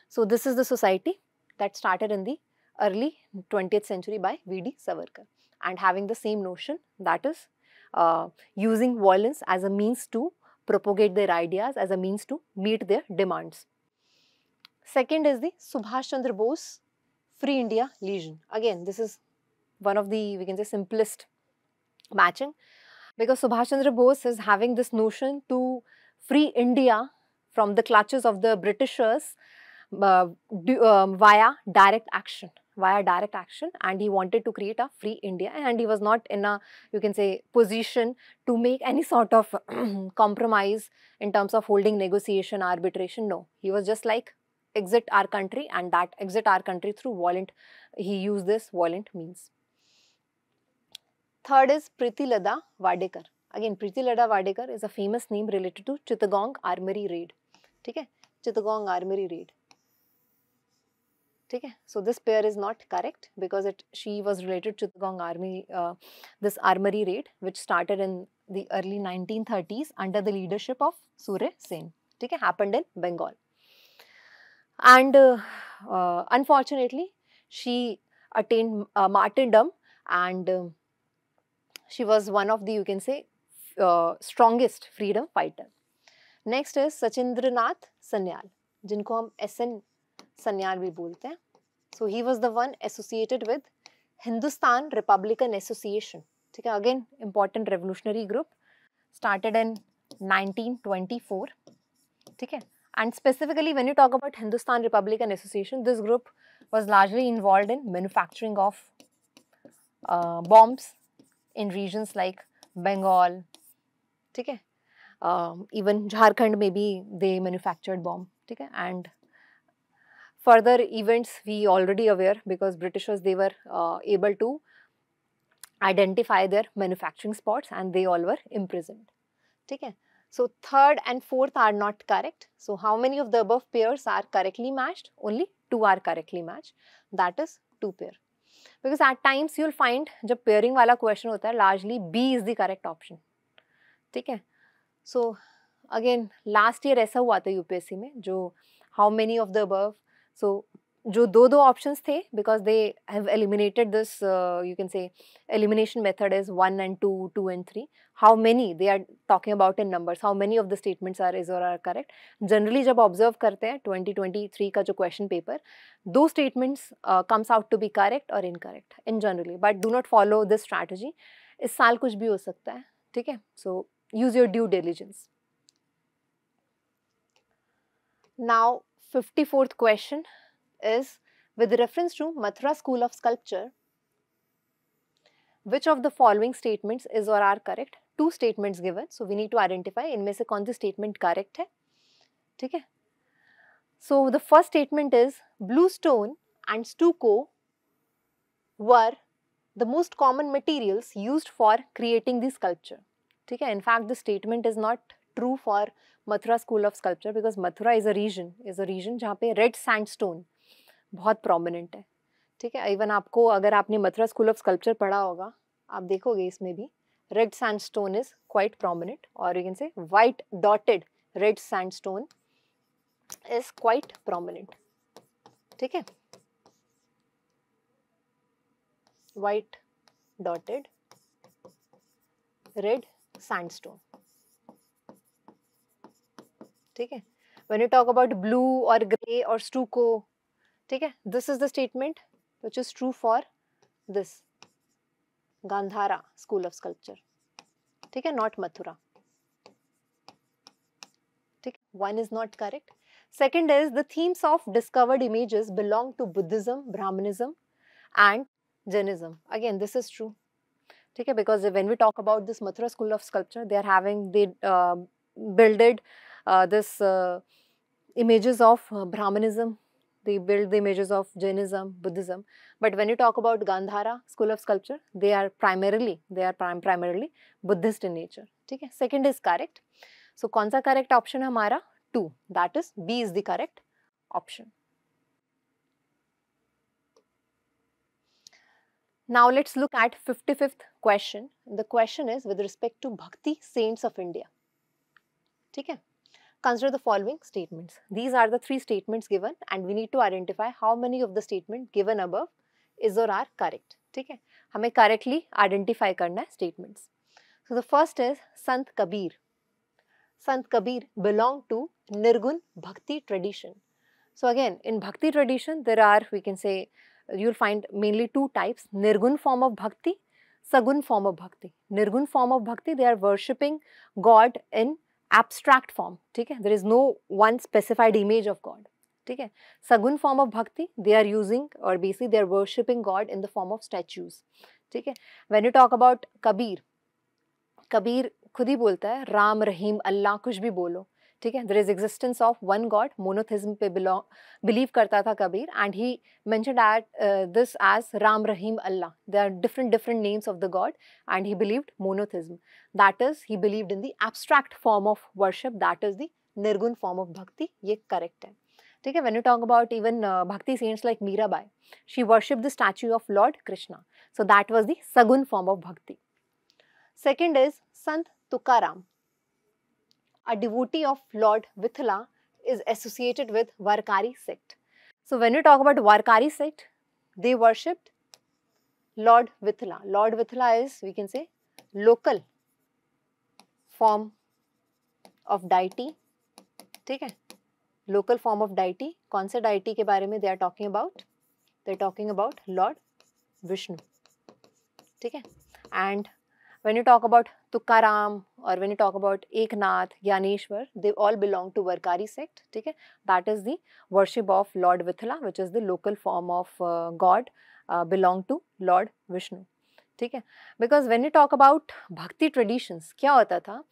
So this is the society that started in the early 20th century by V.D. Savarkar and having the same notion that is uh, using violence as a means to propagate their ideas as a means to meet their demands. Second is the Subhash Chandra Bose Free India Legion. Again, this is one of the, we can say, simplest matching because Subhash Chandra Bose is having this notion to free India from the clutches of the Britishers uh, do, um, via direct action via direct action and he wanted to create a free India and he was not in a, you can say, position to make any sort of (clears throat) compromise in terms of holding negotiation, arbitration. No, he was just like exit our country and that exit our country through violent, he used this violent means. Third is Priti Lada Again, Priti Lada is a famous name related to Chittagong Armory Raid. Okay? Chittagong Armory Raid. ठीक है so this pair is not correct because it she was related to गोंग army this armory raid which started in the early 1930s under the leadership of Surya Sen ठीक है happened in Bengal and uh, uh, unfortunately she attained uh, martyrdom and she was one of the you can say strongest freedom fighter next is sachindranath sanyal jinko hum sn Sanyal भी बोलते हैं so he was the one associated with Hindustan Republican Association ठीक है again important revolutionary group started in nineteen twenty four ठीक है and specifically when you talk about Hindustan Republican Association this group was largely involve in manufacturing of bombs in regions like Bengal ठीक है even um, Jharkhand में भी दे manufactured bomb ठीक है and Further events we already aware because Britishers they were uh, able to identify their manufacturing spots and they all were imprisoned. Okay. So third and fourth are not correct. So how many of the above pairs are correctly matched? Only two are correctly matched. That is two pair. Because at times you will find जब pairing वाला question होता है largely B is the correct option. ठीक है So again last year ऐसा हुआ था UPSC में जो how many of the above सो जो दो दो ऑप्शंस थे because they have eliminated this you can say elimination method is one and two two and three how many they are talking about in numbers how many of the statements are is और are correct generally जब observe करते हैं twenty twenty three का जो question paper दो statements comes out to be correct और incorrect in generally but do not follow this strategy इस साल कुछ भी हो सकता है ठीक है so use your due diligence now 54th question is with reference to Mathura school of sculpture, which of the following statements is or are correct? Two statements given, so we need to identify in से कौन the statement correct है, ठीक So the first statement is blue stone and stucco were the most common materials used for creating the sculpture. ठीक है? In fact, the statement is not true for Mathura school of sculpture because Mathura is a region is a region जहाँ पे red sand बहुत prominent है ठीक है even आपको अगर आपने मथुरा स्कूल ऑफ स्कल्पचर पढ़ा होगा आप देखोगे इसमें भी red sand stone is quite prominent और you can say white dotted red sand stone is quite prominent ठीक है white dotted red sand stone ठीक है when you talk about blue और ग्रे और स्टूको ठीक है this is the statement which is true for this Gandhara school of sculpture ठीक है नॉट मथुरा ठीक one is not correct second is the themes of discovered image belong to Buddhism Brahmanism and Jainism again this is true ठीक है because when we talk about this Mathura school of sculpture they are having they builded Uh, this uh, images of uh, Brahmanism, they build the images of Jainism, Buddhism. But when you talk about Gandhara school of sculpture, they are primarily, they are prim primarily Buddhist in nature. Okay, second is correct. So, so कौन सा correct option है हमारा two that is B Now let's look at 55th question. The question is with respect to Bhakti saints of India. Okay. Consider the following statements. These are the three statements given and we need to identify how many of the statement given above is or are correct. We है हमें correctly identify करना statements. So the first is Sant Kabir. Sant Kabir belong to Nirgun Bhakti tradition. So again in Bhakti tradition there are we can say you'll find mainly two types Nirgun form of Bhakti, Sagun form of Bhakti. Nirgun form of Bhakti they are worshipping God in abstract form ठीक है there is no one specified image of God ठीक है saguna form of bhakti they are using और basically they are worshipping God in the form of statues ठीक है when you talk about Kabir Kabir खुद ही बोलता है राम रहीम अल्लाह कुछ भी बोलो ठीक है there is existence of one God monotheism पे बिलोंग बिलीव करता था Kabir and he mention at this as Ram Rahim Allah they are different different names of the God and he believed monotheism that is he believed in the abstract form of worship that is the nirguna form of bhakti ये correct है ठीक है when you talk about even bhakti saints like Meera bye she worship the statue of lord Krishna so that was the saguna form of bhakti second is Sant Tukaram a devotee of Lord Vithala, is associated with Varkari sect. So when we talk about Varkari sect, they worshipped Lord Vithala. Lord Vithala is, we can say, local form of deity. ठीक है local form of deity कौन से deity के बारे में they are talking about they are talking about lord Vishnu ठीक है and when you talk about Tukaram और when you talk about Eknath Dnyaneshwar they all belong to Warkari sect ठीक है that is the worship of lord Vitthala which is the local form of God belong to lord Vishnu ठीक है because when you talk about bhakti traditions क्या होता था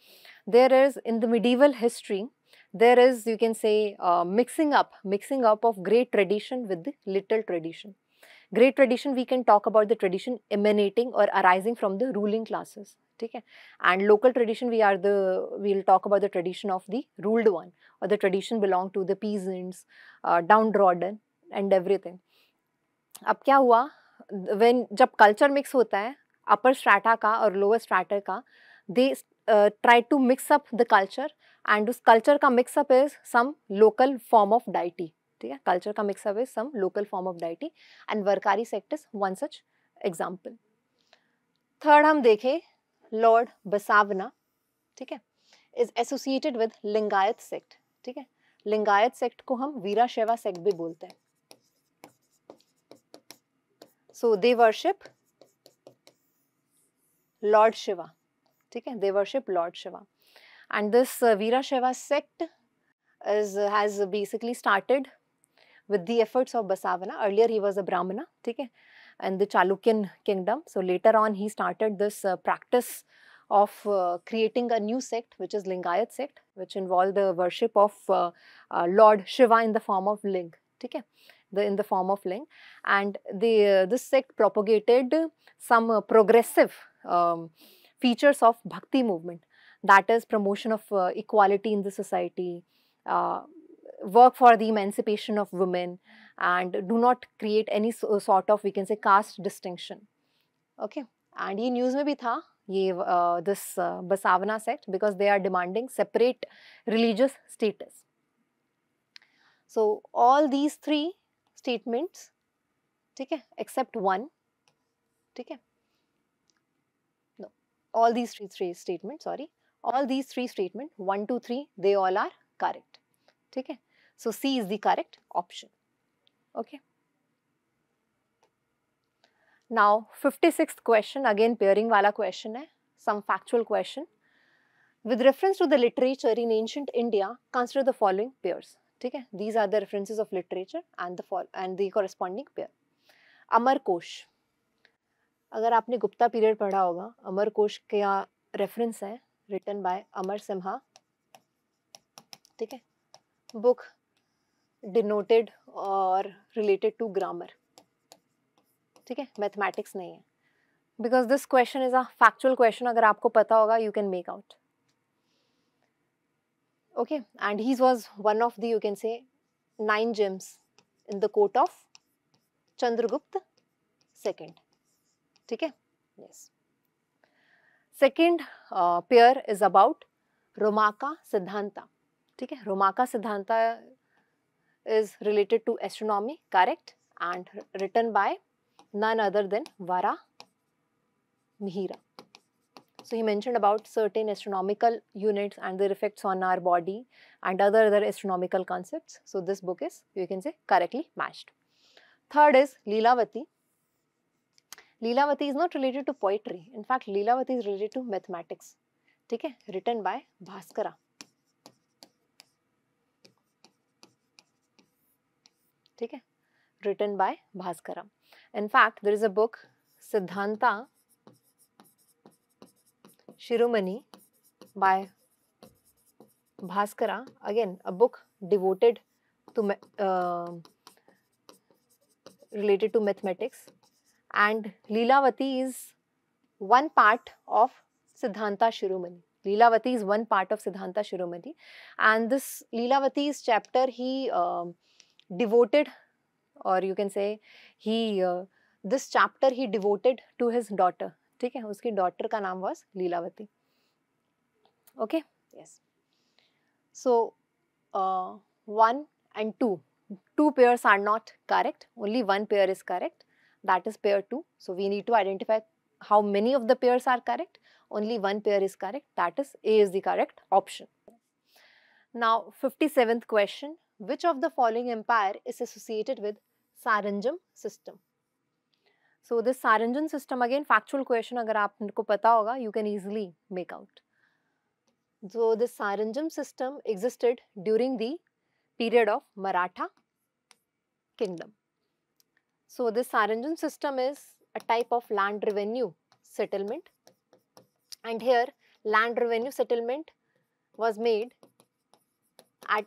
there is in the medieval history there is you can say mixing up mixing up of great tradition with little tradition great tradition we can talk about the tradition emanating or arising from the ruling classes okay and local tradition we are the we'll talk about the tradition of the ruled one or the tradition belong to the peasants uh, downtrodden and everything ab kya hua when jab culture mix hota hai upper strata ka aur lower strata ka they uh, try to mix up the culture and us culture mix up is some local form of deity ठीक है culture का mix up is some local form of deity and Warkari sect is one such example third हम देखें lord Basavanna ठीक है is associated with Lingayat sect ठीक है Lingayat sect को हम वीरा शेवा सेक्ट भी बोलते हैं so they worship lord Shiva ठीक है they worship lord Shiva and this Veera Shaiva sect is has basically started with the efforts of Basavana. Earlier he was a Brahmana okay, and the Chalukyan kingdom. So later on he started this uh, practice of uh, creating a new sect which is Lingayat sect which involved the worship of uh, uh Lord Shiva in the form of Ling. Okay. The, in the form of Ling and the, uh, this sect propagated some progressive um, features of Bhakti movement that is promotion of uh, equality in the society, uh, work for the emancipation of women and do not create any sort of we can say caste distinction okay and in news mein bhi tha ye uh, this uh, basavana sect because they are demanding separate religious status so all these three statements ठीक है accept one ठीक है no all these three three statement sorry all these three statement one two three they all are So C is the correct option. Okay. Now 56th question again pairing wala question hai some factual question. With reference to the literature in ancient India, consider the following pairs. ठीक है these are the references of literature and the and the corresponding pair Amar अगर आपने Gupta period पढ़ा होगा अमर कोश के यहाँ reference है रिटन बाय अमर सिम्हा ठीक है बुक डिनोटेड और रिलेटेड टू ग्रामर ठीक है मैथमेटिक्स नहीं है because this question is a factual question अगर आपको पता होगा you can make out okay and he was one of the you can say nine gems in the court of Chandragupta second ठीक है yes second pair is about Romaka Siddhanta ठीक है रोमाका Siddhanta is related to astronomy, correct? And written by none other than Vara Mihira. So he mentioned about certain astronomical units and their effects on our body and other other astronomical concepts. So this book is you can say correctly matched. Third is Leelavati. Leelavati is not related to poetry. In fact, Leelavati is related to mathematics. Okay? Written by Bhaskara. ठीक है written by Bhaskara in fact there is a book Siddhanta Shiromani by Bhaskara again a book devoted to related to mathematics and Lilavati is one part of Siddhanta Shiromani Lilavati is one part of Siddhanta Shiromani and this Lilavati is chapter he devoted or you can say he uh, this chapter he devoted to his daughter ठीक है उसकी daughter was नाम was Lilavati okay yes so one and two pairs are not correct only one pair is correct that is pair 2 so we need to identify how many of the pairs are correct only one pair is correct that is a is the correct option now 57th question which of the following empire is associated with Saranjam system? So this Saranjan system again factual question अगर आपको पता you can easily make out. So this Saranjam system existed during the period of Maratha kingdom. So this Saranjan system is a type of land revenue settlement and here land revenue settlement was made at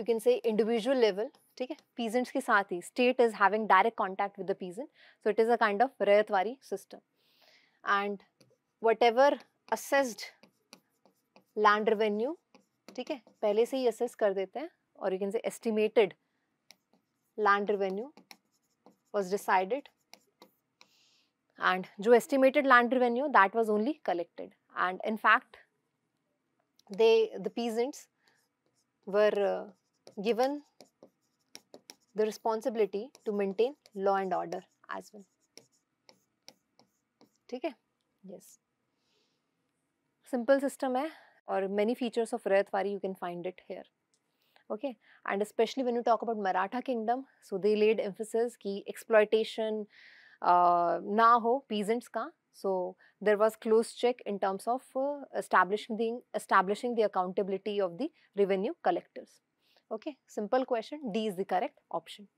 you can say individual level ठीक है peasants के साथ ही state is having direct contact with the peasant so it is a kind of ryotwari system and whatever assessed land revenue ठीक है पहले से ही assess कर देते हैं और you can say estimated land revenue was decided and जो estimated land revenue that was only collected and in fact they the peasants given the responsibility to maintain law and order as well. Okay? Yes. Simple system hai, or many features of Rayatwari you can find it here. Okay, and especially when you talk about Maratha kingdom, so they laid emphasis ki exploitation uh, na peasants ka. So there was close check in terms of uh, establishing, the, establishing the accountability of the revenue collectors. Okay, simple question. D is the correct option.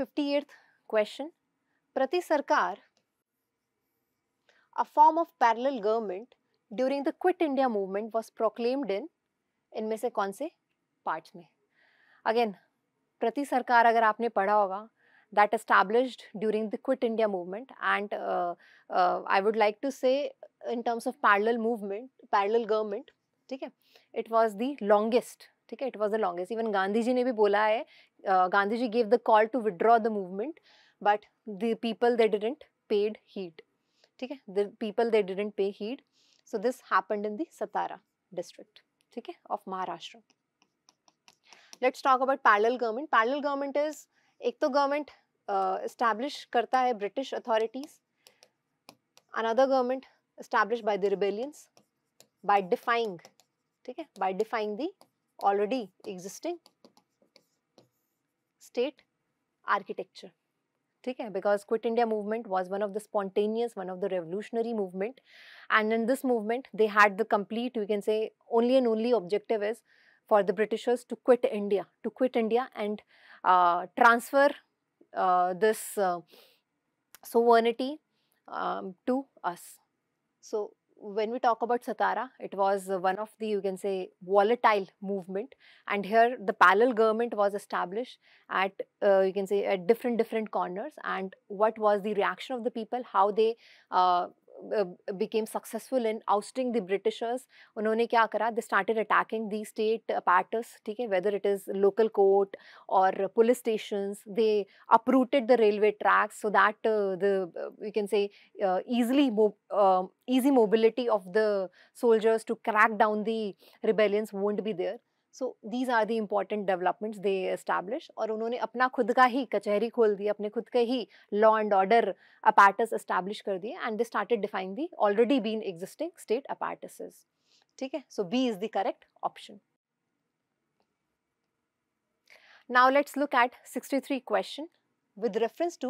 58th question. Prati Sarkar, a form of parallel government during the Quit India movement was proclaimed in in me se kaun se parts mein again prati sarkar agar aapne padha hoga that established during the quit india movement and uh, uh, i would like to say in terms of parallel movement parallel government ठीक है it was the longest ठीक है it was the longest even Gandhi ji ने भी बोला है Gandhi ji gave the call to withdraw the movement but the people they didn't paid heed ठीक है the people they didn't pay heed so this happened in the Satara district ठीक है of Maharashtra let's talk about parallel government parallel government is एक तो government establish करता है British authorities another government establish by the rebellions by defying ठीक by defining the already existing state architecture. ठीक because quit India movement was one of the spontaneous, one of the revolutionary movement and in this movement they had the complete we can say only and only objective is for the Britishers to quit India, to quit India and uh, transfer uh, this uh, sovereignty um, to us. So, when we talk about Satara, it was one of the, you can say, volatile movement. And here the parallel government was established at, uh, you can say, at different, different corners. And what was the reaction of the people, how they, uh, uh, uh, became successful in ousting the Britishers. उन्होंने क्या करा? They started attacking the state apparatus, ठीक है? Whether it is local court or police stations, they uprooted the railway tracks so that uh, the uh, we can say easily um, easy mobility of the soldiers to crack down the rebellions won't be there. So these are the important developments they establish और उन्होंने अपना खुद का ही कचहरी खोल दिया अपने खुद के ही law and order apparatus establish कर दिए and they started define the already been existing state apparatuses ठीक है so B is the correct option Now let's look at 63 question with reference to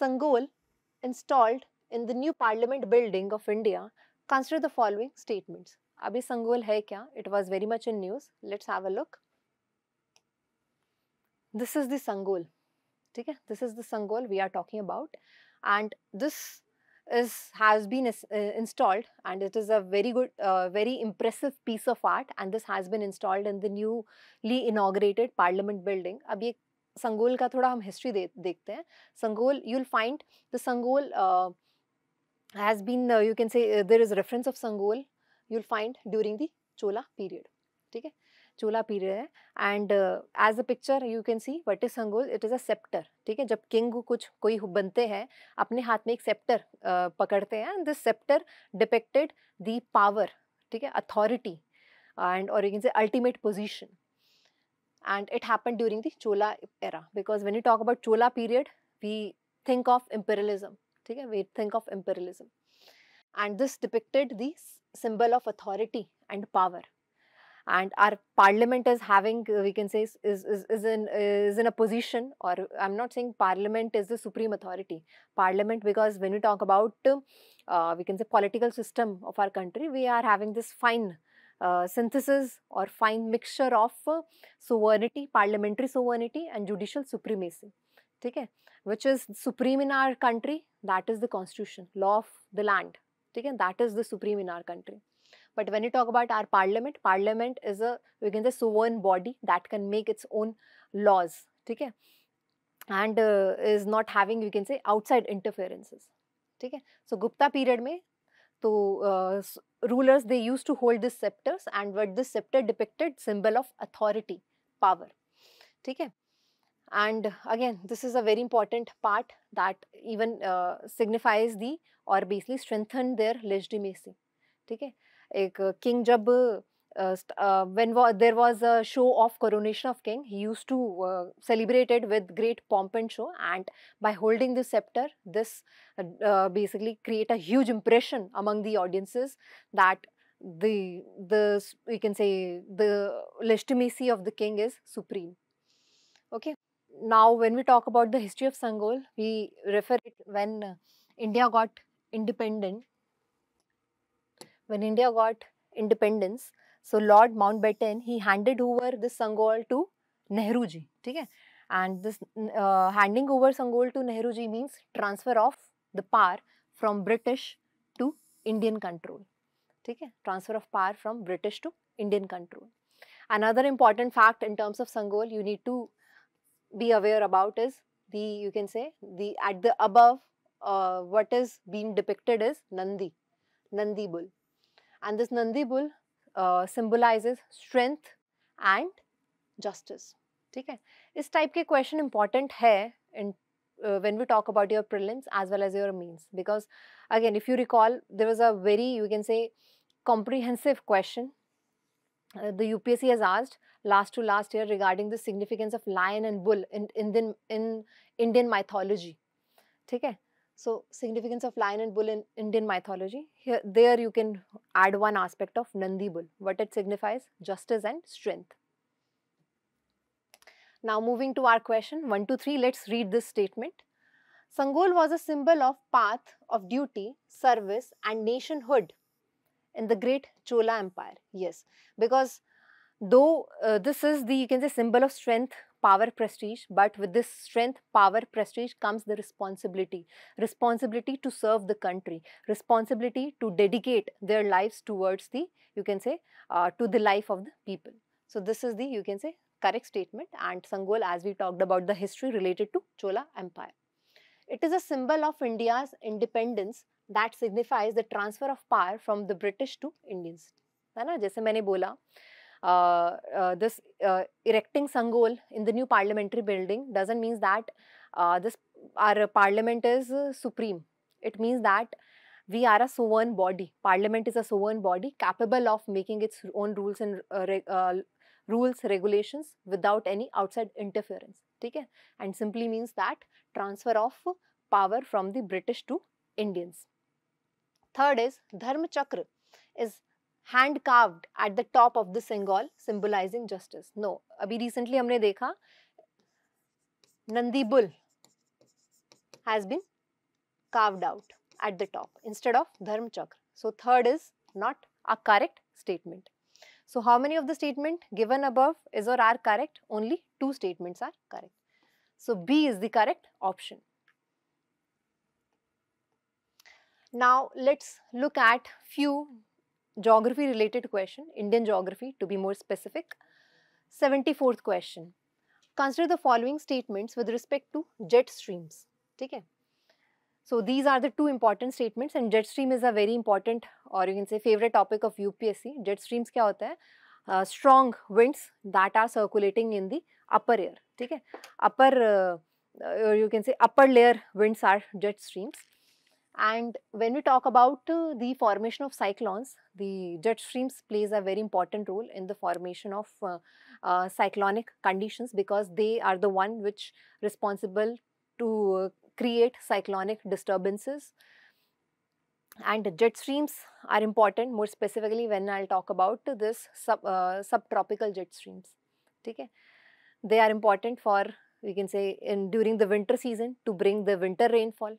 Sangol installed in the new parliament building of India. Consider the following statements. अभी संगोल है क्या it was very much in news let's have a look this is the Sengol ठीक है this is the Sengol we are talking about and this is has been is, uh, installed and it is a very good uh, very impressive piece of art and this has been installed in the newly inaugurated parliament building ab ye Sengol का थोड़ा हम history दे, देखते हैं Sengol you will find the Sengol has been you can say there is reference of Sengol you'll find during the Chola period ठीक है Chola period है and as a picture you can see what is Sengol it is a sceptre ठीक है जब king कुछ कोई बनते हैं अपने हाथ में एक सेप्टर uh, पकड़ते हैं and this sceptre depicted the power ठीक है अथॉरिटी एंड और say ultimate position and it happen during the Chola era because when you talk about Chola period we think of imperialism ठीक है we think of imperialism and this depicted this symbol of authority and power and our parliament is having uh, we can say is, is, is, in, is in a position or i'm not saying parliament is the supreme authority parliament because when we talk about uh, uh, we can say political system of our country we are having this fine uh, synthesis or fine mixture of uh, sovereignty parliamentary sovereignty and judicial supremacy okay which is supreme in our country that is the constitution law of the land ठीक that is the supreme in our country but when you talk about our parliament parliament is a we can say sovereign body that can make its own laws ठीक है and uh, is not having we can say outside interferences ठीक है so gupta period me, तो uh, rulers they used to hold these scepters and what this scepter depicted symbol of authority power ठीक है and again this is a very important part that even uh, signifies the or basically, strengthen their legitimacy. ठीक है एक when there was a show of coronation of king he used to celebrate it with great pomp and show and by holding the scepter this basically create a huge impression among the audiences that the the we can say the legitimacy of the king is supreme okay now when we talk about the history of sangol we refer it when india got independent, when India got independence, so Lord Mountbatten, he handed over this Sangol to Nehru ji, okay? And this uh, handing over Sangol to Nehru ji means transfer of the power from British to Indian control, okay? Transfer of power from British to Indian control. Another important fact in terms of Sangol you need to be aware about is the, you can say, the at the above uh, what is being depicted is Nandi, Nandi bull. And this Nandi bull uh, symbolizes strength and justice. ठीक है इस type के important important है uh, when we talk about your prelims as well as your means because again if you recall there was a very you can say comprehensive question uh, the UPSC has asked last to last year regarding the significance of lion and bull in Indian in Indian mythology Okay. So significance of lion and bull in Indian mythology. Here, there you can add one aspect of Nandi bull, what it signifies, justice and strength. Now moving to our question 1 to 3, let's read this statement. Sangol was a symbol of path of duty, service and nationhood in the great Chola Empire. Yes, because though uh, this is the, you can say, symbol of strength power prestige but with this strength power prestige comes the responsibility responsibility to serve the country responsibility to dedicate their lives towards the you can say uh, to the life of the people so this is the you can say correct statement and sangol as we talked about the history related to chola empire it is a symbol of india's independence that signifies the transfer of power from the british to indians है ना जैसे मैंने बोला uh, uh, this uh, erecting Sangol in the new parliamentary building doesn't mean that this our parliament is supreme. It means that we are a sovereign body. Parliament is a sovereign body capable of making its own rules and uh, uh, rules regulations without any outside interference. Okay? And simply means that transfer of power from the British to Indians. Third is Dharma Chakra is hand carved at the top of the सिंगॉल symbolizing justice. No, abhi recently हमने देखा Nandi bull has been carved out at the top instead of Dharm chakra. So third is not a correct statement. So how many of the statement given above is or are correct? Only two statements are correct. So B is the correct option. Now let's look at few geography related question, Indian geography to be more specific. 74th question, consider the following statements with respect to jet streams. Okay? So these are the two important statements and jet stream is a very important or you can say favorite topic of UPSC. Jet streams क्या होता Uh, strong winds that are circulating in the upper air. Okay, Upper uh, or uh, you can say upper layer winds are jet streams. And when we talk about uh, the formation of cyclones, the jet streams plays a very important role in the formation of uh, uh, cyclonic conditions because they are the one which responsible to uh, create cyclonic disturbances. And jet streams are important more specifically when I'll talk about this sub, uh, subtropical jet streams. Okay? They are important for we can say in during the winter season to bring the winter rainfall.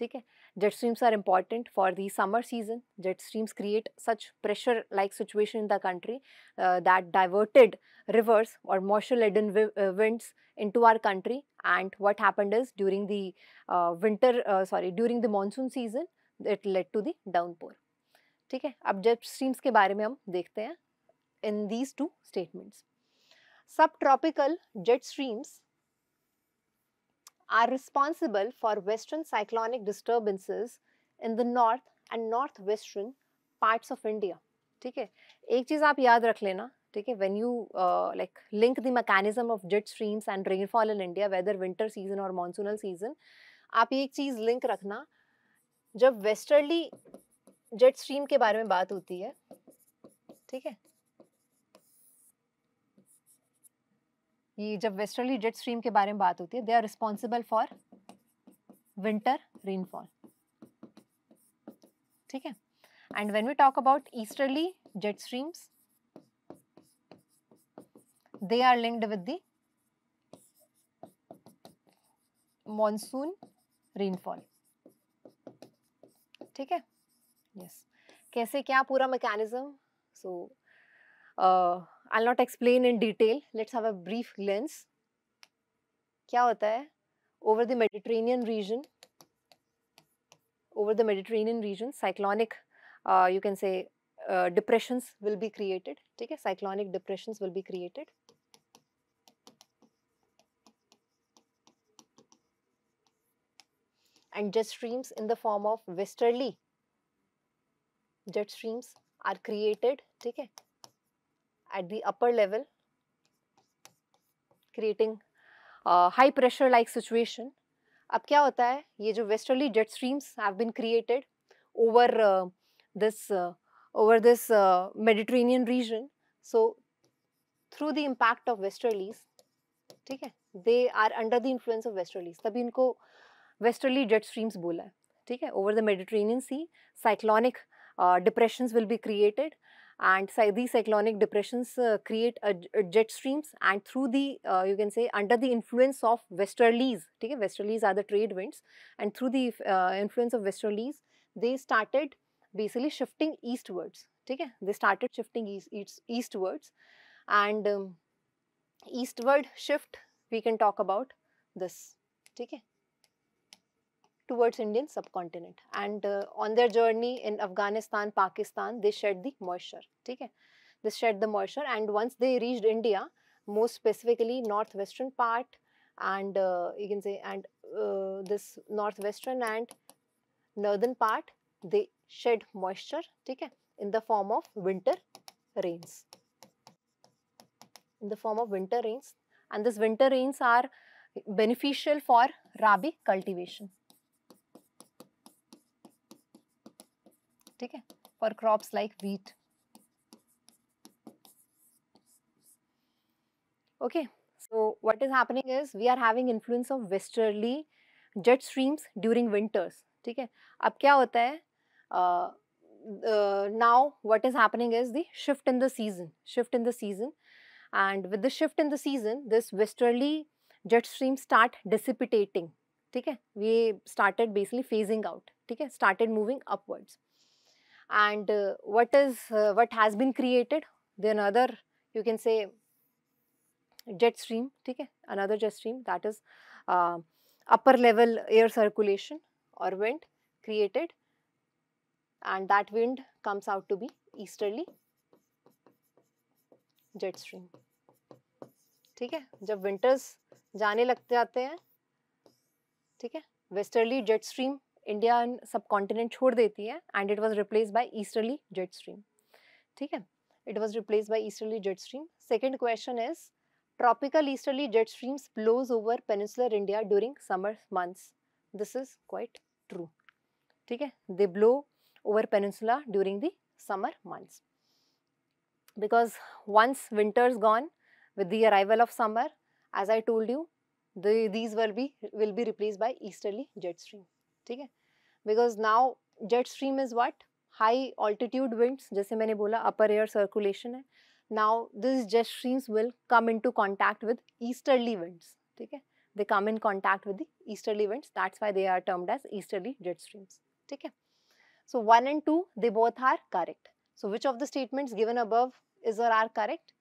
Okay? Jet streams are important for the summer season. Jet streams create such pressure-like situation in the country uh, that diverted rivers or moisture-laden uh, winds into our country. And what happened is during the uh, winter, uh, sorry, during the monsoon season, it led to the downpour. ठीक है अब jet streams के बारे में हम देखते हैं in these two statements. Subtropical jet streams are responsible for western cyclonic disturbances in the north and northwestern parts of India. ठीक है एक चीज़ आप याद रख लेना ठीक है when you uh, like link the mechanism of jet streams and rainfall in India whether winter season or monsoonal season आप एक चीज़ लिंक रखना जब वेस्टर्ली जेट स्ट्रीम के बारे में बात होती है ठीक है कि जब वेस्टर्ली जेट स्ट्रीम के बारे में बात होती है they are responsible for winter rainfall ठीक है and when we talk about easterly jet streams they are linked with the monsoon rainfall ठीक है यस yes. कैसे क्या पूरा mechanism so so, uh, I'll not explain in detail. Let's have a brief glance. क्या होता Over the Mediterranean region, over the Mediterranean region, cyclonic, uh, you can say, uh, depressions will be created. Okay, Cyclonic depressions will be created. And jet streams in the form of westerly jet streams are created. Okay at the upper level creating high pressure like situation. Now, what happens? These westerly jet streams have been created over uh, this uh, over this uh, Mediterranean region. So through the impact of westerlies, okay, they are under the influence of westerlies. तभी इनको westerly jet streams बोला over the Mediterranean Sea cyclonic uh, depressions will be created and these cyclonic depressions uh, create a, a jet streams and through the uh, you can say under the influence of westerlies okay westerlies are the trade winds and through the uh, influence of westerlies they started basically shifting eastwards okay they started shifting east, east eastwards and um, eastward shift we can talk about this okay towards Indian subcontinent. And uh, on their journey in Afghanistan, Pakistan, they shed the moisture. Okay? They shed the moisture and once they reached India, most specifically northwestern part and uh, you can say and uh, this northwestern and northern part, they shed moisture okay? in the form of winter rains. In the form of winter rains and these winter rains are beneficial for rabi cultivation. for crops like wheat. Okay, so what is happening is we are having influence of westerly jet streams during winters. ठीक now what is happening is the shift in the season, shift in the season, and with the shift in the season, this westerly jet stream start dissipating. ठीक we started basically phasing out. ठीक started moving upwards and uh, what is uh, what has been created then other you can say jet stream okay another jet stream that is uh, upper level air circulation or wind created and that wind comes out to be easterly jet stream ठीक है जब winters जाने लगते जाते हैं ठीक है westerly jet stream Indian subcontinent, छोड़ देती है and it was replace by easterly jet stream ठीक है it was replaced by easterly jet stream. Second question is tropical easterly jet streams blows over peninsular India during summer months. This is quite true. Okay? They blow over peninsula during the summer months. Because once winter is gone with the arrival of summer, as I told you, these will be, will be replaced by easterly jet stream. ठीक है because now jet stream is what high altitude winds जैसे मैंने बोला upper air circulation है now this jet streams will come into contact with easterly they come in contact with the easterly winds that's why they are termed as easterly jet streams ठीक है so 1 and 2 they both are correct so which of the statements given above is or are correct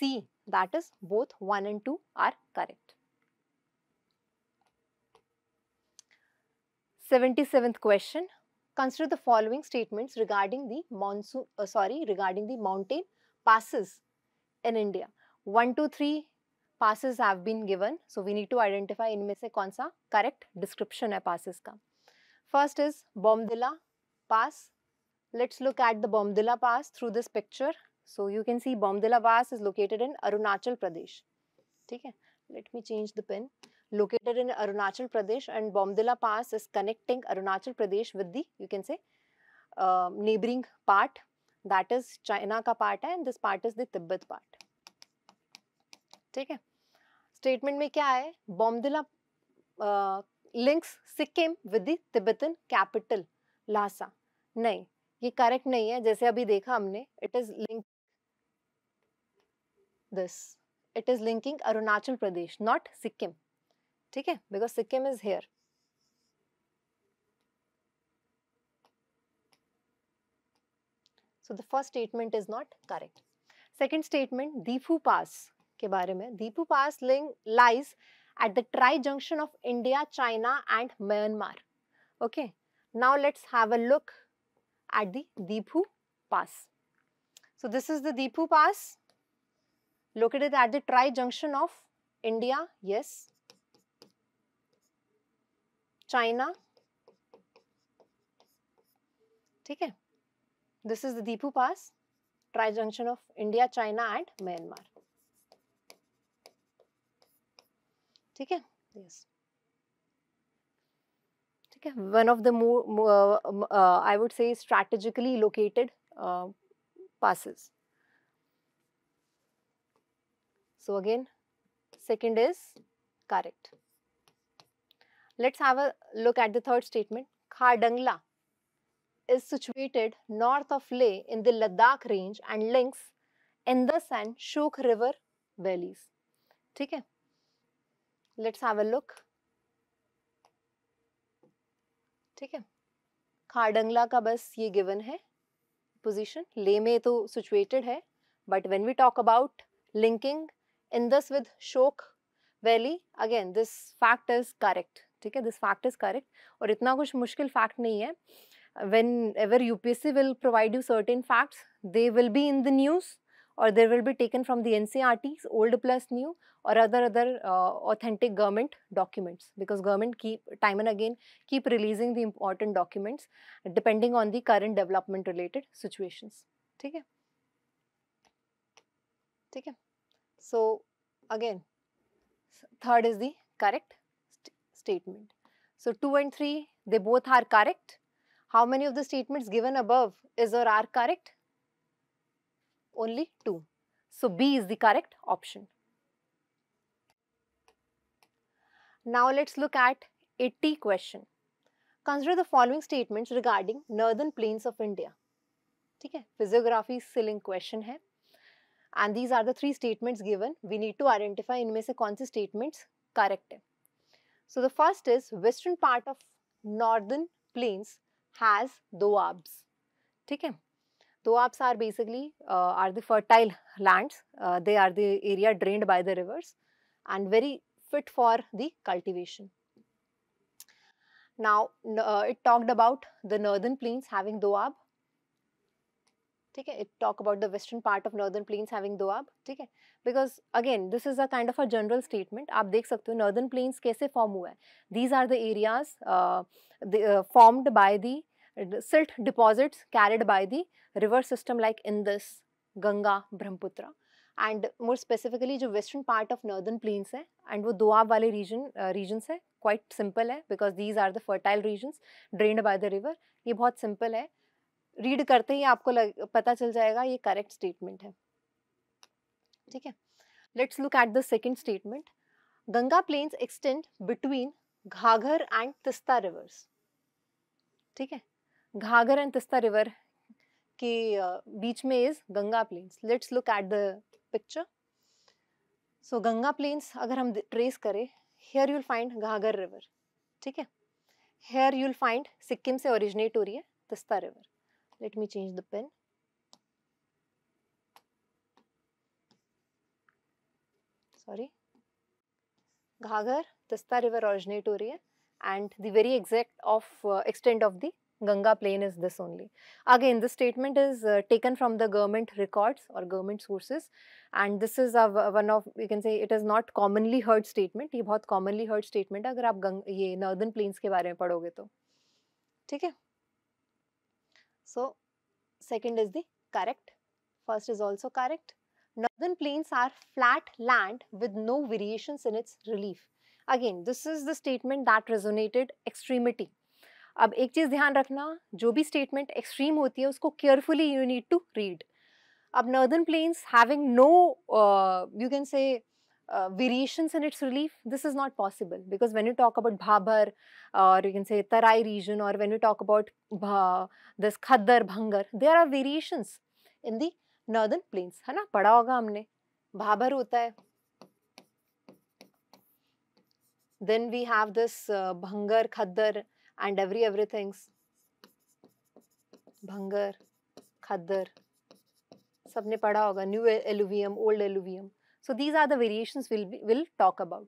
c that is both 1 and 2 are correct 77th question. Consider the following statements regarding the monsoon, uh, sorry, regarding the mountain passes in India. 1, 2, 3 passes have been given. So, we need to identify in से se konsa correct description hai passes ka. First is Bomdila pass. Let's look at the Bomdila pass through this picture. So, you can see Bomdila pass is located in Arunachal Pradesh. ठीक है. Let me change the pin. located in Arunachal Pradesh and Bomdila Pass is connecting Arunachal Pradesh with the, you can say, uh, neighboring part that is China ka part hai and this part is the Tibet part. ठीक है statement में क्या है Bomdila links Sikkim with the Tibetan capital Lhasa नहीं ये correct नहीं है जैसे अभी देखा हमने it is link this it is linking Arunachal Pradesh not Sikkim ठीक है because Sikkim is here so the first statement is not correct second statement Diphu pass के बारे में Diphu pass link lies at the tri junction of India China and Myanmar okay now let's have a look at Diphu pass so this is the Diphu pass Pass located at the tri-junction of India, yes, China. ठीक है this is the Deepu Pass, tri-junction of India, China and Myanmar. ठीक है yes. ठीक है one of the more, uh, uh, I would say strategically located uh, passes. So again second is correct. Let's have a look at the third statement. Khadangla is situated north of Leh in the Ladakh range and links Indus and Shuk river valleys. ठीक है let's have a look ठीक है खाडंगला का बस ये given है position leh में तो situated है but when we talk about linking indus with शोक valley again this fact is correct ठीक है दिस फैक्ट इज़ करेक्ट और इतना कुछ मुश्किल फैक्ट नहीं है whenever U P S C will provide you certain facts they will be in the news और there will be taken from the N C R T old plus new और other other authentic government documents because government keep time and again keep releasing the important documents depending on the current development related situations ठीक है ठीक है so again third is the correct statement. So 2 and 3, they both are correct. How many of the statements given above is or are correct? Only 2. So B is the correct option. Now let's look at a T question. Consider the following statements regarding northern plains of India. ठीक है physiography सिलिंग question है and these are the three statements given we need to identify इनमें से कौन से statements है so the first is western part of northern plains has doabs. ठीक है doabs are basically uh, are the fertile lands. Uh, they are the area drained by the rivers and very fit for the cultivation. Now uh, it talked about the northern plains having doab ठीक है it talk about the western part of northern plains having doab ठीक है because again this is a kind of a general statement आप देख सकते हो northern plains कैसे form हुआ है these are the areas formed by the deposits carried by the river system like like Indus, Ganga Brahmaputra and more specifically जो western part of northern plains है and वो दोआब वाले रीजन रीजन्स uh, है quite simple है because these are the fertile regions drained by the river ये बहुत simple है read करते ही आपको लग, पता चल जाएगा ये करेक्ट स्टेटमेंट है ठीक है let's look at the second statement Ganga plains extend between Ghaghara and Teesta rivers ठीक है घाघर एंड तिस्ता रिवर के बीच में is Ganga plains let's look at the picture so Ganga plains अगर हम ट्रेस करें here you'll find Ghaghara river ठीक है हेयर यूल फाइंड सिक्किम से ओरिजिनेट हो रही है Teesta river let me change the pen sorry ghagar Tista river originate हो रही है and the very exact of uh, extent of the Ganga plain is this only. Again, this statement is uh, taken from the government records or government sources and this is a, one of, you can say it is not commonly heard statement. ye bahut commonly heard statement agar aap ye northern plains ke bare mein पढ़ोगे to theek hai So, second is the correct, first is also correct. Northern plains are flat land with no variations in its relief. Again, this is the statement that resonated extremity. अब एक चीज़ ध्यान रखना जो भी statement extreme होती है उसको carefully you need to read अब northern plains having no you can say uh, variations in its relief, this is not possible because when you talk about bhabar or you can say Tarai region or when you talk about bha, this Khaddar, Bhangar, there are variations in the northern plains. hai na padha hoga humne bhabar hota hai Then we have this uh, Bhangar, Khaddar and every everything's Bhangar, Khaddar सबने पढ़ा होगा new alluvium old alluvium So, these are the variations we will we'll talk about.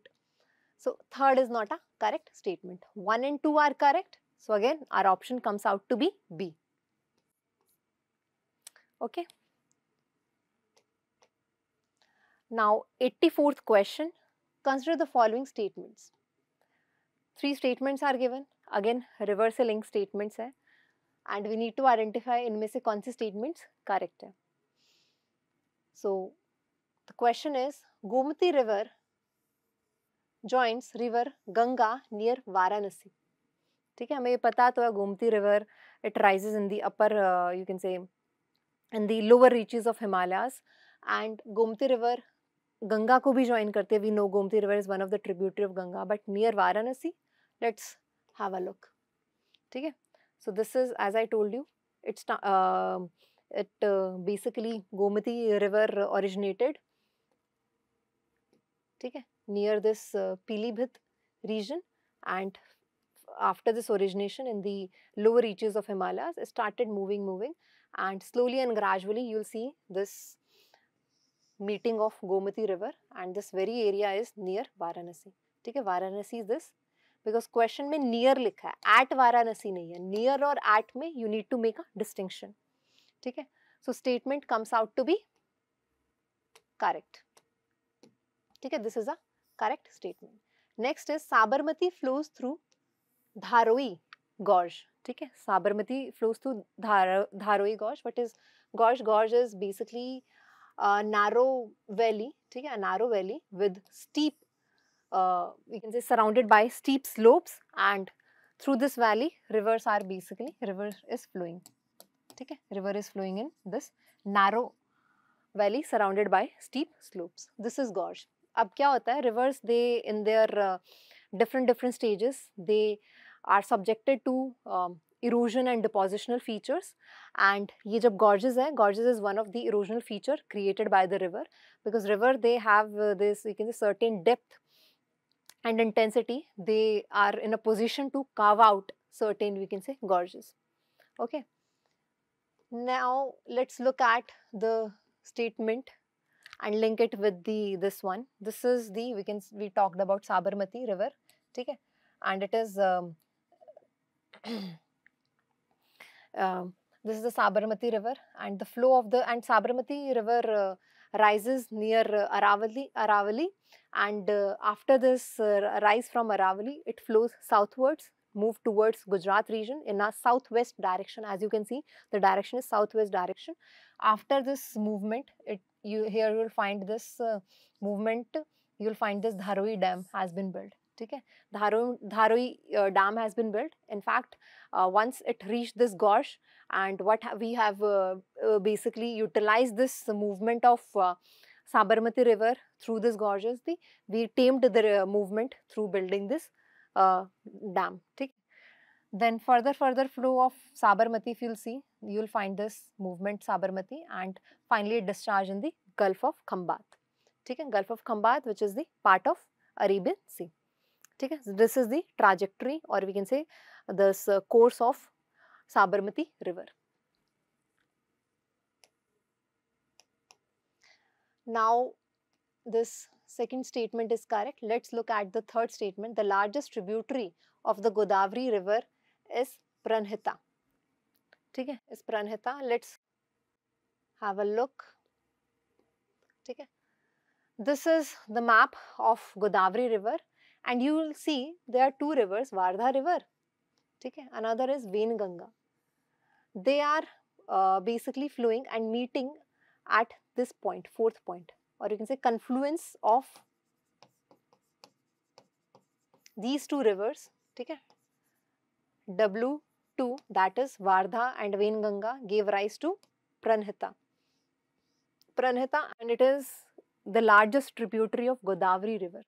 So, third is not a correct statement. 1 and 2 are correct. So, again our option comes out to be B. Okay. Now, 84th question, consider the following statements. Three statements are given, again reversal link statements hai, and we need to identify in which kaun statements correct hai. So, The question is Gomati River joins river Ganga near Varanasi. ठीक है हमें ये पता तो है Gomti river it rises in the upper you can say in the lower reaches of Himalayas and Gomti river Ganga को भी join करते we know Gomti river is one of the tributary of Ganga but near Varanasi let's have a look ठीक है so this is as I told you it's it basically Gomti river originated ठीक है near this Pilibhit region and after this origination in the lower reaches of Himalaya started moving moving and slowly and gradually you see this meeting of Gomti river and this very area is near Varanasi ठीक है Varanasi is this because question में near लिखा है eight Varanasi नहीं है near और at में you need to make a distinction ठीक है so statement comes out to be correct ठीक है this is a correct statement next is Sabarmati flows through gorge ठीक है flows through Dhar Dharoi gorge what is gorge gorge is basically a uh, narrow valley ठीक a narrow valley with steep uh, we can say surrounded by steep slopes and through this valley rivers are basically river is flowing ठीक river is flowing in this narrow valley surrounded by steep slopes this is gorge अब क्या होता है rivers they in their different different stages they are subjected to erosion and depositional features and ये जब gorges है gorges is one of the erosional feature created by the river because river they have this you can certain depth and intensity they are in a position to carve out certain we can say gorges okay now let's look at the statement and link it with the this one. This is the, we can, we talked about Sabarmati river, okay? And it is, um, (clears throat) uh, this is the Sabarmati river and the flow of the, and Sabarmati river uh, rises near uh, Aravali, Aravali and uh, after this uh, rise from Aravali, it flows southwards move towards Gujarat region in a southwest direction. As you can see, the direction is southwest direction. After this movement, it you here you will find this uh, movement you will find this dharoi dam has been built ठीक है Dharoi Dharoi dam has been build in fact once it reach this gorge and what we basically utilized this movement of of uh, Sabarmati River through this gorges. The, we tamed the uh, movement through building this uh, dam. Okay. Then further, further flow of Sabarmati, if you'll see, you'll find this movement Sabarmati and finally discharge in the Gulf of Khambat. Okay, Gulf of Khambat, which is the part of Arabian Sea. Okay, so this is the trajectory or we can say this uh, course of Sabarmati river. Now, this second statement is correct. Let's look at the third statement. The largest tributary of the Godavari river is ठीक है इस Pranhita let's have a look ठीक है this is the map of Godavari river and you will see they are two rivers Wardha river ठीक है another is Wainganga they are basically flowing and meeting at this point fourth point और you can say confluence of these two rivers ठीक है, W2 that is Vardha and Venganga gave rise to Pranhita. Pranhita and it is the largest tributary of Godavari river.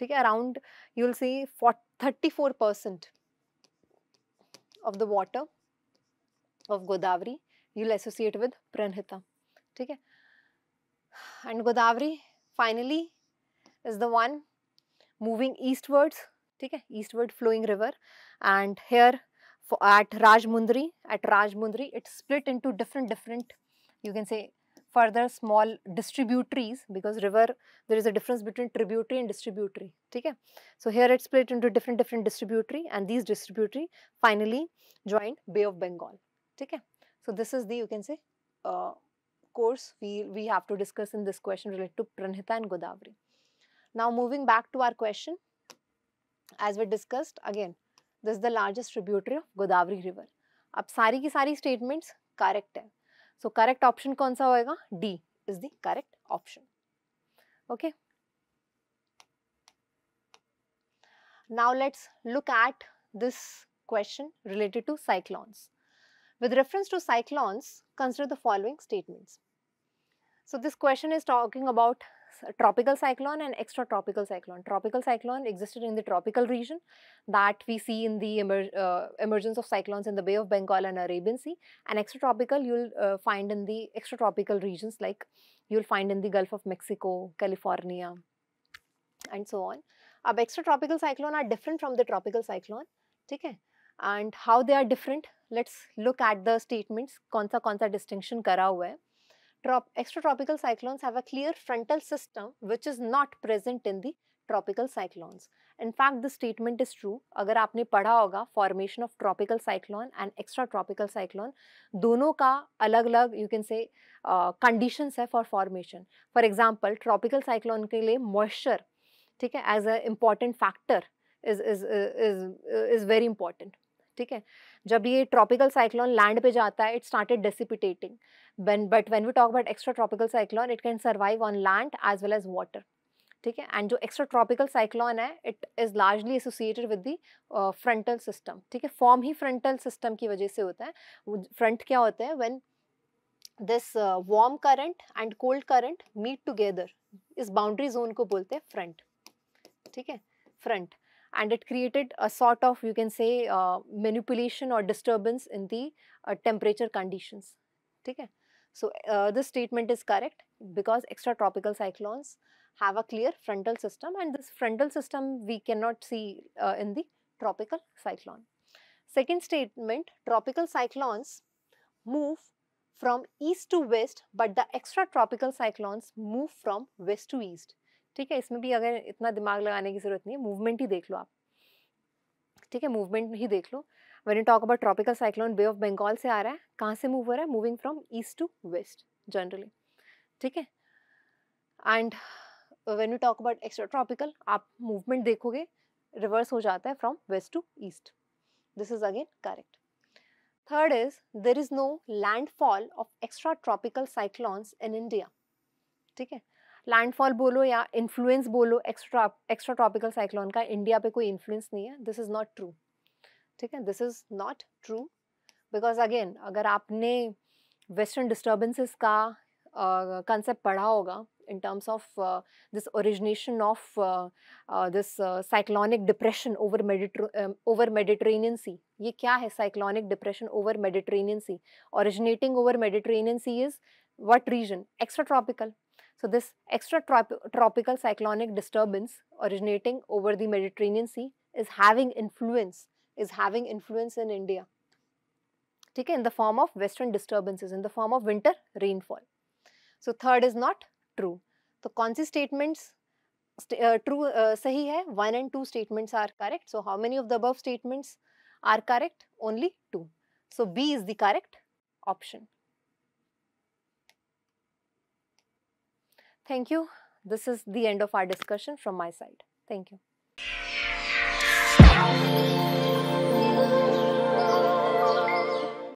Okay, around you will see 34% of the water of Godavari you will associate with Pranhita. Okay. And Godavari finally is the one moving eastwards eastward flowing river and here and at Rajmundri at Rajmundri it split into different different you can say further small distributaries because river there is a difference between tributary and distributary okay so here it split into different different distributary and these distributary finally joined bay of bengal okay so this is the you can say uh, course we we have to discuss in this question related to pranhita and godavari now moving back to our question as we discussed again, this is the largest tributary of Godavari river. अब सारी की सारी statements correct So correct option कौन सा होएगा? D is the correct option. Okay. Now let's look at this question related to cyclones. With reference to cyclones, consider the following statements. So this question is talking about tropical cyclone and extratropical cyclone. Tropical cyclone existed in the tropical region that we see in the emer uh, emergence of cyclones in the Bay of Bengal and Arabian Sea and extratropical you will uh, find in the extratropical regions like you will find in the Gulf of Mexico, California and so on. Ab extratropical cyclone are different from the tropical cyclone. Okay? And how they are different, let's look at the statements, kaun sa distinction kara hua hai. Trop extratropical cyclones have a clear frontal system which is not present in the tropical cyclones. In fact, this statement is true. अगर आपने पढ़ा होगा formation of tropical cyclone and extratropical cyclone, दोनों का अलग अलग you can say uh, conditions है for formation. For example, tropical cyclone के लिए moisture ठीक है as an important factor is is is, is very important. ठीक है जब ये ट्रॉपिकल साइक्लोन लैंड पे जाता है it started dissipating but when we talk about extra tropical cyclone it can survive on land as well as water ठीक है and जो एक्स्ट्रा ट्रॉपिकल साइक्लॉन है it is largely associated with the frontal system ठीक है form ही frontal system की वजह से होता है फ्रंट क्या होता है when this warm current and cold current meet together इस बाउंड्री जोन को बोलते हैं फ्रंट ठीक है front and it created a sort of, you can say, uh, manipulation or disturbance in the uh, temperature conditions. Okay? So, uh, this statement is correct because extratropical cyclones have a clear frontal system and this frontal system we cannot see uh, in the tropical cyclone. Second statement, tropical cyclones move from east to west but the extratropical cyclones move from west to east. ठीक है इसमें भी अगर इतना दिमाग लगाने की ज़रूरत नहीं है मूवमेंट ही देख लो आप ठीक है मूवमेंट ही देख लो when you talk about tropical cyclone Bay of Bengal से आ रहा है कहाँ से मूव हो रहा है moving from east to west generally ठीक है and when you talk about extra tropical आप मूवमेंट देखोगे रिवर्स हो जाता है from west to east this is again correct third is there is no landfall of extra tropical cyclones in India ठीक है landfall बोलो या इन्फ्लुएंस बोलो एक्स्ट्रा एक्स्ट्रा ट्रॉपिकल साइक्लोन का इंडिया पे कोई इन्फ्लुएंस नहीं है दिस इज़ नॉट ट्रू ठीक है this is not true because again अगर आपने वेस्टर्न डिस्टर्बेंसेस का कंसेप्ट uh, पढ़ा होगा in terms of this origination of this cyclonic depression over over Mediterranean sea ये क्या है cyclonic depression over Mediterranean sea originating over Mediterranean sea is what region extra tropical So, this extratropical cyclonic disturbance originating over the Mediterranean Sea is having influence, is having influence in India. ठीक in the form of western disturbances, in the form of winter rainfall. So, third is not true. The कौन सी statements true sahi hai. One and two statements are correct. So how many of the above statements are correct? Only two. So B is the correct option. Thank you. This is the end of our discussion from my side. Thank you.